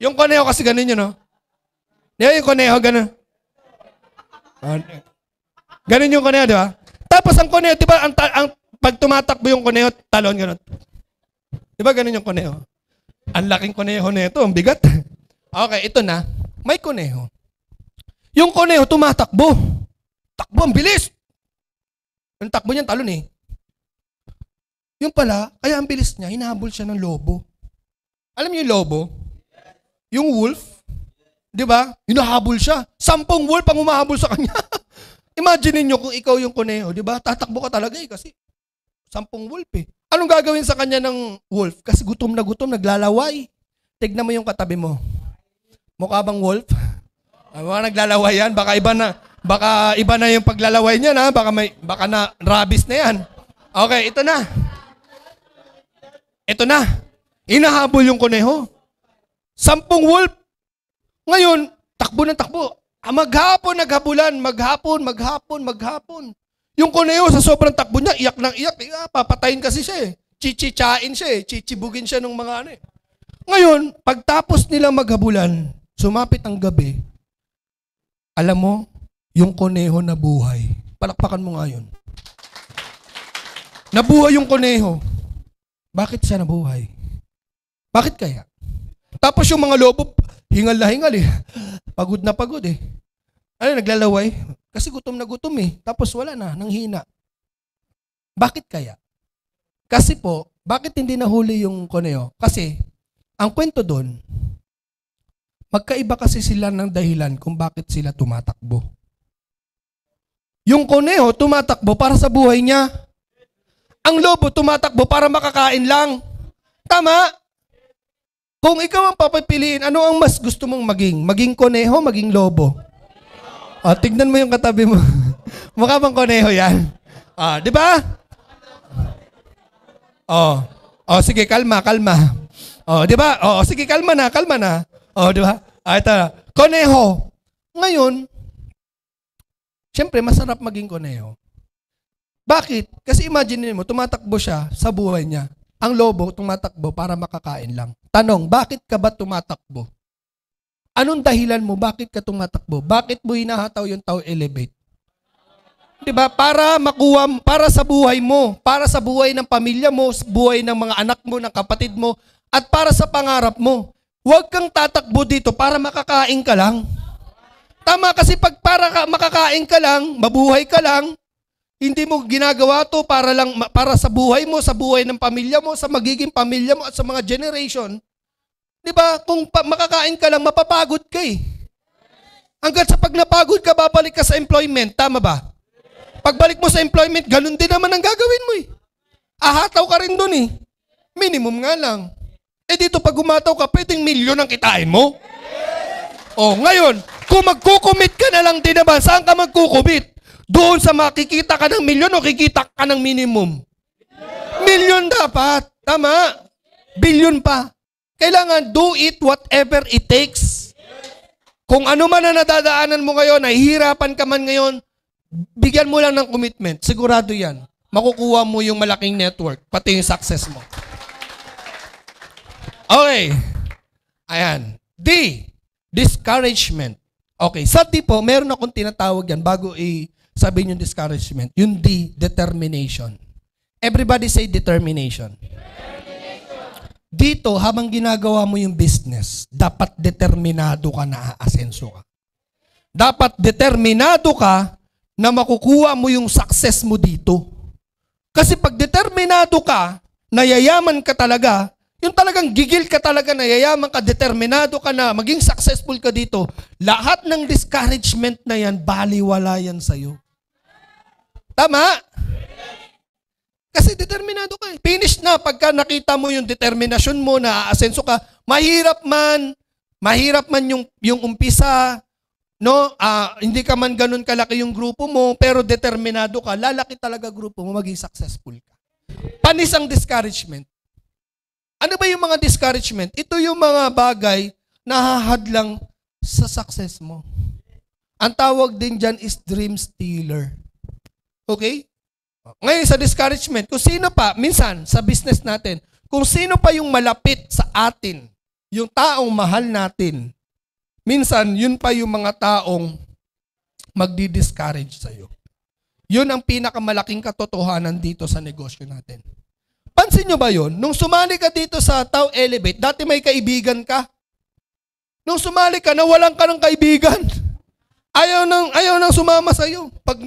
Yung koneho kasi ganun yun, no? Di yung koneho, ganun. Ano? Ganun yung kuneo, di ba? Tapos ang kuneo, di ba, ang, ang, pag tumatakbo yung kuneo, talon, ganun. Di ba ganun yung kuneo? Ang laking kuneo nito, ang bigat. okay, ito na. May kuneo. Yung kuneo tumatakbo. Takbo, ang bilis. Ang takbo niyan, talon eh. Yung pala, kaya ang bilis niya, hinahabol siya ng lobo. Alam niyo yung lobo? Yung wolf? Di ba? Hinahabol siya. Sampung wolf ang humahabol sa kanya. Imagine niyo kung ikaw yung kuneho, di ba? Tatakbo ka talaga eh kasi sampung wolf eh. Anong gagawin sa kanya ng wolf? Kasi gutom na gutom, naglalaway. Tignan mo yung katabi mo. Mukha bang wolf? Ang ah, mga naglalaway yan, baka iba na. Baka iba na yung paglalaway niya na, baka may baka na rabies na yan. Okay, ito na. Ito na. Inahabol yung kuneho. Sampung wolf. Ngayon, takbo ng takbo. Ah, maghapon naghabulan, maghapon, maghapon, maghapon. Yung kuneo sa sobrang takbo niya, iyak nang iyak, iyak eh, ah, papatayin kasi siya eh. Chichichain siya eh, chichibugin siya ng mga ano eh. Ngayon, pagtapos nila maghabulan, sumapit ang gabi, alam mo, yung kuneho na buhay. Palakpakan mo nga yun. Nabuhay yung kuneho. Bakit siya nabuhay? Bakit kaya? Tapos yung mga lobo, hingal na hingal eh. Pagod na pagod eh. Ano, naglalaway? Kasi gutom na gutom eh. Tapos wala na, nang hina. Bakit kaya? Kasi po, bakit hindi nahuli yung koneo? Oh? Kasi, ang kwento doon, magkaiba kasi sila ng dahilan kung bakit sila tumatakbo. Yung koneo oh, tumatakbo para sa buhay niya. Ang lobo tumatakbo para makakain lang. Tama? Kung ikaw ang papipiliin, ano ang mas gusto mong maging? Maging koneho, maging lobo? O, oh, ah, tignan mo yung katabi mo. Mukha bang koneho yan? Ah, di ba? Oh. Oh, sige, kalma, kalma. Oh, di ba? Oh, sige, kalma na, kalma na. Oh, di ba? Ah, ito. Koneho. Ngayon, Siyempre, masarap maging koneho. Bakit? Kasi imagine mo, tumatakbo siya sa buhay niya. Ang lobo tumatakbo para makakain lang. Tanong, bakit ka ba tumatakbo? Anong dahilan mo? Bakit ka tumatakbo? Bakit mo hinahataw yung tao elevate? 'Di ba? Para makuha para sa buhay mo, para sa buhay ng pamilya mo, buhay ng mga anak mo, ng kapatid mo, at para sa pangarap mo. Huwag kang tatakbo dito para makakain ka lang. Tama kasi pag para ka, makakain ka lang, mabuhay ka lang, hindi mo ginagawa to para lang para sa buhay mo, sa buhay ng pamilya mo, sa magiging pamilya mo at sa mga generation. 'Di ba? Kung pa- makakain ka lang, mapapagod ka eh. Hanggat sa pag napagod ka, babalik ka sa employment. Tama ba? Pagbalik mo sa employment, ganun din naman ang gagawin mo eh. Ahataw ka rin doon eh. Minimum nga lang. Eh dito pag umataw ka, pwedeng milyon ang kitain mo. Oh, ngayon, kung magkukumit ka na lang din naman, saan ka magkukumit? Doon sa makikita ka ng milyon o kikita ka ng minimum? Milyon dapat. Tama. Bilyon pa. Kailangan do it whatever it takes. Kung ano man na nadadaanan mo ngayon, nahihirapan ka man ngayon, bigyan mo lang ng commitment. Sigurado yan. Makukuha mo yung malaking network, pati yung success mo. Okay. Ayan. D. Discouragement. Okay. Sa D po, meron akong tinatawag yan bago i- Sabihin yung discouragement. Yung D, determination. Everybody say determination. determination. Dito, habang ginagawa mo yung business, dapat determinado ka na aasenso ka. Dapat determinado ka na makukuha mo yung success mo dito. Kasi pag determinado ka, nayayaman ka talaga, yung talagang gigil ka talaga, nayayaman ka, determinado ka na, maging successful ka dito, lahat ng discouragement na yan, baliwala yan sa'yo. Tama? Kasi determinado ka eh. Finish na pagka nakita mo yung determinasyon mo na aasenso ka. Mahirap man, mahirap man yung, yung umpisa, no? Uh, hindi ka man ganun kalaki yung grupo mo, pero determinado ka, lalaki talaga grupo mo, maging successful ka. Panis ang discouragement. Ano ba yung mga discouragement? Ito yung mga bagay na hahadlang sa success mo. Ang tawag din dyan is dream stealer. Okay? Ngayon sa discouragement, kung sino pa, minsan sa business natin, kung sino pa yung malapit sa atin, yung taong mahal natin, minsan yun pa yung mga taong magdi-discourage sa'yo. Yun ang pinakamalaking katotohanan dito sa negosyo natin. Pansin nyo ba yun? Nung sumali ka dito sa Tau Elevate, dati may kaibigan ka. Nung sumali ka, nawalan ka ng kaibigan. Ayaw nang, ayaw nang sumama sa'yo. Pag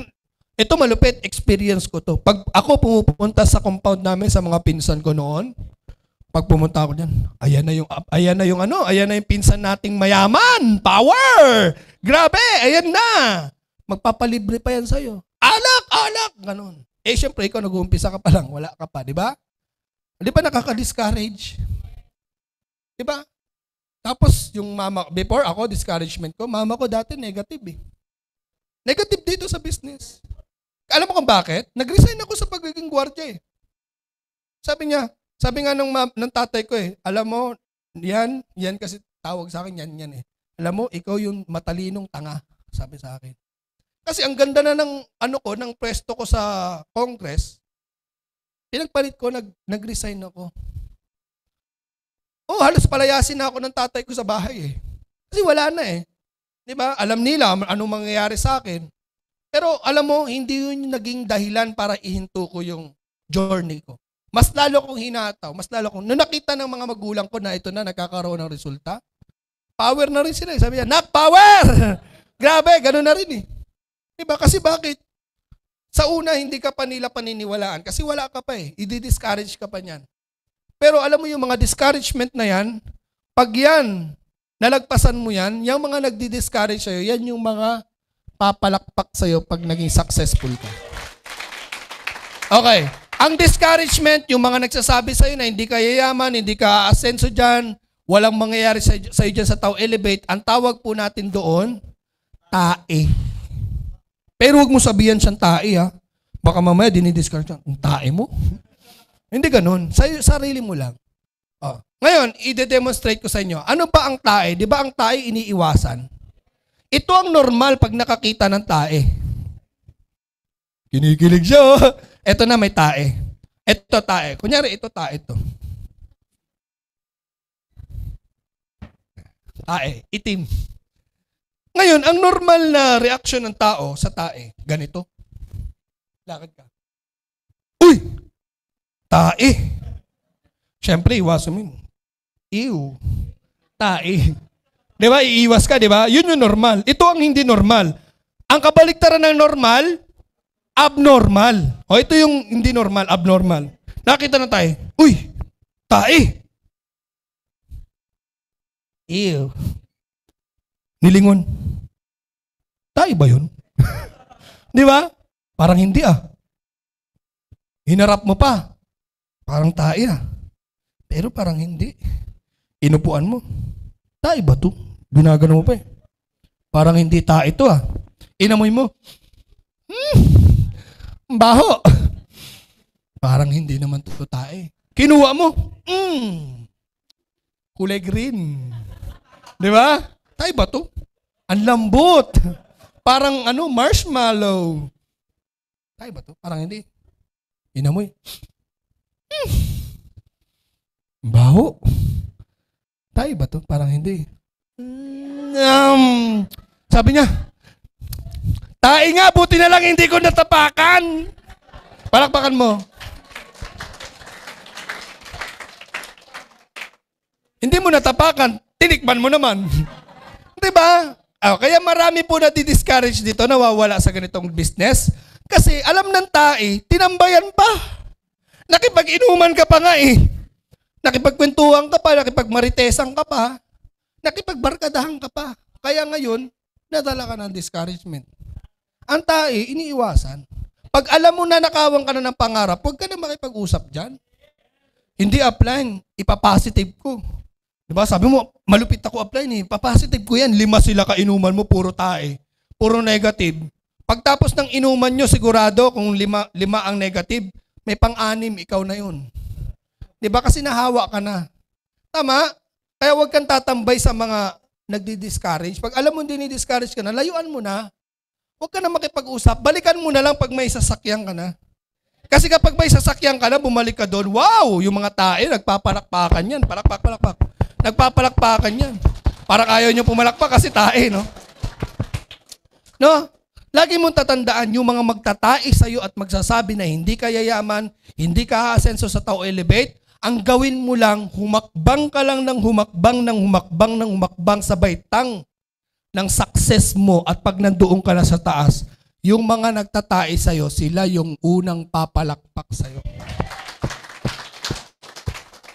ito malupit, experience ko to. Pag ako pumupunta sa compound namin sa mga pinsan ko noon, pag pumunta ako diyan, ayan na yung ayan na yung ano, ayan na yung pinsan nating mayaman, power. Grabe, ayan na. Magpapalibre pa yan sa iyo. Alak, alak, ganun. Eh syempre ikaw nag-uumpisa ka pa lang, wala ka pa, di ba? Di ba nakaka-discourage? Di ba? Tapos yung mama, before ako, discouragement ko, mama ko dati negative eh. Negative dito sa alam mo kung bakit? Nag-resign ako sa pagiging gwardiya eh. Sabi niya, sabi nga ng, ng tatay ko eh, alam mo, yan, yan kasi tawag sa akin, yan, yan eh. Alam mo, ikaw yung matalinong tanga, sabi sa akin. Kasi ang ganda na ng ano ko, ng pwesto ko sa Congress, pinagpalit ko, nag, nag-resign ako. Oh, halos palayasin na ako ng tatay ko sa bahay eh. Kasi wala na eh. Di ba? Alam nila anong mangyayari sa akin. Pero alam mo, hindi yun naging dahilan para ihinto ko yung journey ko. Mas lalo kong hinataw, mas lalo kong, nung nakita ng mga magulang ko na ito na nagkakaroon ng resulta, power na rin sila. Eh. Sabi niya, not power! Grabe, ganun na rin eh. Diba? Kasi bakit? Sa una, hindi ka pa nila paniniwalaan kasi wala ka pa eh. I-discourage ka pa niyan. Pero alam mo yung mga discouragement na yan, pag yan, nalagpasan mo yan, yung mga nagdi-discourage sa'yo, yan yung mga papalakpak sa'yo pag naging successful ka. Okay. Ang discouragement, yung mga nagsasabi sa iyo na hindi ka yayaman, hindi ka asenso diyan, walang mangyayari sa iyo diyan sa tao elevate, ang tawag po natin doon, tae. Pero huwag mo sabihan siyang tae ha. Baka mamaya dinidiscard siya, ang tae mo? hindi ganoon. Sa sarili mo lang. Oh. Ngayon, i-demonstrate ko sa inyo. Ano ba ang tae? Di ba ang tae iniiwasan? Ito ang normal pag nakakita ng tae. Kinikilig siya. Ito oh. na may tae. Ito tae. Kunyari, ito tae to. Tae. Itim. Ngayon, ang normal na reaction ng tao sa tae, ganito. Lakad ka. Uy! Tae! Siyempre, iwasan mo. Ew. Tae. Di ba? Iiwas ka, di ba? Yun yung normal. Ito ang hindi normal. Ang kabaliktaran ng normal, abnormal. O ito yung hindi normal, abnormal. Nakita na tayo. Uy, tae. Ew. Nilingon. Tae ba yun? di ba? Parang hindi ah. Hinarap mo pa. Parang tae ah. Pero parang hindi. Inupuan mo. Tae ba to? Ginagano mo pa eh. Parang hindi ta ito ah. Inamoy mo. Mm, baho. Parang hindi naman to ta eh. Kinuha mo. Mm, kulay green. Di ba? Tayo ba to? Ang lambot. Parang ano, marshmallow. Tayo ba to? Parang hindi. Inamoy. Mm. Baho. Tayo ba to? Parang hindi. Um, sabi niya, tae nga, buti na lang hindi ko natapakan. Palakpakan mo. Hindi mo natapakan, tinikman mo naman. Di ba? Oh, kaya marami po na discourage dito, nawawala sa ganitong business. Kasi alam ng tae, tinambayan pa. Nakipag-inuman ka pa nga eh. Nakipagkwentuhan ka pa, nakipagmaritesan ka pa nakipagbarkadahan ka pa. Kaya ngayon, nadala ka ng discouragement. Ang tae, iniiwasan. Pag alam mo na nakawang ka na ng pangarap, huwag ka na makipag-usap dyan. Hindi upline, ipapositive ko. Diba? Sabi mo, malupit ako upline eh. Papositive ko yan. Lima sila kainuman mo, puro tae. Puro negative. Pagtapos ng inuman nyo, sigurado kung lima, lima ang negative, may pang-anim, ikaw na yun. Diba? Kasi nahawa ka na. Tama? Kaya huwag kang tatambay sa mga nagdi-discourage. Pag alam mo din discourage ka na, layuan mo na. Huwag ka na makipag-usap. Balikan mo na lang pag may sasakyan ka na. Kasi kapag may sasakyan ka na, bumalik ka doon, wow, yung mga tae, nagpaparakpakan yan. Palakpak, palakpak. Nagpapalakpakan yan. Parang ayaw nyo pumalakpak kasi tae, no? No? Lagi mong tatandaan yung mga magtatae sa'yo at magsasabi na hindi ka yayaman, hindi ka asenso sa tao elevate, ang gawin mo lang, humakbang ka lang ng humakbang ng humakbang ng humakbang sa baitang ng success mo at pag nandoon ka na sa taas, yung mga nagtatae sa'yo, sila yung unang papalakpak sa'yo.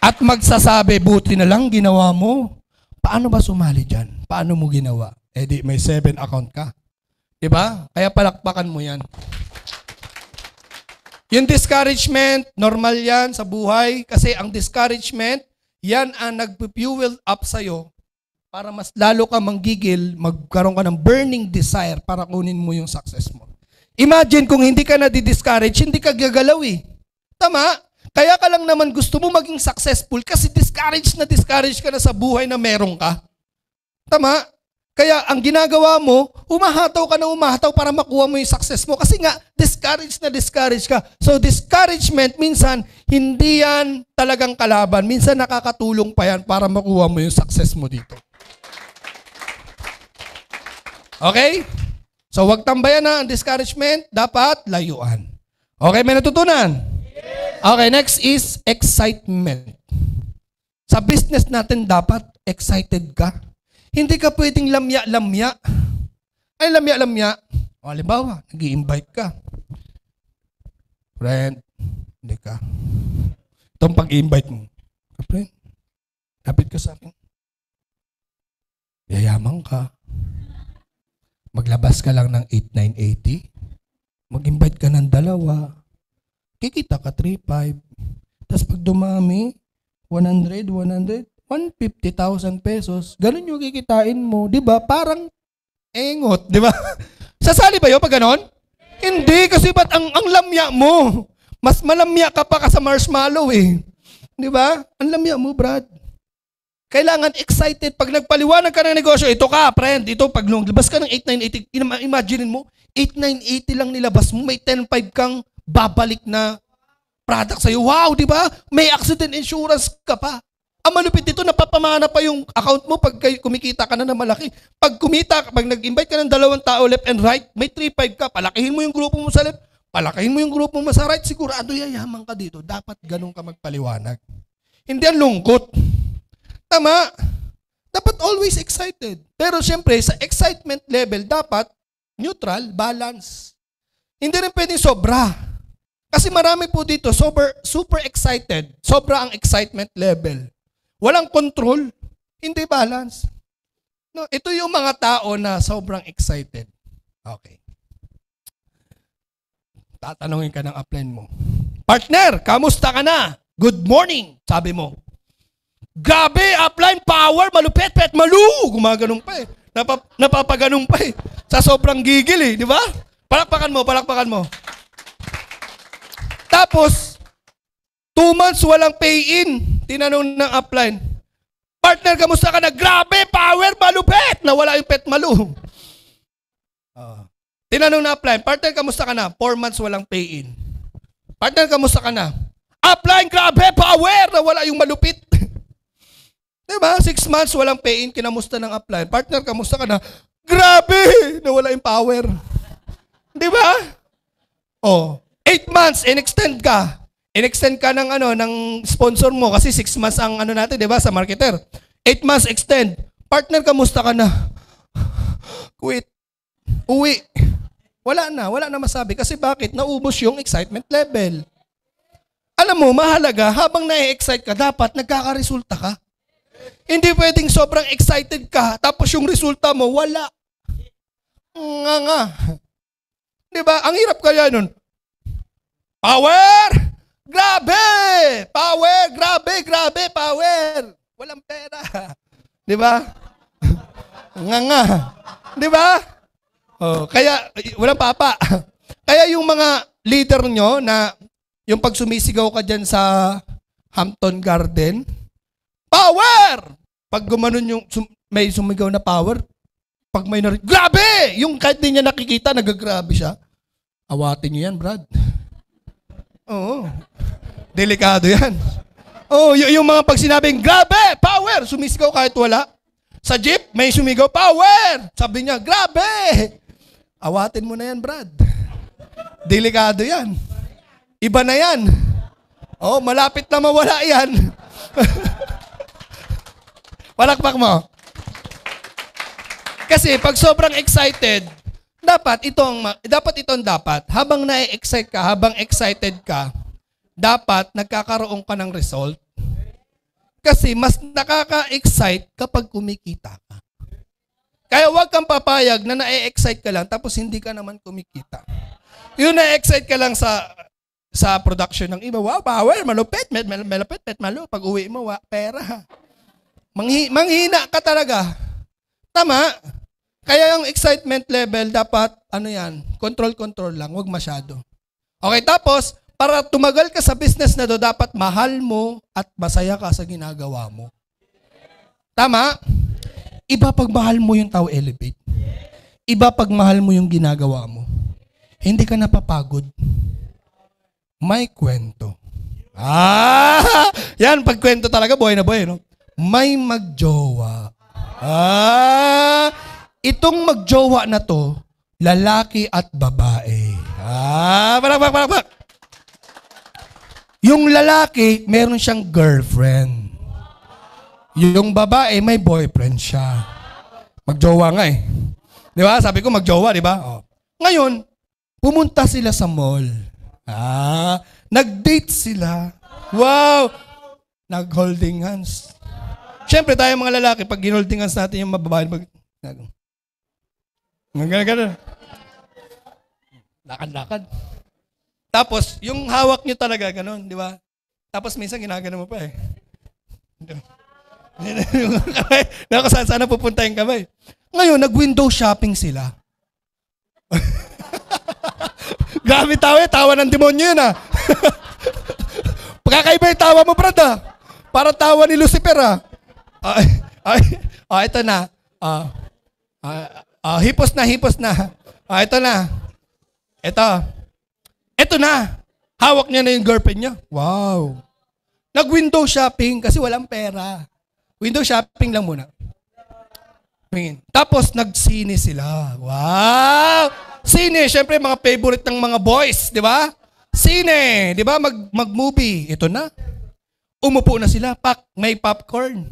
At magsasabi, buti na lang ginawa mo. Paano ba sumali dyan? Paano mo ginawa? Eh di, may seven account ka. Diba? Kaya palakpakan mo yan. Yung discouragement, normal yan sa buhay kasi ang discouragement, yan ang nag-fuel up sa'yo para mas lalo ka manggigil, magkaroon ka ng burning desire para kunin mo yung success mo. Imagine kung hindi ka nadi-discourage, hindi ka gagalaw eh. Tama? Kaya ka lang naman gusto mo maging successful kasi discouraged na discouraged ka na sa buhay na meron ka. Tama? Kaya ang ginagawa mo, umahataw ka na umahataw para makuha mo yung success mo. Kasi nga, discouraged na discouraged ka. So discouragement, minsan, hindi yan talagang kalaban. Minsan nakakatulong pa yan para makuha mo yung success mo dito. Okay? So wag tambayan na ang discouragement. Dapat layuan. Okay, may natutunan? Okay, next is excitement. Sa business natin, dapat excited ka hindi ka pwedeng lamya-lamya. Ay, lamya-lamya. O, halimbawa, nag invite ka. Friend, hindi ka. Itong pag-invite mo. Friend, kapit ka sa akin. Yayaman ka. Maglabas ka lang ng 8,980. Mag-invite ka ng dalawa. Kikita ka 3-5. Tapos pag dumami, 100, 100, 150,000 pesos, ganun yung kikitain mo, di ba? Parang engot, di ba? Sasali ba yun pag ganun? Hindi, kasi ba't ang, ang lamya mo? Mas malamya ka pa ka sa marshmallow eh. Di ba? Ang lamya mo, Brad. Kailangan excited. Pag nagpaliwanag ka ng negosyo, ito ka, friend, ito, pag lumabas ka ng 8980, imagine mo, 8980 lang nilabas mo, may 105 kang babalik na product sa'yo. Wow, di ba? May accident insurance ka pa. Ang malupit dito, napapamana pa yung account mo pag kumikita ka na ng malaki. Pag kumita, pag nag-invite ka ng dalawang tao left and right, may 3-5 ka, palakihin mo yung grupo mo sa left, palakihin mo yung grupo mo sa right, sigurado yayaman ka dito. Dapat ganun ka magpaliwanag. Hindi ang lungkot. Tama. Dapat always excited. Pero siyempre, sa excitement level, dapat neutral, balance. Hindi rin pwedeng sobra. Kasi marami po dito, super, super excited. Sobra ang excitement level. Walang control. Hindi balance. No, ito yung mga tao na sobrang excited. Okay. Tatanungin ka ng upline mo. Partner, kamusta ka na? Good morning, sabi mo. Grabe, upline power, malupet, pet, malu. Gumaganong pa eh. Napa, napapaganong pa eh. Sa sobrang gigil eh, di ba? Palakpakan mo, palakpakan mo. Tapos, two months walang pay-in. Tinanong ng upline, Partner, kamusta ka na? Grabe, power, malupet! Nawala yung pet malu. Uh, tinanong na upline, Partner, kamusta ka na? Four months walang pay-in. Partner, kamusta ka na? Upline, grabe, power! Nawala yung malupit. diba? Six months walang pay-in, kinamusta ng upline. Partner, kamusta ka na? Grabe! Nawala yung power. Di ba? Oh, eight months, in-extend ka in-extend ka ng ano ng sponsor mo kasi 6 months ang ano natin, 'di ba, sa marketer. 8 months extend. Partner, kamusta ka na? Quit. Uwi. Wala na, wala na masabi kasi bakit? Naubos yung excitement level. Alam mo, mahalaga, habang na-excite ka, dapat nagkakaresulta ka. Hindi pwedeng sobrang excited ka, tapos yung resulta mo, wala. Nga nga. Di ba? Ang hirap kaya nun. Power! Grabe! Power! Grabe, grabe, power! Walang pera. Di ba? nga nga. Di ba? Oh, kaya, walang papa. Kaya yung mga leader nyo na yung pag sumisigaw ka dyan sa Hampton Garden, power! Pag gumanon yung sum, may sumigaw na power, pag may narinig, grabe! Yung kahit di niya nakikita, nagagrabe siya. Awatin niyo yan, Brad. Oo. Delikado yan. Oo, y- yung mga pag grabe, power, sumisigaw kahit wala. Sa jeep, may sumigaw, power! Sabi niya, grabe! Awatin mo na yan, Brad. Delikado yan. Iba na yan. Oh, malapit na mawala yan. Palakpak mo. Kasi pag sobrang excited, dapat itong dapat itong dapat habang na-excite ka, habang excited ka, dapat nagkakaroon ka ng result. Kasi mas nakaka-excite kapag kumikita ka. Kaya huwag kang papayag na na-excite ka lang tapos hindi ka naman kumikita. Yung na-excite ka lang sa sa production ng iba, wow, power, malupit, malupit, mal, malupit, Pag uwi mo, wa, pera. Manghi, manghina ka talaga. Tama. Kaya yung excitement level dapat, ano yan, control-control lang, wag masyado. Okay, tapos, para tumagal ka sa business na do, dapat mahal mo at masaya ka sa ginagawa mo. Tama? Iba pag mahal mo yung tao elevate. Iba pag mahal mo yung ginagawa mo. Hindi ka napapagod. May kwento. Ah! Yan, pagkwento talaga, boy na boy, no? May magjowa. Ah! itong magjowa na to, lalaki at babae. Ah, palakpak, palakpak. Yung lalaki, meron siyang girlfriend. Yung babae, may boyfriend siya. Magjowa nga eh. Di ba? Sabi ko magjowa, di ba? Oh. Ngayon, pumunta sila sa mall. Ah, nag-date sila. Wow! Nag-holding hands. Siyempre tayo mga lalaki, pag ginolding hands natin yung mababae, pag, Ganun, ganun. Lakad-lakad. Tapos, yung hawak nyo talaga, ganun, di ba? Tapos minsan ginagano mo pa eh. Naku, saan, saan pupunta yung kamay? Ngayon, nag-window shopping sila. Grabe tawa eh, tawa ng demonyo yun ah. Pagkakaiba yung tawa mo, brad ah. Para tawa ni Lucifer ah. Ay, ay, oh, ito na. Ah, ah, Uh, hipos na, hipos na. Uh, ito na. Ito. Ito na. Hawak niya na yung girlfriend niya. Wow. Nag-window shopping kasi walang pera. Window shopping lang muna. Tingin. Tapos sine sila. Wow! Sine, syempre mga favorite ng mga boys, di ba? Sine, di ba? Mag, mag-movie. Ito na. Umupo na sila. Pak, may popcorn.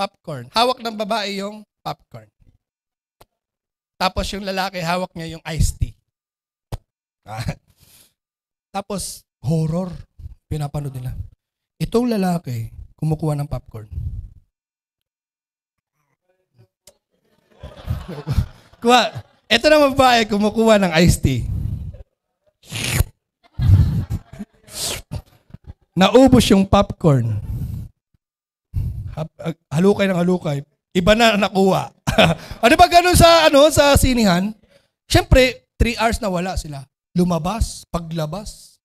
Popcorn. Hawak ng babae yung popcorn. Tapos yung lalaki, hawak niya yung iced tea. Ah. Tapos, horror. Pinapanood nila. Itong lalaki, kumukuha ng popcorn. Kuha. Ito na babae, kumukuha ng iced tea. Naubos yung popcorn. Halukay ng halukay. Iba na nakuha ah, di ano ba ganun sa, ano, sa sinihan? Siyempre, three hours na wala sila. Lumabas, paglabas,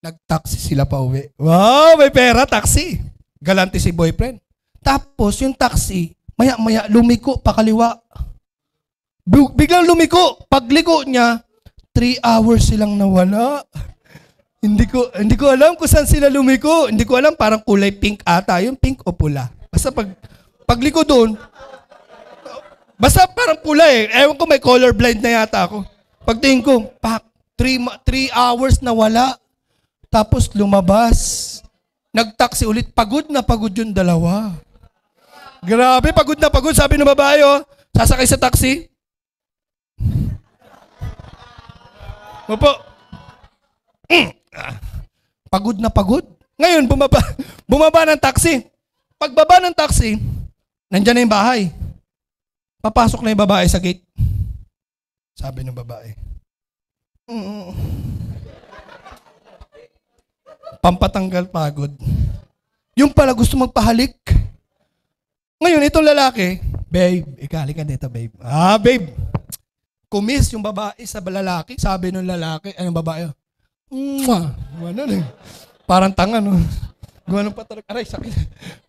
nag-taxi sila pa uwi. Wow, may pera, taxi. Galante si boyfriend. Tapos, yung taxi, maya-maya, lumiko, pakaliwa. Biglang lumiko, pagliko niya, three hours silang nawala. hindi ko hindi ko alam kung saan sila lumiko. Hindi ko alam, parang kulay pink ata. Yung pink o pula. Basta pag, pagliko doon, Basta parang pula eh. Ewan ko may colorblind na yata ako. Pagtingin ko, pak, three, three hours na wala. Tapos lumabas. Nagtaksi ulit. Pagod na pagod yung dalawa. Grabe, pagod na pagod. Sabi ng babae, oh, sasakay sa taxi. Opo. Mm. Pagod na pagod. Ngayon, bumaba, bumaba ng taxi. Pagbaba ng taxi, nandyan na yung bahay. Papasok na yung babae sa gate. Sabi ng babae. Mm. Pampatanggal pagod. Yung pala gusto magpahalik. Ngayon, itong lalaki, babe, ikali ka dito, babe. Ah, babe. Kumis yung babae sa lalaki. Sabi ng lalaki, ano yung babae, Mwah! Ano eh. Parang tanga, no? Gumano pa talaga. Aray, sakit.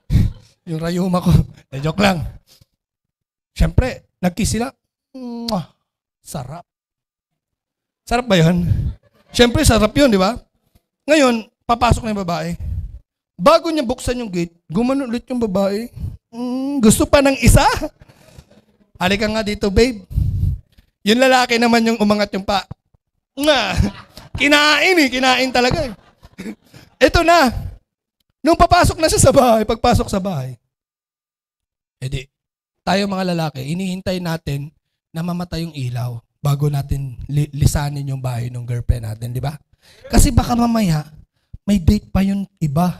yung rayuma ko. Eh, joke lang. Siyempre, nagkiss sila. Mwah, sarap. Sarap ba yun? Siyempre, sarap yun, di ba? Ngayon, papasok na yung babae. Bago niya buksan yung gate, gumanon ulit yung babae. Mm, gusto pa ng isa? Halika nga dito, babe. Yung lalaki naman yung umangat yung pa. Nga. Kinain eh. Kinain talaga eh. Ito na. Nung papasok na siya sa bahay, pagpasok sa bahay, edi, tayo mga lalaki, inihintay natin na mamatay yung ilaw bago natin li- lisanin yung bahay ng girlfriend natin, di ba? Kasi baka mamaya, may date pa yung iba.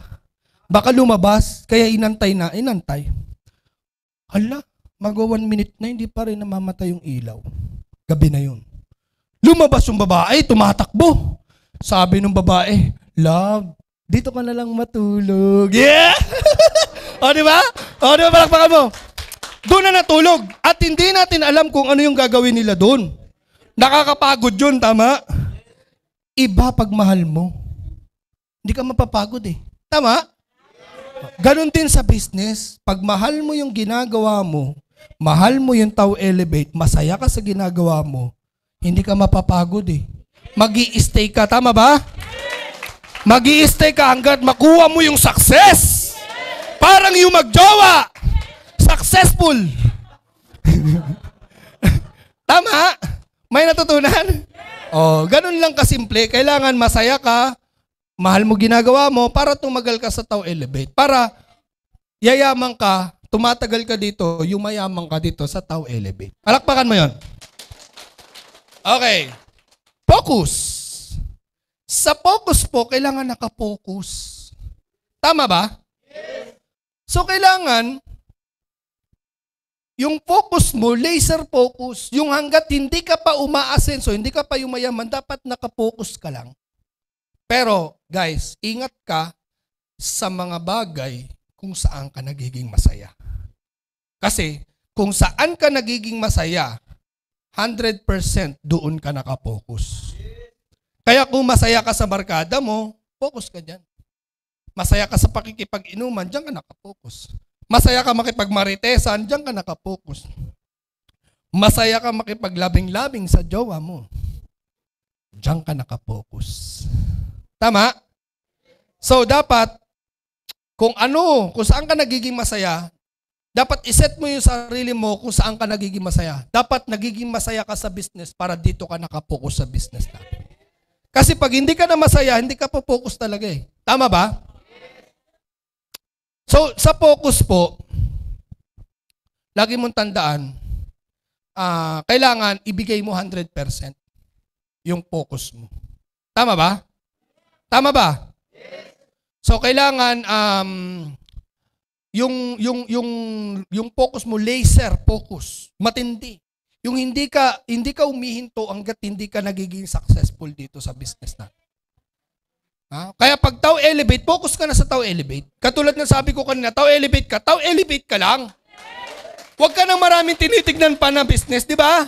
Baka lumabas, kaya inantay na, inantay. Hala, mag one minute na, hindi pa rin namamatay yung ilaw. Gabi na yun. Lumabas yung babae, tumatakbo. Sabi ng babae, love, dito ka na lang matulog. Yeah! o, di ba? O, di ba? Palakpakan mo doon na natulog. At hindi natin alam kung ano yung gagawin nila doon. Nakakapagod yun, tama? Iba pag mahal mo. Hindi ka mapapagod eh. Tama? Ganon din sa business. Pag mahal mo yung ginagawa mo, mahal mo yung tao elevate, masaya ka sa ginagawa mo, hindi ka mapapagod eh. mag stay ka, tama ba? mag stay ka hanggat makuha mo yung success. Parang yung magjowa. Successful! Tama? May natutunan? Oh, ganun lang kasimple. Kailangan masaya ka, mahal mo ginagawa mo para tumagal ka sa tao elevate. Para yayaman ka, tumatagal ka dito, yumayaman ka dito sa tao elevate. Palakpakan mo 'yon. Okay. Focus. Sa focus po, kailangan nakapokus. Tama ba? Yes. So kailangan, yung focus mo, laser focus, yung hanggat hindi ka pa umaasenso, hindi ka pa yumayaman, dapat nakapokus ka lang. Pero, guys, ingat ka sa mga bagay kung saan ka nagiging masaya. Kasi, kung saan ka nagiging masaya, 100% doon ka nakapokus. Kaya kung masaya ka sa barkada mo, focus ka dyan. Masaya ka sa pakikipag-inuman, dyan ka nakapokus. Masaya ka makipagmarites, andiyan ka nakapokus. Masaya ka makipaglabing-labing sa jowa mo. Diyan ka nakapokus. Tama? So dapat, kung ano, kung saan ka nagiging masaya, dapat iset mo yung sarili mo kung saan ka nagiging masaya. Dapat nagiging masaya ka sa business para dito ka nakapokus sa business natin. Kasi pag hindi ka na masaya, hindi ka po focus talaga eh. Tama ba? So, sa focus po, lagi mong tandaan, uh, kailangan ibigay mo 100% yung focus mo. Tama ba? Tama ba? So, kailangan um, yung, yung, yung, yung focus mo, laser focus, matindi. Yung hindi ka, hindi ka umihinto hanggat hindi ka nagiging successful dito sa business natin. Ha? Kaya pag tao elevate, focus ka na sa tao elevate. Katulad ng sabi ko kanina, tao elevate ka, tao elevate ka lang. Huwag ka nang maraming tinitignan pa na business, di ba?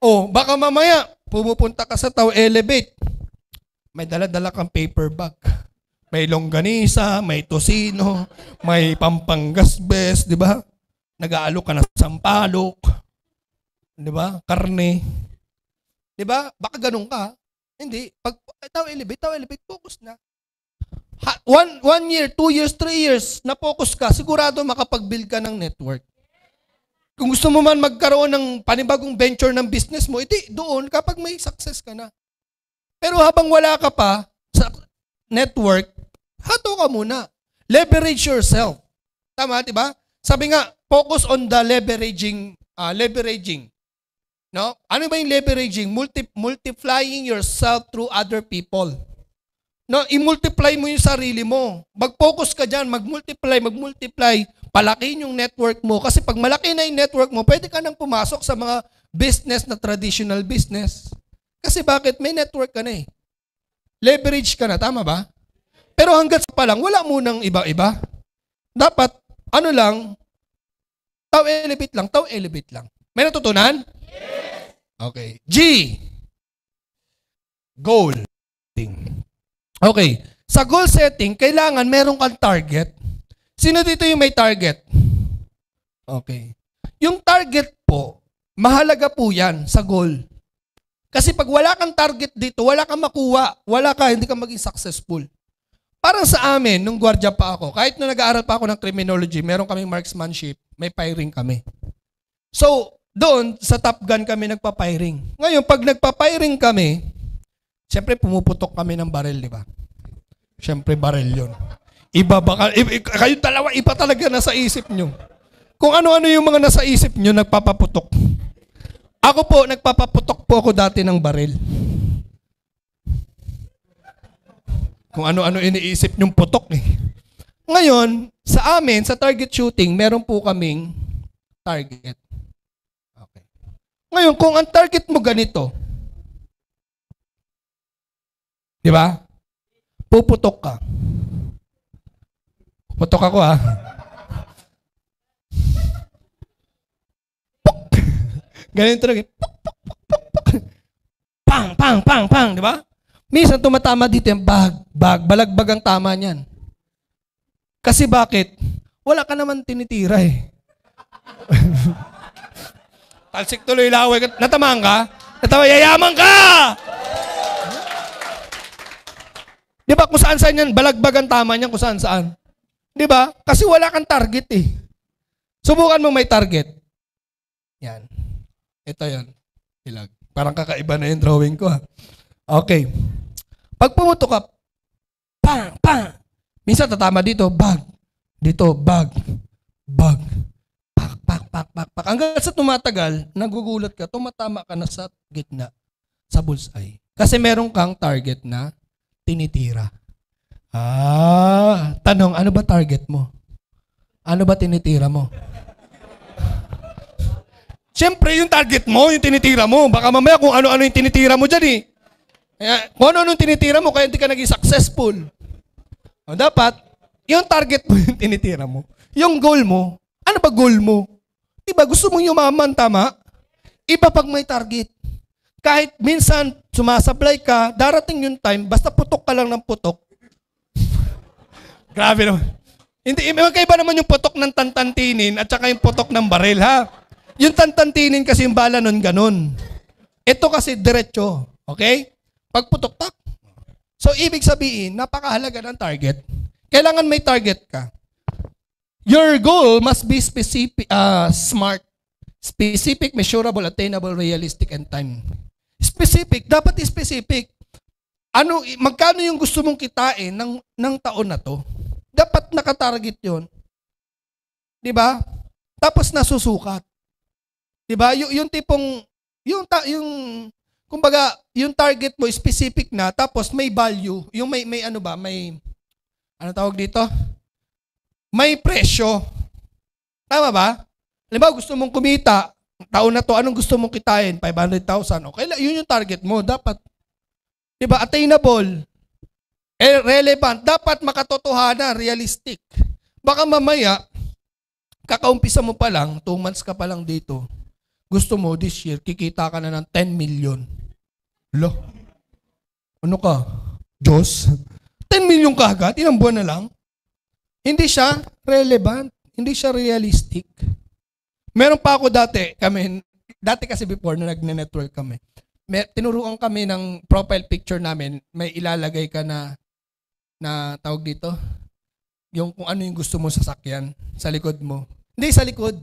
O, oh, baka mamaya, pumupunta ka sa tao elevate. May dala-dala kang paper bag. May longganisa, may tosino, may pampangas best, di ba? Nag-aalok ka na sampalok. Di ba? Karne. Di ba? Baka ganun ka. Hindi. Pag eh, tao elevate, tao elevate, focus na. Ha, one, one year, two years, three years, na-focus ka, sigurado makapag-build ka ng network. Kung gusto mo man magkaroon ng panibagong venture ng business mo, iti doon kapag may success ka na. Pero habang wala ka pa sa network, hato ka muna. Leverage yourself. Tama, di ba? Sabi nga, focus on the leveraging, uh, leveraging. No? Ano ba yung leveraging? Multi- multiplying yourself through other people. No, i-multiply mo yung sarili mo. Mag-focus ka diyan, mag-multiply, mag-multiply. Palakihin yung network mo. Kasi pag malaki na yung network mo, pwede ka nang pumasok sa mga business na traditional business. Kasi bakit? May network ka na eh. Leverage ka na, tama ba? Pero hanggat pa lang, wala munang iba-iba. Dapat, ano lang, tau-elevate lang, tau-elevate lang. May natutunan? Okay. G. Goal setting. Okay. Sa goal setting, kailangan meron kang target. Sino dito yung may target? Okay. Yung target po, mahalaga po yan sa goal. Kasi pag wala kang target dito, wala kang makuha, wala ka, hindi ka maging successful. Parang sa amin, nung gwardiya pa ako, kahit na nag-aaral pa ako ng criminology, meron kaming marksmanship, may firing kami. So, doon sa Top Gun kami nagpapiring. Ngayon, pag nagpapiring kami, siyempre pumuputok kami ng baril, di ba? Siyempre baril yon. Iba baka, i- i- kayo dalawa, iba talaga nasa isip nyo. Kung ano-ano yung mga nasa isip nyo, nagpapaputok. Ako po, nagpapaputok po ako dati ng baril. Kung ano-ano iniisip nyong putok eh. Ngayon, sa amin, sa target shooting, meron po kaming target. Ngayon, kung ang target mo ganito, di ba? Puputok ka. Puputok ako ha. Ganito talaga. Puk, puk, puk, puk, Pang, pang, pang, pang, di ba? Minsan tumatama dito yung bag, bag, balagbag ang tama niyan. Kasi bakit? Wala ka naman tinitira eh. Talsik tuloy laway ka. Natamaan ka? Natamaan, yayaman ka! Di ba kung saan saan yan, balagbagan ang tama niyan kung saan saan. Di ba? Kasi wala kang target eh. Subukan mo may target. Yan. Ito yan. Ilag. Parang kakaiba na yung drawing ko ha. Ah. Okay. Pag pumutok ka, pang, pang. Minsan tatama dito, bag. Dito, bag. Bag pak, pak, pak, pak. Hanggang sa tumatagal, nagugulat ka, tumatama ka na sa gitna, sa bullseye. Kasi meron kang target na tinitira. Ah, tanong, ano ba target mo? Ano ba tinitira mo? Siyempre, yung target mo, yung tinitira mo. Baka mamaya kung ano-ano yung tinitira mo dyan eh. Kaya, eh, kung ano-ano yung tinitira mo, kaya hindi ka naging successful. O dapat, yung target mo yung tinitira mo. Yung goal mo, ano ba goal mo? Diba gusto mong yumaman, tama? Iba pag may target. Kahit minsan sumasablay ka, darating yung time, basta putok ka lang ng putok. Grabe naman. Hindi, magkaiba naman yung putok ng tantantinin at saka yung putok ng baril, ha? Yung tantantinin kasi yung bala nun, ganun. Ito kasi diretso. Okay? Pag putok, tak. So, ibig sabihin, napakahalaga ng target. Kailangan may target ka. Your goal must be specific, uh, smart, specific, measurable, attainable, realistic, and time. Specific, dapat specific. Ano, magkano yung gusto mong kitain ng, ng taon na to? Dapat nakatarget yon. Di ba? Tapos nasusukat. Di ba? Y- yung tipong, yung, ta- yung kumbaga, yung target mo specific na tapos may value, yung may may ano ba, may ano tawag dito? may presyo. Tama ba? Halimbawa, gusto mong kumita, taon na to, anong gusto mong kitain? 500,000. Okay, yun yung target mo. Dapat, di ba, attainable, eh, relevant, dapat makatotohanan, realistic. Baka mamaya, kakaumpisa mo pa lang, 2 months ka pa lang dito, gusto mo this year, kikita ka na ng 10 million. Lo, ano ka? Diyos? 10 million ka agad? Ilang buwan na lang? Hindi siya relevant. Hindi siya realistic. Meron pa ako dati, kami, dati kasi before na nagne-network kami, may, tinuruan kami ng profile picture namin, may ilalagay ka na, na tawag dito, yung kung ano yung gusto mo sa sasakyan sa likod mo. Hindi, sa likod.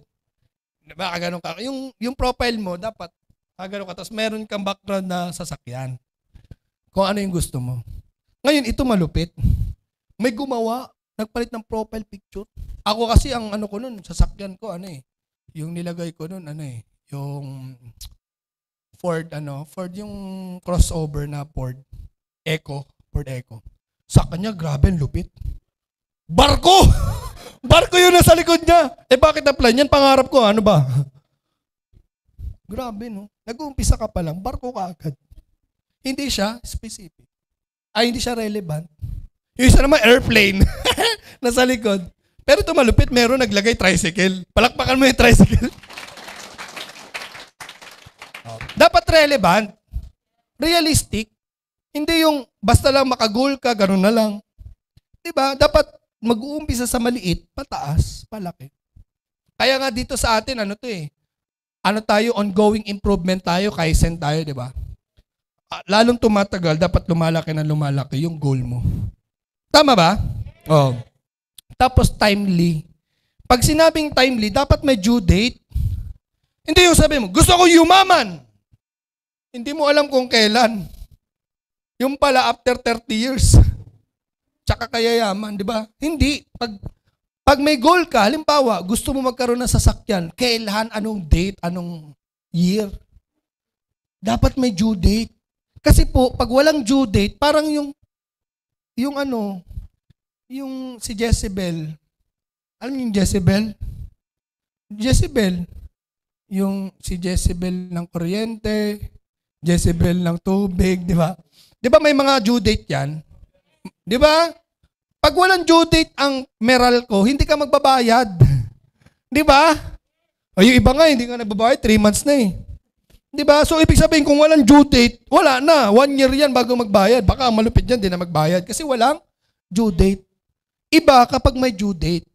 Baka diba, ah, ganun ka. Yung, yung profile mo, dapat kagano ah, ka. Tapos meron kang background na sasakyan. Kung ano yung gusto mo. Ngayon, ito malupit. May gumawa nagpalit ng profile picture. Ako kasi ang ano ko nun, sasakyan ko, ano eh, yung nilagay ko nun, ano eh, yung Ford, ano, Ford yung crossover na Ford, Eco, Ford Eco. Sa kanya, grabe, lupit. Barko! Barko yun nasa likod niya. Eh bakit na plan yan? Pangarap ko, ano ba? Grabe, no? Nag-uumpisa ka pa lang, barko ka agad. Hindi siya specific. Ay, ah, hindi siya relevant yung isa naman, airplane. Nasa likod. Pero ito malupit, meron naglagay tricycle. Palakpakan mo yung tricycle. Dapat relevant. Realistic. Hindi yung basta lang makagol ka, ganun na lang. Diba? Dapat mag-uumpisa sa maliit, pataas, palaki. Kaya nga dito sa atin, ano to eh, ano tayo, ongoing improvement tayo, kaisen tayo, di ba? Ah, lalong tumatagal, dapat lumalaki na lumalaki yung goal mo. Tama ba? Oh. Tapos timely. Pag sinabing timely, dapat may due date. Hindi yung sabi mo, gusto ko yumaman. Hindi mo alam kung kailan. Yung pala after 30 years. Tsaka kaya yaman, di ba? Hindi. Pag, pag may goal ka, halimbawa, gusto mo magkaroon ng sasakyan, kailan, anong date, anong year. Dapat may due date. Kasi po, pag walang due date, parang yung yung ano, yung si Jezebel, alam niyo yung Jezebel? Jezebel, yung si Jezebel ng kuryente, Jezebel ng tubig, di ba? Di ba may mga due date yan? Di ba? Pag walang due date ang meral ko, hindi ka magbabayad. Di ba? O yung iba nga, hindi nga nagbabayad, 3 months na eh. Di ba? So, ibig sabihin, kung walang due date, wala na. One year yan bago magbayad. Baka malupit yan, di na magbayad. Kasi walang due date. Iba kapag may due date.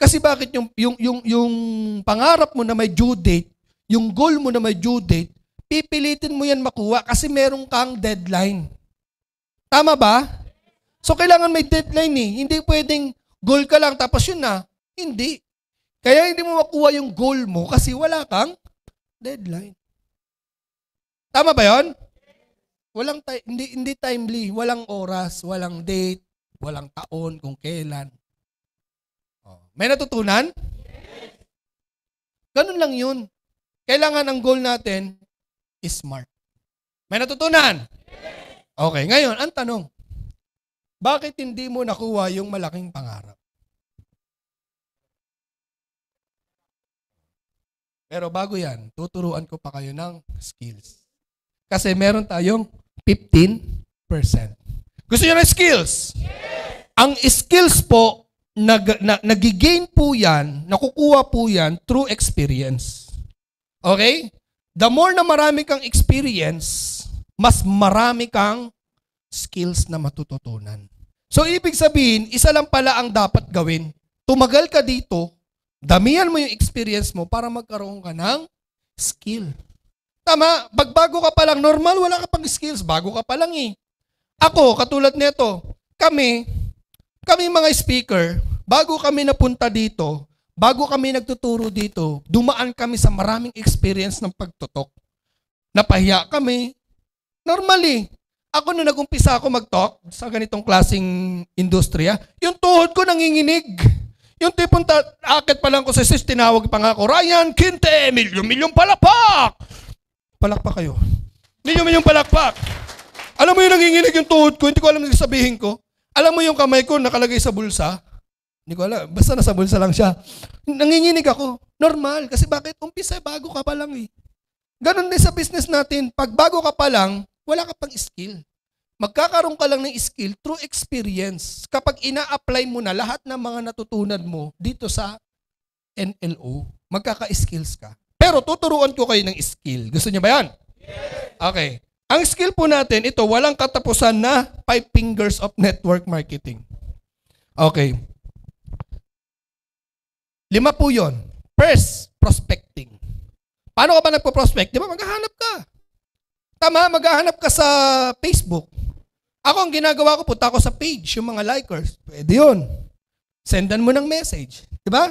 Kasi bakit yung, yung, yung, yung pangarap mo na may due date, yung goal mo na may due date, pipilitin mo yan makuha kasi meron kang deadline. Tama ba? So, kailangan may deadline eh. Hindi pwedeng goal ka lang tapos yun na. Hindi. Kaya hindi mo makuha yung goal mo kasi wala kang deadline. Tama ba yon? Walang ti- hindi, hindi timely, walang oras, walang date, walang taon kung kailan. Oh. May natutunan? Ganun lang yun. Kailangan ang goal natin is smart. May natutunan? Okay, ngayon, ang tanong. Bakit hindi mo nakuha yung malaking pangarap? Pero bago yan, tuturuan ko pa kayo ng skills. Kasi meron tayong 15%. Gusto nyo ng skills? Yes! Ang skills po, nag, na, nagigain po yan, nakukuha po yan through experience. Okay? The more na marami kang experience, mas marami kang skills na matututunan. So, ibig sabihin, isa lang pala ang dapat gawin. Tumagal ka dito, damihan mo yung experience mo para magkaroon ka ng skill. Tama, pagbago ka pa lang, normal, wala ka pang skills, bago ka pa lang eh. Ako, katulad nito, kami, kami mga speaker, bago kami napunta dito, bago kami nagtuturo dito, dumaan kami sa maraming experience ng pagtutok. Napahiya kami. Normally, eh. ako nung nagumpisa ako mag-talk sa ganitong klasing industriya, yung tuhod ko nanginginig. Yung tipong ta- akit pa lang ko sa sis, tinawag pa nga ako, Ryan Quinte, milyong-milyong palapak! Palakpak kayo. Ninyo yung palakpak. Alam mo yung nanginginig yung tuhod ko, hindi ko alam yung sabihin ko. Alam mo yung kamay ko nakalagay sa bulsa? Hindi ko alam. Basta nasa bulsa lang siya. Nanginginig ako. Normal. Kasi bakit? Umpisa, bago ka pa lang eh. Ganon din sa business natin. Pag bago ka pa lang, wala ka pang skill. Magkakaroon ka lang ng skill through experience. Kapag ina-apply mo na lahat ng mga natutunan mo dito sa NLO, magkaka-skills ka. Pero tuturuan ko kayo ng skill. Gusto niyo ba yan? Yes. Okay. Ang skill po natin, ito, walang katapusan na five fingers of network marketing. Okay. Lima po yon. First, prospecting. Paano ka ba nagpo-prospect? Di ba, maghahanap ka. Tama, maghahanap ka sa Facebook. Ako, ang ginagawa ko, punta ako sa page, yung mga likers. Pwede yun. Sendan mo ng message. Di ba?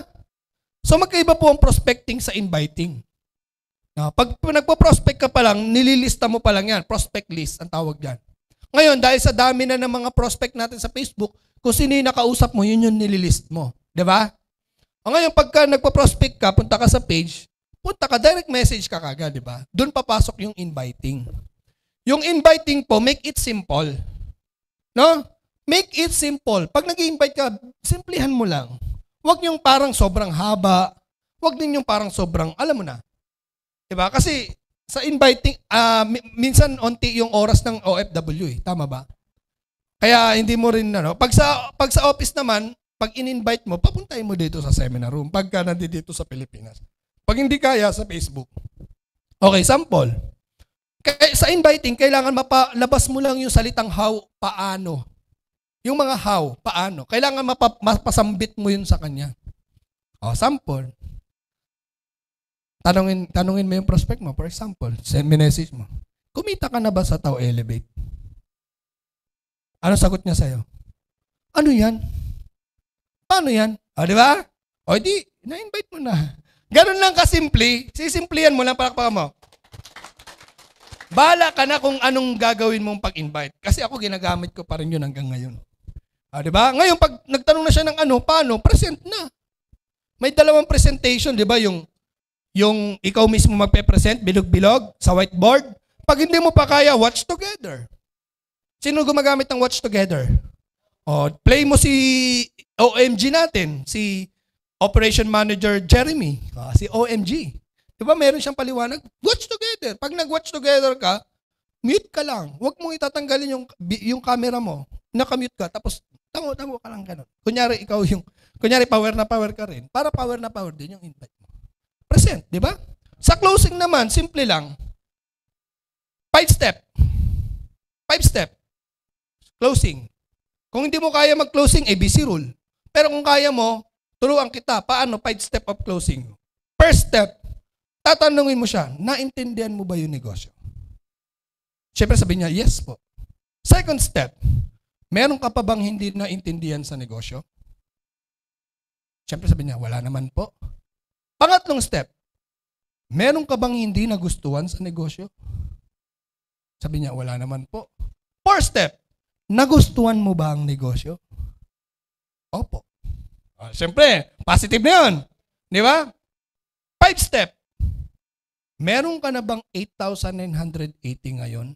So magkaiba po ang prospecting sa inviting. No, ah, pag nagpo-prospect ka pa lang, nililista mo pa lang yan. Prospect list ang tawag diyan. Ngayon, dahil sa dami na ng mga prospect natin sa Facebook, kung sino yung nakausap mo, yun yung nililist mo. ba? Diba? O ngayon, pagka nagpo-prospect ka, punta ka sa page, punta ka, direct message ka kaga, di ba? Doon papasok yung inviting. Yung inviting po, make it simple. No? Make it simple. Pag nag invite ka, simplihan mo lang. Huwag niyong parang sobrang haba. Huwag ninyong parang sobrang, alam mo na. Diba? Kasi sa inviting, uh, minsan onti yung oras ng OFW eh. Tama ba? Kaya hindi mo rin, ano, pag sa, pag sa office naman, pag in-invite mo, papuntahin mo dito sa seminar room pagka nandito sa Pilipinas. Pag hindi kaya, sa Facebook. Okay, sample. Kaya sa inviting, kailangan mapalabas mo lang yung salitang how, paano. Yung mga how, paano. Kailangan mapasambit mo yun sa kanya. O, sample. Tanungin, tanungin mo yung prospect mo. For example, send me message mo. Kumita ka na ba sa Tao Elevate? Ano sagot niya sa'yo? Ano yan? Paano yan? O, di ba? O, di, na-invite mo na. Ganun lang kasimple. Sisimplihan mo lang, palakpakan mo. Bala ka na kung anong gagawin mong pag-invite. Kasi ako ginagamit ko pa rin yun hanggang ngayon. Ah, 'di ba? Ngayon pag nagtanong na siya ng ano, paano, present na. May dalawang presentation, 'di ba? Yung yung ikaw mismo magpe-present bilog-bilog sa whiteboard. Pag hindi mo pa kaya, watch together. Sino gumagamit ng watch together? Oh, play mo si OMG natin, si Operation Manager Jeremy, ah, si OMG. 'Di ba meron siyang paliwanag? Watch together. Pag nag-watch together ka, mute ka lang. Huwag mong itatanggalin yung yung camera mo. Nakamute ka tapos Tango-tango ka lang ganun. Kunyari, ikaw yung, kunyari, power na power ka rin. Para power na power din yung invite mo. Present, di ba? Sa closing naman, simple lang. Five step. Five step. Closing. Kung hindi mo kaya mag-closing, ABC rule. Pero kung kaya mo, turuan kita paano five step of closing. First step, tatanungin mo siya, naintindihan mo ba yung negosyo? Siyempre sabi niya, yes po. Second step, Meron ka pa bang hindi naintindihan sa negosyo? Siyempre sabi niya, wala naman po. Pangatlong step, meron ka bang hindi nagustuhan sa negosyo? Sabi niya, wala naman po. Fourth step, nagustuhan mo ba ang negosyo? Opo. Ah, Siyempre, positive na yun. Di ba? Five step, meron ka na bang 8,980 ngayon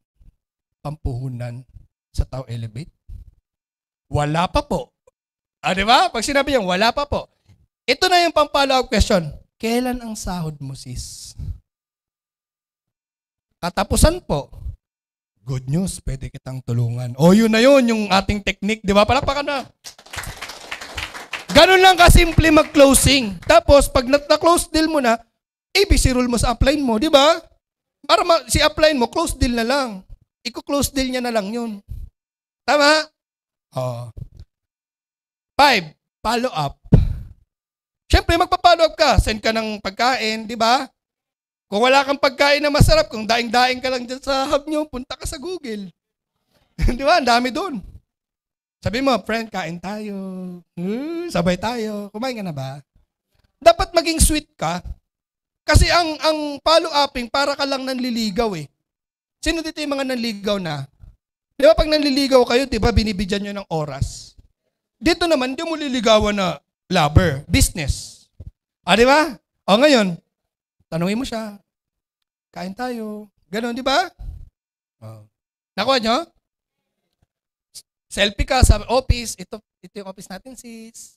pampuhunan sa Tao Elevate? Wala pa po. Ah, di ba? Pag sinabi niya, wala pa po. Ito na yung pang-follow-up question. Kailan ang sahod mo, sis? Katapusan po. Good news, pwede kitang tulungan. O, yun na yun, yung ating technique. Di ba? Palakpakan na. Ganun lang kasimple mag-closing. Tapos, pag na-close deal mo na, ABC rule mo sa upline mo, di ba? Para ma- si upline mo, close deal na lang. Iko-close deal niya na lang yun. Tama? Oh. Five, follow up. Siyempre, magpa-follow up ka. Send ka ng pagkain, di ba? Kung wala kang pagkain na masarap, kung daing-daing ka lang dyan sa hub nyo, punta ka sa Google. di ba? Ang dami doon. Sabi mo, friend, kain tayo. Uh, sabay tayo. Kumain ka na ba? Dapat maging sweet ka. Kasi ang ang follow uping para ka lang nanliligaw eh. Sino dito yung mga nanligaw na? Di ba pag nanliligaw kayo, di ba binibigyan nyo ng oras? Dito naman, di mo liligawan na lover, business. Ah, di ba? O ngayon, tanungin mo siya, kain tayo. Ganon, di ba? Oh. Nakuha nyo? Selfie ka sa office. Ito, ito yung office natin, sis.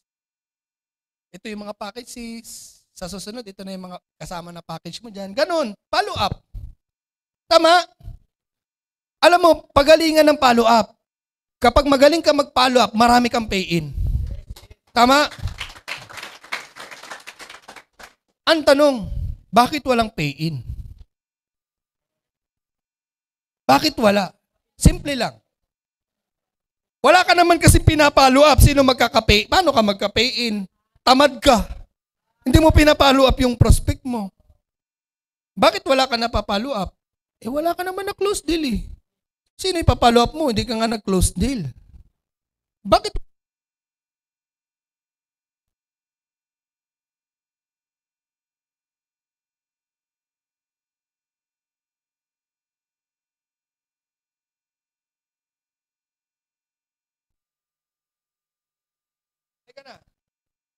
Ito yung mga package, sis. Sa susunod, ito na yung mga kasama na package mo dyan. Ganon, follow up. Tama? Alam mo, pagalingan ng follow-up. Kapag magaling ka mag-follow up, marami kang pay-in. Tama? Ang tanong, bakit walang pay-in? Bakit wala? Simple lang. Wala ka naman kasi pinapalo up. Sino magkaka-pay? Paano ka magka-pay-in? Tamad ka. Hindi mo pinapalo up yung prospect mo. Bakit wala ka napapalo up? Eh wala ka naman na close deal eh. Sino ipapalo up mo? Hindi ka nga nag-close deal. Bakit? Teka na.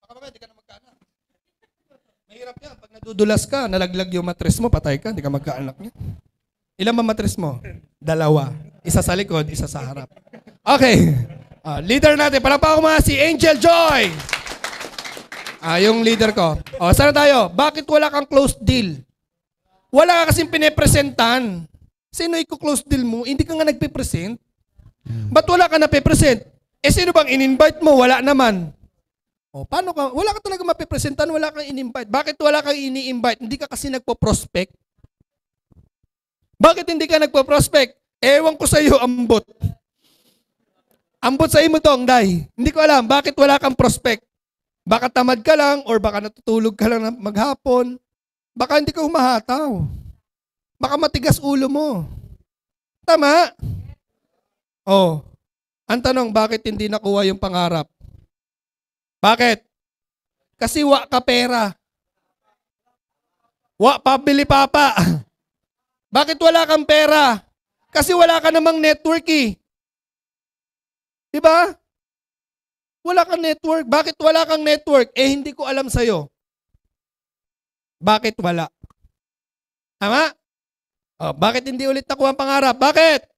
Baka mamaya, di ka na magkaanak. Mahirap yan. Pag nadudulas ka, nalaglag yung matres mo, patay ka, hindi ka magkaanak niya. Ilang ba matres mo? Dalawa. Isa sa likod, isa sa harap. Okay. Uh, leader natin, parang pa ako mga si Angel Joy. Ah, uh, yung leader ko. O, oh, sana tayo. Bakit wala kang close deal? Wala ka kasing pinipresentan. Sino i-close deal mo? Hindi ka nga nagpipresent. Ba't wala ka napipresent? Eh, sino bang in-invite mo? Wala naman. O, oh, paano ka? Wala ka talaga mapipresentan, wala kang in-invite. Bakit wala kang ini-invite? Hindi ka kasi nagpo-prospect. Bakit hindi ka nagpo-prospect? Ewan ko sa iyo, ambot. Ambot sa imo tong, day. Hindi ko alam, bakit wala kang prospect? Baka tamad ka lang or baka natutulog ka lang maghapon. Baka hindi ka umahataw. Baka matigas ulo mo. Tama? Oh. Ang tanong, bakit hindi nakuha yung pangarap? Bakit? Kasi wa ka pera. Wa pabili papa. Bakit wala kang pera? Kasi wala ka namang network eh. Di ba? Wala kang network. Bakit wala kang network? Eh, hindi ko alam sa'yo. Bakit wala? Tama? Oh, bakit hindi ulit nakuha ang pangarap? Bakit?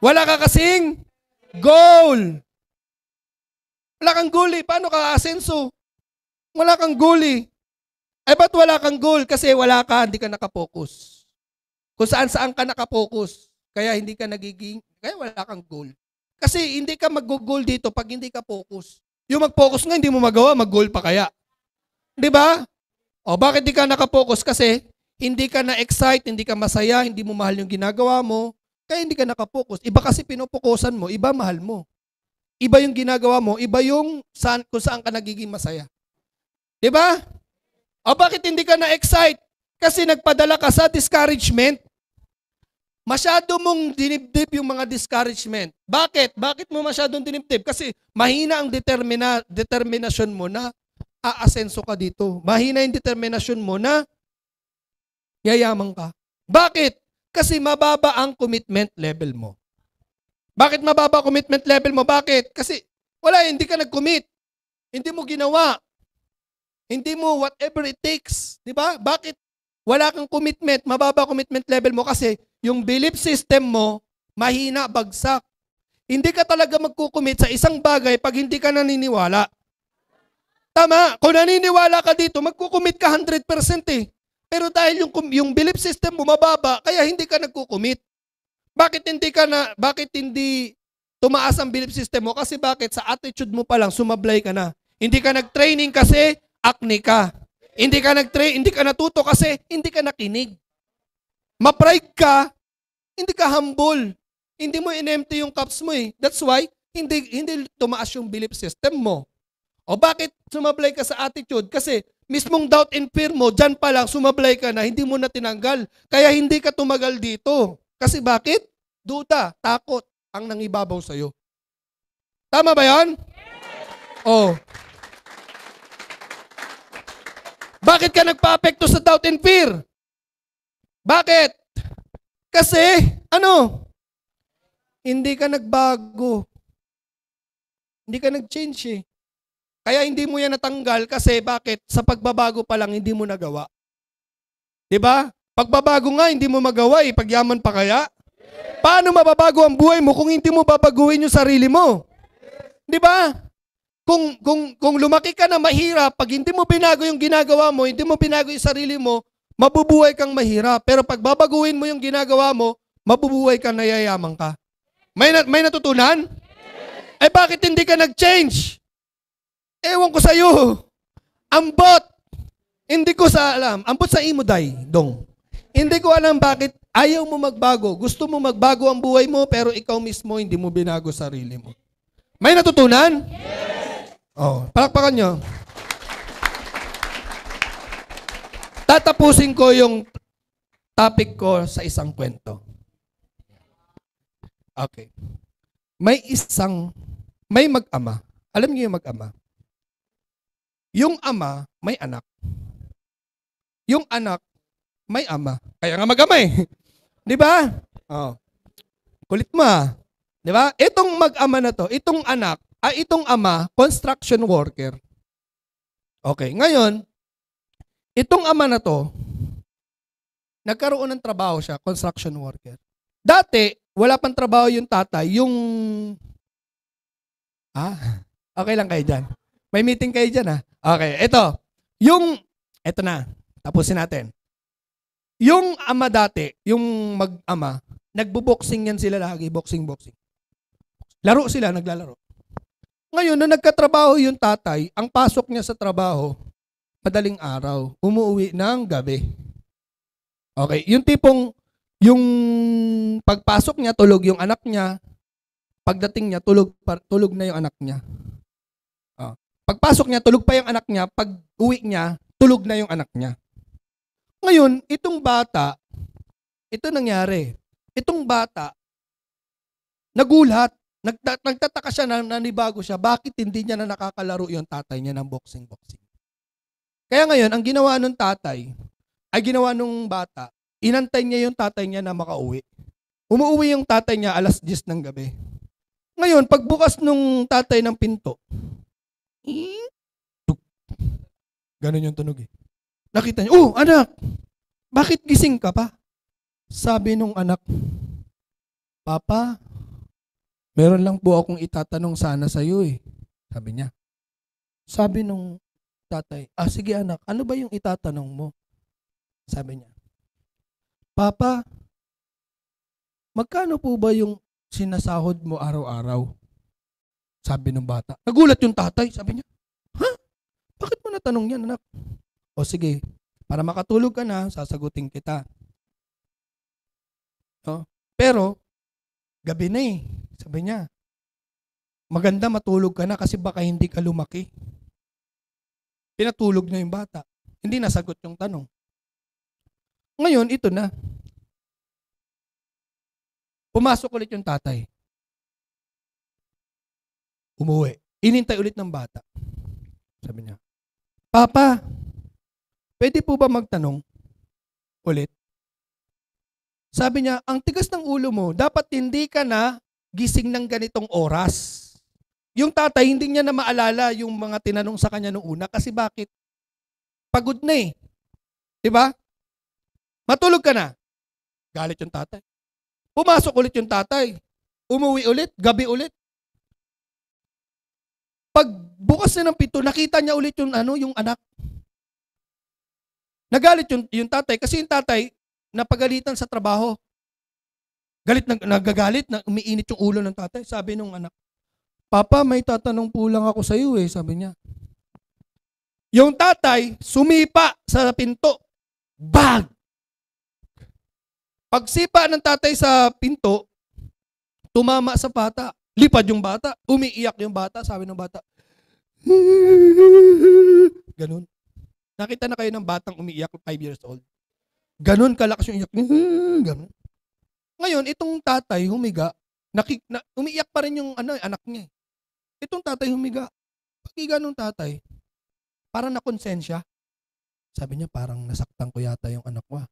Wala ka kasing goal. Wala kang goal eh. Paano ka asenso? Wala kang goal eh. Eh, ba't wala kang goal? Kasi wala ka, hindi ka nakapokus. Kung saan-saan ka nakapokus. Kaya hindi ka nagiging, kaya wala kang goal. Kasi hindi ka mag-goal dito pag hindi ka focus. Yung mag-focus nga, hindi mo magawa, mag-goal pa kaya. Di ba? O bakit di ka nakapokus? Kasi hindi ka na-excite, hindi ka masaya, hindi mo mahal yung ginagawa mo, kaya hindi ka nakapokus. Iba kasi pinopokusan mo, iba mahal mo. Iba yung ginagawa mo, iba yung saan, kung saan ka nagiging masaya. Di ba? O bakit hindi ka na-excite? Kasi nagpadala ka sa discouragement. Masyado mong dinibdib yung mga discouragement. Bakit? Bakit mo masyadong dinibdib? Kasi mahina ang determina, determinasyon mo na aasenso ka dito. Mahina yung determinasyon mo na yayaman ka. Bakit? Kasi mababa ang commitment level mo. Bakit mababa commitment level mo? Bakit? Kasi wala, hindi ka nag-commit. Hindi mo ginawa. Hindi mo whatever it takes. Di ba? Bakit? Wala kang commitment, mababa commitment level mo kasi yung belief system mo, mahina, bagsak. Hindi ka talaga magkukumit sa isang bagay pag hindi ka naniniwala. Tama, kung naniniwala ka dito, magkukumit ka 100% eh. Pero dahil yung, yung belief system mo mababa, kaya hindi ka nagkukumit. Bakit hindi ka na, bakit hindi tumaas ang belief system mo? Kasi bakit sa attitude mo pa lang, sumablay ka na. Hindi ka nag-training kasi, acne ka. Hindi ka nag-train, hindi ka natuto kasi hindi ka nakinig. Mapride ka, hindi ka humble. Hindi mo inempt yung cups mo eh. That's why, hindi, hindi tumaas yung belief system mo. O bakit sumablay ka sa attitude? Kasi mismong doubt and fear mo, dyan pa lang sumablay ka na, hindi mo na tinanggal. Kaya hindi ka tumagal dito. Kasi bakit? Duda, takot ang nangibabaw sa'yo. Tama ba yan? Yes! Oh. Bakit ka nagpa-apekto sa doubt and fear? Bakit? Kasi, ano? Hindi ka nagbago. Hindi ka nag-change eh. Kaya hindi mo yan natanggal kasi bakit? Sa pagbabago pa lang, hindi mo nagawa. ba? Diba? Pagbabago nga, hindi mo magawa eh. Pagyaman pa kaya? Paano mababago ang buhay mo kung hindi mo babaguhin yung sarili mo? Di ba? kung, kung, kung lumaki ka na mahirap, pag hindi mo binago yung ginagawa mo, hindi mo binago yung sarili mo, mabubuhay kang mahirap. Pero pag babaguhin mo yung ginagawa mo, mabubuhay kang nayayaman ka. May, na, may natutunan? Eh bakit hindi ka nag-change? Ewan ko sa iyo. Ambot. Hindi ko sa alam. Ambot sa imo, day, dong. Hindi ko alam bakit ayaw mo magbago. Gusto mo magbago ang buhay mo, pero ikaw mismo hindi mo binago sarili mo. May natutunan? Yes. Oh, palakpakan nyo. Tatapusin ko yung topic ko sa isang kwento. Okay. May isang, may mag-ama. Alam niyo yung mag-ama? Yung ama, may anak. Yung anak, may ama. Kaya nga mag-ama eh. Di ba? Oh. Kulit mo ah. Di ba? Itong mag-ama na to, itong anak, ay itong ama, construction worker. Okay, ngayon, itong ama na to, nagkaroon ng trabaho siya, construction worker. Dati, wala pang trabaho yung tatay, yung... Ah, okay lang kayo dyan. May meeting kayo dyan ha. Ah. Okay, ito. Yung, ito na, tapusin natin. Yung ama dati, yung mag-ama, nagbo-boxing yan sila lagi, boxing, boxing. Laro sila, naglalaro. Ngayon, nung nagkatrabaho yung tatay, ang pasok niya sa trabaho, madaling araw, umuwi ng gabi. Okay, yung tipong, yung pagpasok niya, tulog yung anak niya, pagdating niya, tulog, tulog na yung anak niya. Oh. Pagpasok niya, tulog pa yung anak niya, pag uwi niya, tulog na yung anak niya. Ngayon, itong bata, ito nangyari. Itong bata, nagulat. Nagta- nagtataka siya na nanibago siya, bakit hindi niya na nakakalaro yung tatay niya ng boxing-boxing. Kaya ngayon, ang ginawa nung tatay, ay ginawa nung bata, inantay niya yung tatay niya na makauwi. Umuwi yung tatay niya alas 10 ng gabi. Ngayon, pagbukas nung tatay ng pinto, ganun yung tunog eh. Nakita niya, oh anak, bakit gising ka pa? Sabi nung anak, Papa, Meron lang po akong itatanong sana sa iyo eh. Sabi niya. Sabi nung tatay, ah sige anak, ano ba yung itatanong mo? Sabi niya, Papa, magkano po ba yung sinasahod mo araw-araw? Sabi ng bata. Nagulat yung tatay, sabi niya, Ha? Bakit mo natanong yan anak? O sige, para makatulog ka na, sasagutin kita. No? Pero, gabi na eh. Sabi niya, maganda matulog ka na kasi baka hindi ka lumaki. Pinatulog niya yung bata. Hindi nasagot yung tanong. Ngayon, ito na. Pumasok ulit yung tatay. Umuwi. Inintay ulit ng bata. Sabi niya, Papa, pwede po ba magtanong ulit? Sabi niya, ang tigas ng ulo mo, dapat hindi ka na gising ng ganitong oras. Yung tatay, hindi niya na maalala yung mga tinanong sa kanya noong una kasi bakit? Pagod na eh. ba? Diba? Matulog ka na. Galit yung tatay. Pumasok ulit yung tatay. Umuwi ulit, gabi ulit. Pag bukas na ng pito, nakita niya ulit yung ano, yung anak. Nagalit yung, yung tatay kasi yung tatay napagalitan sa trabaho. Galit na nagagalit, na umiinit yung ulo ng tatay. Sabi nung anak, Papa, may tatanong po lang ako sa iyo eh, sabi niya. Yung tatay, sumipa sa pinto. Bag! Pagsipa ng tatay sa pinto, tumama sa bata. Lipad yung bata. Umiiyak yung bata. Sabi ng bata, Ganun. Nakita na kayo ng batang umiiyak, 5 years old. Ganun kalakas yung iyak. Ganun. Ngayon, itong tatay humiga, nakik, na, umiiyak pa rin yung ano, eh, anak niya. Eh. Itong tatay humiga. Paghiga nung tatay, para na konsensya. Sabi niya, parang nasaktan ko yata yung anak ko. Ah.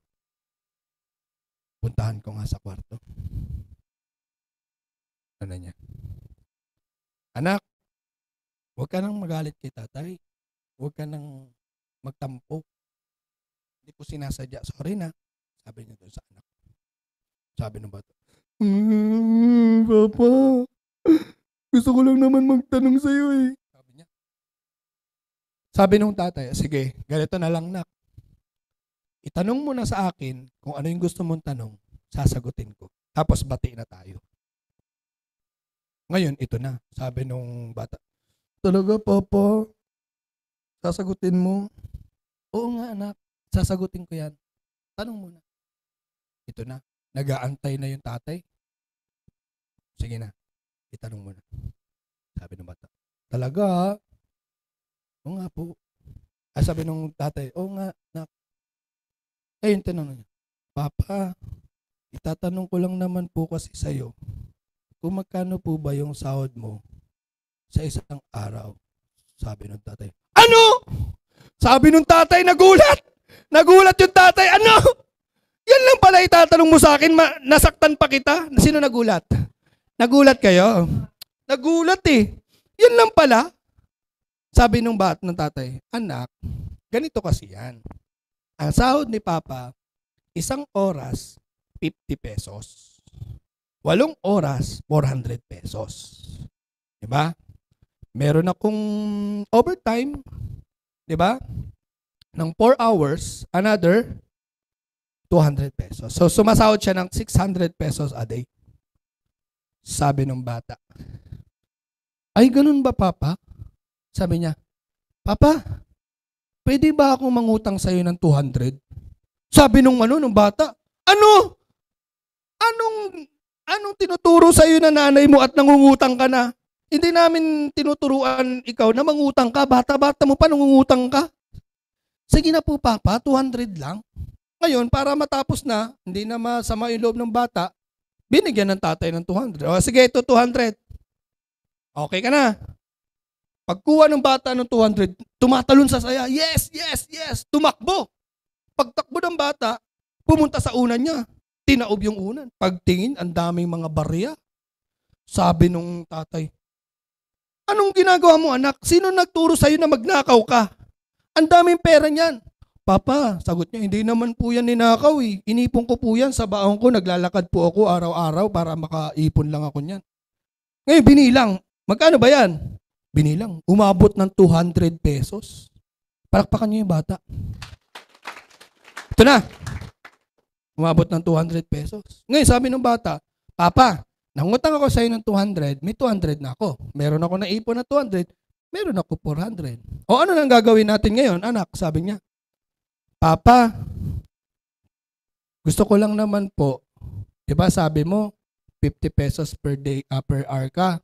Puntahan ko nga sa kwarto. Ano niya? Anak, huwag ka nang magalit kay tatay. Huwag ka nang magtampo. Hindi ko sinasadya. Sorry na. Sabi niya doon sa anak. Sabi ng bata. Mm, papa, gusto ko lang naman magtanong sa'yo eh. Sabi niya. Sabi nung tatay, sige, ganito na lang nak. Itanong mo na sa akin kung ano yung gusto mong tanong, sasagutin ko. Tapos bati na tayo. Ngayon, ito na. Sabi nung bata, Talaga, Papa? Sasagutin mo? Oo nga, anak. Sasagutin ko yan. Tanong mo na. Ito na. Nagaantay na yung tatay. Sige na, itanong mo na. Sabi ng bata. Talaga? O nga po. Ah, sabi ng tatay, o nga, nak. Eh, yung tinanong niya, Papa, itatanong ko lang naman po kasi sa'yo, kung magkano po ba yung sahod mo sa isang araw? Sabi ng tatay, Ano? Sabi ng tatay, nagulat! Nagulat yung tatay, ano? Yan lang pala itatanong mo sa akin, ma- nasaktan pa kita? Sino nagulat? Nagulat kayo? Nagulat eh. Yan lang pala. Sabi nung bat ng tatay, anak, ganito kasi yan. Ang sahod ni Papa, isang oras, 50 pesos. Walong oras, 400 pesos. Diba? Meron akong overtime, diba? Nang 4 hours, another 200 pesos. So sumasahod siya ng 600 pesos a day. Sabi ng bata. Ay, ganun ba, Papa? Sabi niya, Papa, pwede ba akong mangutang sa'yo ng 200? Sabi nung ano, nung bata, ano? Anong, anong tinuturo sa'yo na nanay mo at nangungutang ka na? Hindi namin tinuturuan ikaw na mangutang ka. Bata-bata mo pa nangungutang ka. Sige na po, Papa, 200 lang. Ngayon, para matapos na, hindi na masama yung loob ng bata, binigyan ng tatay ng 200. O sige, ito 200. Okay ka na. Pagkuha ng bata ng 200, tumatalon sa saya. Yes, yes, yes. Tumakbo. Pagtakbo ng bata, pumunta sa unan niya. Tinaob yung unan. Pagtingin, ang daming mga barya. Sabi nung tatay, Anong ginagawa mo anak? Sino nagturo sa'yo na magnakaw ka? Ang daming pera niyan. Papa, sagot niya, hindi naman po yan ninakaw eh. Inipon ko po yan sa baon ko, naglalakad po ako araw-araw para makaipon lang ako niyan. Ngayon, binilang, magkano ba yan? Binilang, umabot ng 200 pesos. Palakpakan niyo yung bata. Ito na. Umabot ng 200 pesos. Ngayon, sabi ng bata, Papa, nangutang ako sa'yo ng 200, may 200 na ako. Meron ako na ipon na 200, meron ako 400. O ano nang gagawin natin ngayon, anak? Sabi niya, Papa, gusto ko lang naman po, di ba sabi mo, 50 pesos per day, uh, per hour ka.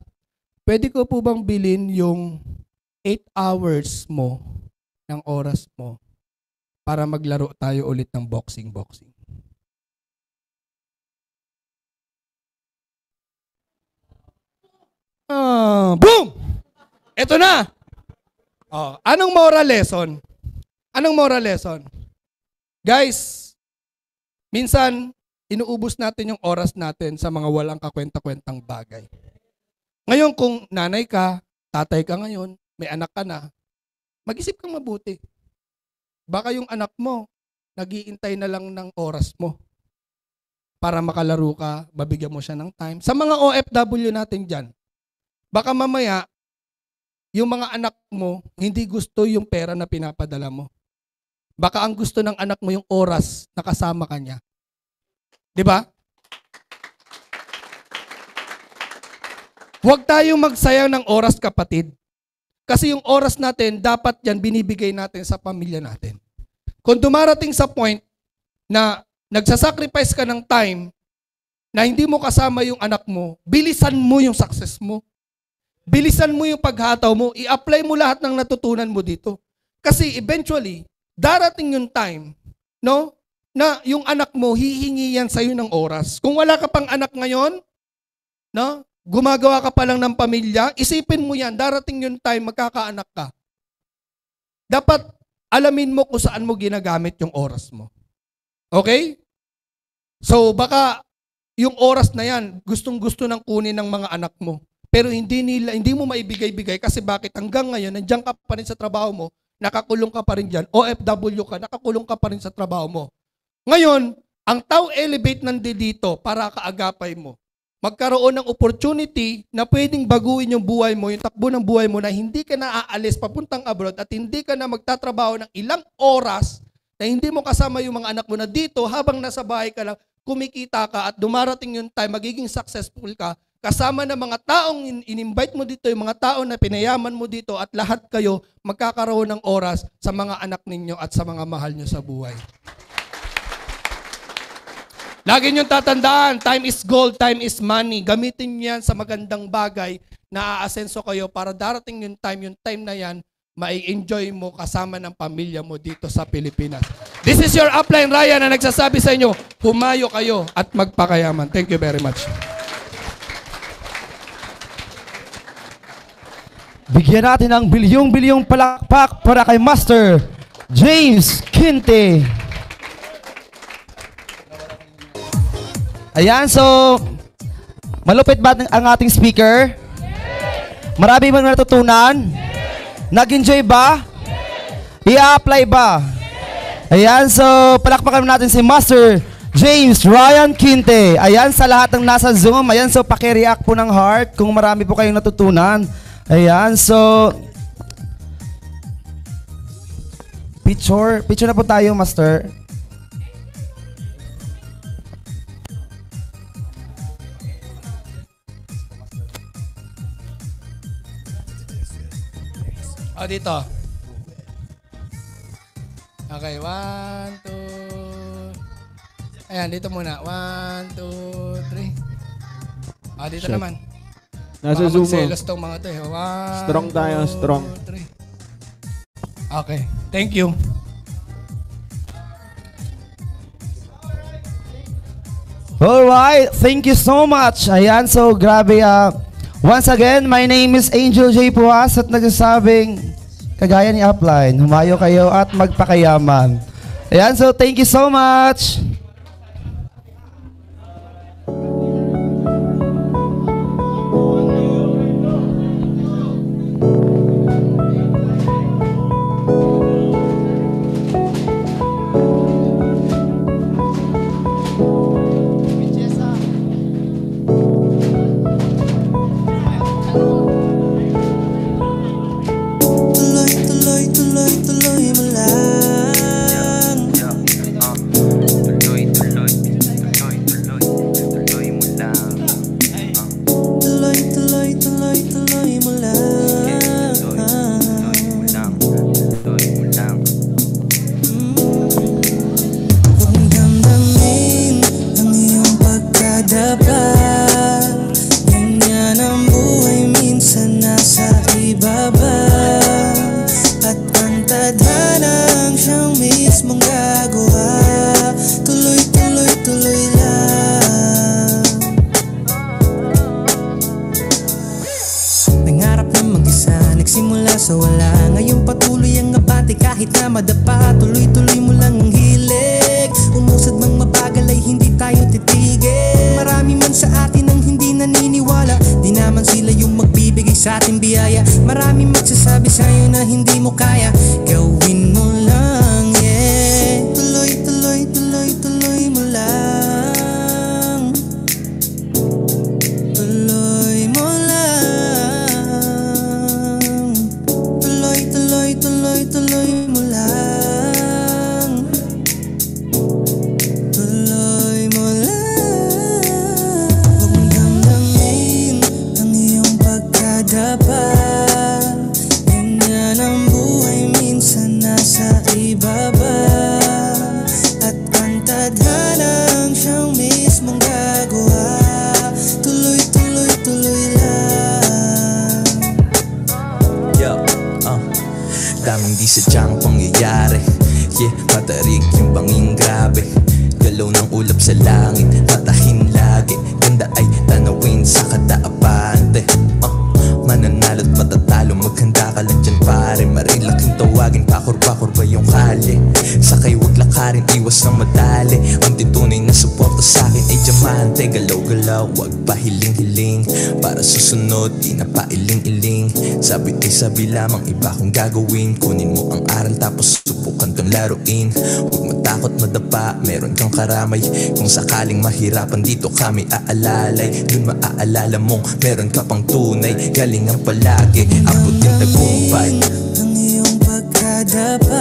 Pwede ko po bang bilhin yung 8 hours mo ng oras mo para maglaro tayo ulit ng boxing-boxing? Ah, boom! Ito na! Oh, anong moral lesson? Anong moral lesson? Guys, minsan, inuubos natin yung oras natin sa mga walang kakwenta-kwentang bagay. Ngayon, kung nanay ka, tatay ka ngayon, may anak ka na, mag-isip kang mabuti. Baka yung anak mo, nagiintay na lang ng oras mo para makalaro ka, babigyan mo siya ng time. Sa mga OFW natin dyan, baka mamaya, yung mga anak mo, hindi gusto yung pera na pinapadala mo. Baka ang gusto ng anak mo yung oras na kasama ka niya. 'Di ba? Huwag tayong magsayang ng oras, kapatid. Kasi yung oras natin, dapat yan binibigay natin sa pamilya natin. Kung dumarating sa point na nagsasacrifice ka ng time na hindi mo kasama yung anak mo, bilisan mo yung success mo. Bilisan mo yung paghataw mo. I-apply mo lahat ng natutunan mo dito. Kasi eventually, darating yung time, no? Na yung anak mo, hihingi yan sa iyo ng oras. Kung wala ka pang anak ngayon, no? Gumagawa ka pa lang ng pamilya, isipin mo yan, darating yung time, magkakaanak ka. Dapat alamin mo kung saan mo ginagamit yung oras mo. Okay? So baka yung oras na yan, gustong-gusto nang kunin ng mga anak mo. Pero hindi nila hindi mo maibigay-bigay kasi bakit hanggang ngayon nandiyan ka pa rin sa trabaho mo, nakakulong ka pa rin dyan. OFW ka, nakakulong ka pa rin sa trabaho mo. Ngayon, ang tao elevate ng dito para kaagapay mo. Magkaroon ng opportunity na pwedeng baguhin yung buhay mo, yung takbo ng buhay mo na hindi ka na aalis papuntang abroad at hindi ka na magtatrabaho ng ilang oras na hindi mo kasama yung mga anak mo na dito habang nasa bahay ka lang, kumikita ka at dumarating yung time, magiging successful ka kasama ng mga taong in-invite mo dito, yung mga tao na pinayaman mo dito at lahat kayo magkakaroon ng oras sa mga anak ninyo at sa mga mahal nyo sa buhay. Lagi niyong tatandaan, time is gold, time is money. Gamitin niyo yan sa magandang bagay na aasenso kayo para darating yung time, yung time na yan, mai-enjoy mo kasama ng pamilya mo dito sa Pilipinas. This is your upline Ryan na nagsasabi sa inyo, humayo kayo at magpakayaman. Thank you very much. Bigyan natin ng bilyong-bilyong palakpak para kay Master James Quinte. Ayan, so malupit ba ang ating speaker? Marami bang natutunan? Nag-enjoy ba? I-apply ba? Ayan, so palakpakan natin si Master James Ryan Quinte. Ayan, sa lahat ng nasa Zoom, ayan, so pakireact po ng heart kung marami po kayong natutunan. Ayan, so picture, picture na po tayo, master. O, oh, dito. Okay, one, two. Ayan, dito muna. One, two, three. oh, dito Shut. naman. Nasa Baka Zoom. Magselos tong mga to eh. One, strong tayo, two, strong. Three. Okay. Thank you. All right, thank you so much. Ayan, so grabe. Uh, once again, my name is Angel J. Puas at nagsasabing, kagaya ni Upline, humayo kayo at magpakayaman. Ayan, so thank you so much. sakaling mahirapan dito kami aalalay Yun maaalala mong meron ka pang tunay Galingan palagi, abutin yung tagumpay Ang iyong pagkadapat